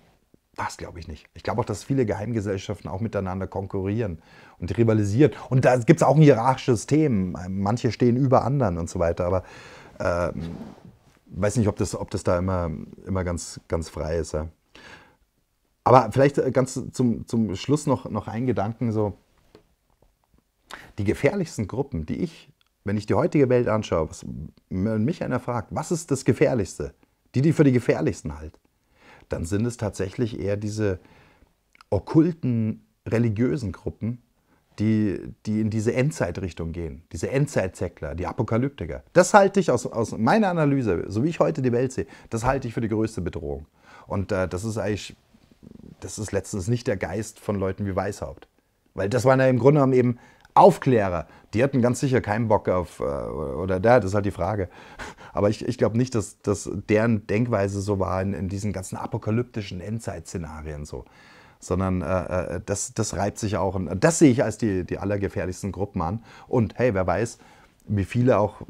das glaube ich nicht. Ich glaube auch, dass viele Geheimgesellschaften auch miteinander konkurrieren und rivalisieren. Und da gibt es auch ein hierarchisches System. Manche stehen über anderen und so weiter. Aber äh, weiß nicht, ob das, ob das da immer, immer ganz, ganz frei ist. Ja. Aber vielleicht äh, ganz zum, zum Schluss noch, noch einen Gedanken. So. Die gefährlichsten Gruppen, die ich, wenn ich die heutige Welt anschaue, was, wenn mich einer fragt, was ist das Gefährlichste? Die, die für die gefährlichsten halten dann sind es tatsächlich eher diese okkulten religiösen Gruppen, die, die in diese Endzeitrichtung gehen. Diese Endzeitzeckler, die Apokalyptiker. Das halte ich aus, aus meiner Analyse, so wie ich heute die Welt sehe, das halte ich für die größte Bedrohung. Und äh, das ist eigentlich, das ist letztens nicht der Geist von Leuten wie Weishaupt. Weil das waren ja im Grunde genommen eben Aufklärer, die hatten ganz sicher keinen Bock auf, äh, oder da, das ist halt die Frage. [LAUGHS] Aber ich, ich glaube nicht, dass, dass deren Denkweise so war in, in diesen ganzen apokalyptischen Endzeitszenarien so. Sondern äh, äh, das, das reibt sich auch. Und das sehe ich als die, die allergefährlichsten Gruppen an. Und hey, wer weiß, wie viele auch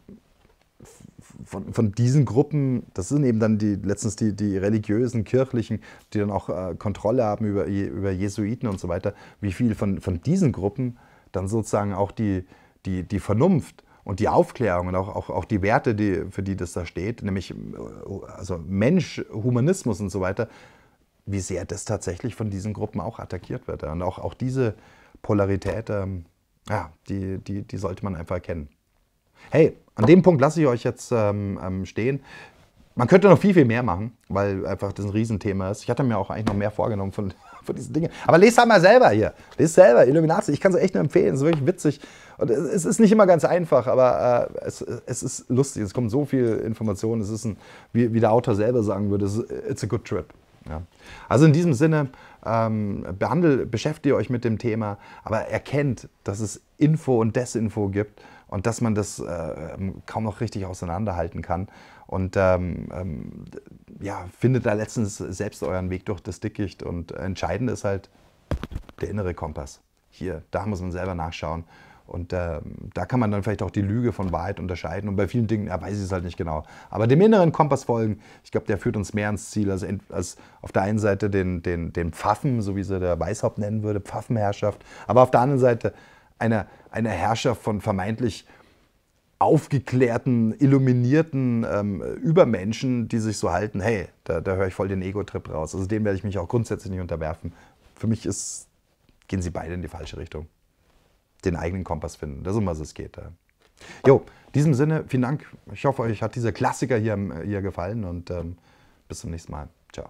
von, von, diesen Gruppen, das sind eben dann die, letztens die, die religiösen, kirchlichen, die dann auch äh, Kontrolle haben über, über Jesuiten und so weiter, wie viel von, von diesen Gruppen dann sozusagen auch die, die, die Vernunft und die Aufklärung und auch, auch, auch die Werte, die, für die das da steht, nämlich äh, also Mensch, Humanismus und so weiter, wie sehr das tatsächlich von diesen Gruppen auch attackiert wird. Und auch, auch diese Polarität, ähm, ja, die, die, die sollte man einfach erkennen. Hey, an dem Punkt lasse ich euch jetzt ähm, ähm, stehen. Man könnte noch viel, viel mehr machen, weil einfach das ein Riesenthema ist. Ich hatte mir auch eigentlich noch mehr vorgenommen von von diesen Dingen. Aber lest halt mal selber hier. Lest selber, Illuminati. Ich kann es echt nur empfehlen. Es ist wirklich witzig. Und es ist nicht immer ganz einfach, aber äh, es, es, ist lustig. Es kommt so viel Information. Es ist ein, wie, wie der Autor selber sagen würde, it's a good trip. Ja. Also in diesem Sinne, ähm, behandelt, beschäftigt euch mit dem Thema, aber erkennt, dass es Info und Desinfo gibt und dass man das äh, ähm, kaum noch richtig auseinanderhalten kann. Und ähm, ähm, ja, findet da letztens selbst euren Weg durch das Dickicht. Und entscheidend ist halt der innere Kompass. Hier, da muss man selber nachschauen. Und äh, da kann man dann vielleicht auch die Lüge von Wahrheit unterscheiden. Und bei vielen Dingen ja, weiß ich es halt nicht genau. Aber dem inneren Kompass folgen, ich glaube, der führt uns mehr ans Ziel, als, als auf der einen Seite den, den, den Pfaffen, so wie sie der Weishaupt nennen würde, Pfaffenherrschaft. Aber auf der anderen Seite eine, eine Herrschaft von vermeintlich aufgeklärten, illuminierten ähm, Übermenschen, die sich so halten, hey, da, da höre ich voll den Ego-Trip raus. Also dem werde ich mich auch grundsätzlich nicht unterwerfen. Für mich ist, gehen sie beide in die falsche Richtung. Den eigenen Kompass finden, das ist um was es geht. Ja. Jo, in diesem Sinne, vielen Dank. Ich hoffe, euch hat dieser Klassiker hier, äh, hier gefallen und ähm, bis zum nächsten Mal. Ciao.